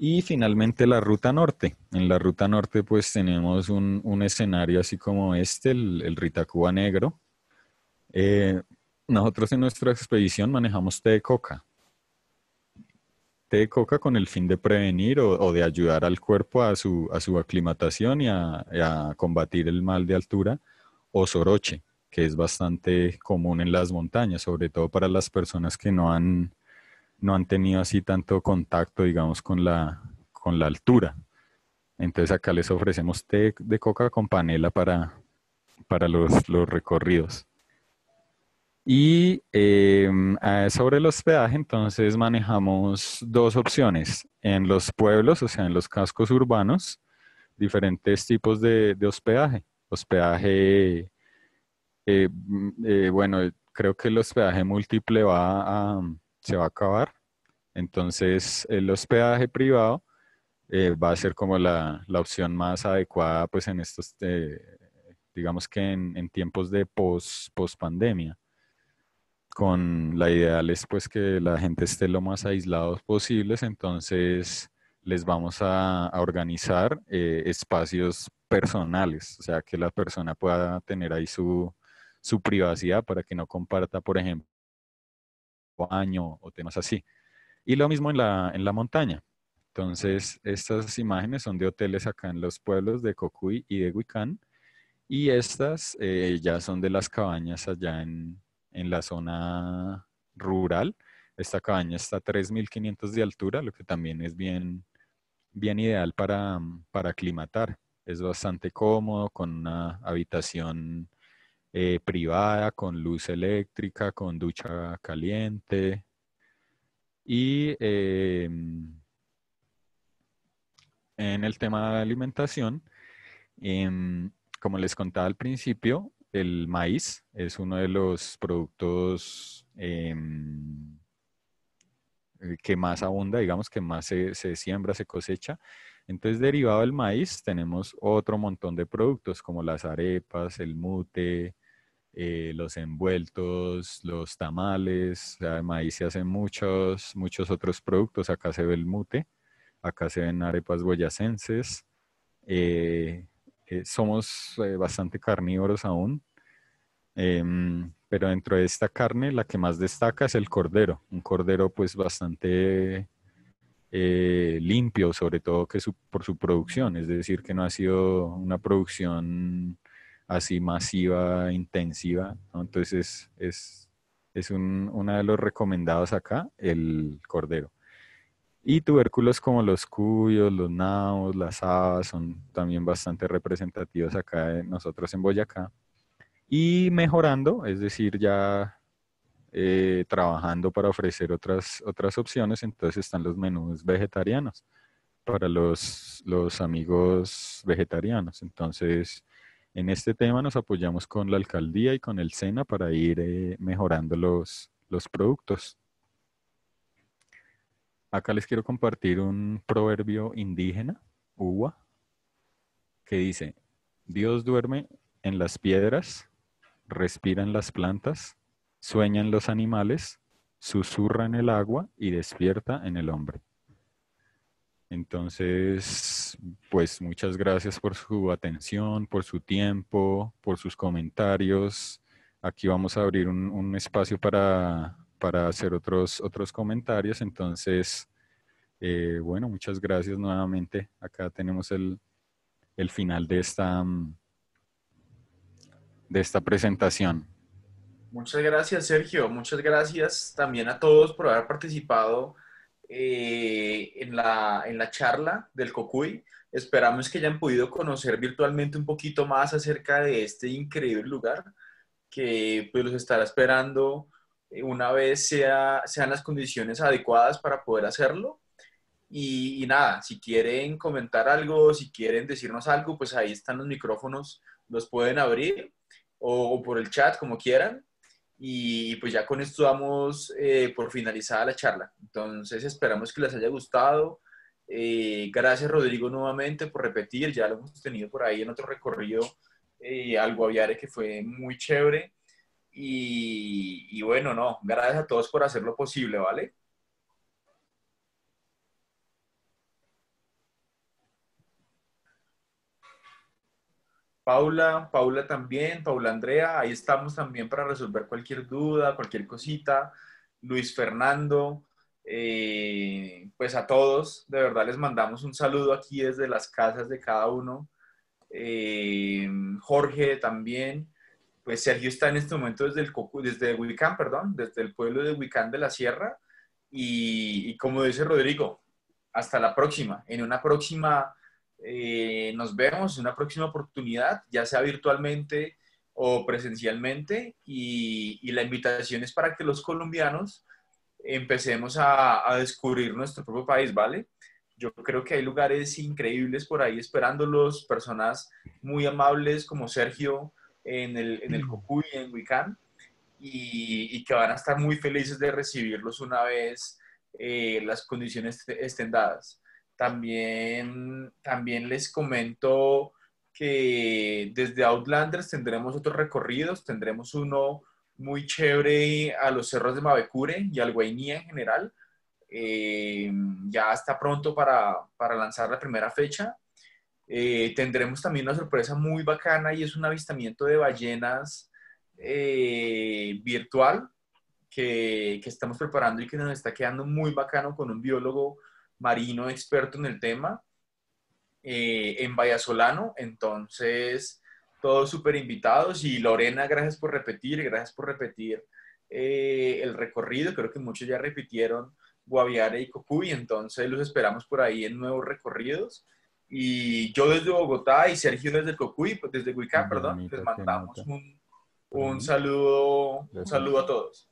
Y finalmente la ruta norte. En la ruta norte pues tenemos un, escenario así como este, el, el Ritacuba negro. Eh, nosotros en nuestra expedición manejamos té de coca. Té de coca con el fin de prevenir o, de ayudar al cuerpo a su, a su aclimatación y a, a, combatir el mal de altura o soroche, que es bastante común en las montañas, sobre todo para las personas que no han no han tenido así tanto contacto, digamos, con la, con la altura. Entonces acá les ofrecemos té de coca con panela para, para los, recorridos. Y em, sobre el hospedaje, entonces manejamos dos opciones. En los pueblos, o sea, en los cascos urbanos, diferentes tipos de, hospedaje. Hospedaje, eh, eh, bueno, creo que el hospedaje múltiple va a, se va a acabar. Entonces, el hospedaje privado eh, va a ser como la, la, opción más adecuada, pues en estos, eh, digamos que en, tiempos de post, post pandemia. Con la idea es pues que la gente esté lo más aislados posibles, entonces les vamos a, organizar eh, espacios personales, o sea que la persona pueda tener ahí su, su privacidad para que no comparta, por ejemplo, año o temas así. Y lo mismo en la, en la montaña. Entonces, estas imágenes son de hoteles acá en los pueblos de Cocuy y de Huicán. Y estas eh, ya son de las cabañas allá en, la zona rural. Esta cabaña está a 3.500 de altura, lo que también es bien, bien ideal para, para aclimatar. Es bastante cómodo, con una habitación eh, privada, con luz eléctrica, con ducha caliente. Y em, en el tema de alimentación, em, como les contaba al principio, el maíz es uno de los productos em, eh, que más abunda, digamos, que más se, se siembra, se cosecha. Entonces, derivado del maíz, tenemos otro montón de productos como las arepas, el mute, eh, los envueltos, los tamales, maíz se hacen muchos, muchos otros productos. Acá se ve el mute, acá se ven arepas boyacenses. Eh, eh, somos bastante carnívoros aún, em, pero dentro de esta carne la que más destaca es el cordero, un cordero pues bastante limpio, sobre todo que por su producción, es decir, que no ha sido una producción así masiva, intensiva. ¿no? Entonces es, es un, uno de los recomendados acá, el cordero. Y tubérculos como los cuyos, los naos, las habas son también bastante representativos acá de eh, nosotros en Boyacá. Y mejorando, es decir, ya eh, trabajando para ofrecer otras, otras opciones, entonces están los menús vegetarianos para los, los amigos vegetarianos. Entonces, en este tema nos apoyamos con la alcaldía y con el SENA para ir eh, mejorando los, productos. Acá les quiero compartir un proverbio indígena, uwa, que dice, Dios duerme en las piedras, respiran las plantas, sueñan los animales, susurra en el agua y despierta en el hombre. Entonces, pues muchas gracias por su atención, por su tiempo, por sus comentarios. Aquí vamos a abrir un, espacio para, hacer otros, otros comentarios. Entonces, eh, bueno, muchas gracias nuevamente. Acá tenemos el, el final de esta, mm, de esta presentación. Muchas gracias, Sergio. Muchas gracias también a todos por haber participado eh, en, la, en la charla del Cocuy, Esperamos que hayan podido conocer virtualmente un poquito más acerca de este increíble lugar que pues, los estará esperando eh, una vez sea, sean las condiciones adecuadas para poder hacerlo. Y, nada, si quieren comentar algo, si quieren decirnos algo, pues ahí están los micrófonos, los pueden abrir o por el chat, como quieran. Y pues ya con esto damos eh, por finalizada la charla. Entonces esperamos que les haya gustado. Eh, gracias Rodrigo nuevamente por repetir, ya lo hemos tenido por ahí en otro recorrido eh, algo al Guaviare que fue muy chévere. Y, y bueno, no, gracias a todos por hacerlo posible, ¿vale? Paula, Paula también, Paula Andrea, ahí estamos también para resolver cualquier duda, cualquier cosita. Luis Fernando, eh, pues a todos, de verdad les mandamos un saludo aquí desde las casas de cada uno. Eh, Jorge también, pues Sergio está en este momento desde, el, desde perdón, desde el pueblo de Huicán de la Sierra. y como dice Rodrigo, hasta la próxima, en una próxima eh, nos vemos en una próxima oportunidad, ya sea virtualmente o presencialmente, y, la invitación es para que los colombianos empecemos a, descubrir nuestro propio país, ¿vale? Yo creo que hay lugares increíbles por ahí esperándolos, personas muy amables como Sergio en el, en el mm. Cocuy, en Huicán y, que van a estar muy felices de recibirlos una vez eh, las condiciones estén dadas. También, también les comento que desde Outlanders tendremos otros recorridos, tendremos uno muy chévere a los cerros de Mavecure y al Guainía en general. Eh, ya está pronto para, lanzar la primera fecha. Eh, tendremos también una sorpresa muy bacana y es un avistamiento de ballenas eh, virtual que, que, estamos preparando y que nos está quedando muy bacano con un biólogo marino experto en el tema, eh, en Vallasolano. Entonces, todos súper invitados. Y Lorena, gracias por repetir, gracias por repetir eh, el recorrido. Creo que muchos ya repitieron Guaviare y Cocuy, entonces los esperamos por ahí en nuevos recorridos. Y yo desde Bogotá y Sergio desde Cocuy, pues, desde Huicá, perdón, les mandamos saludo, un saludo a todos.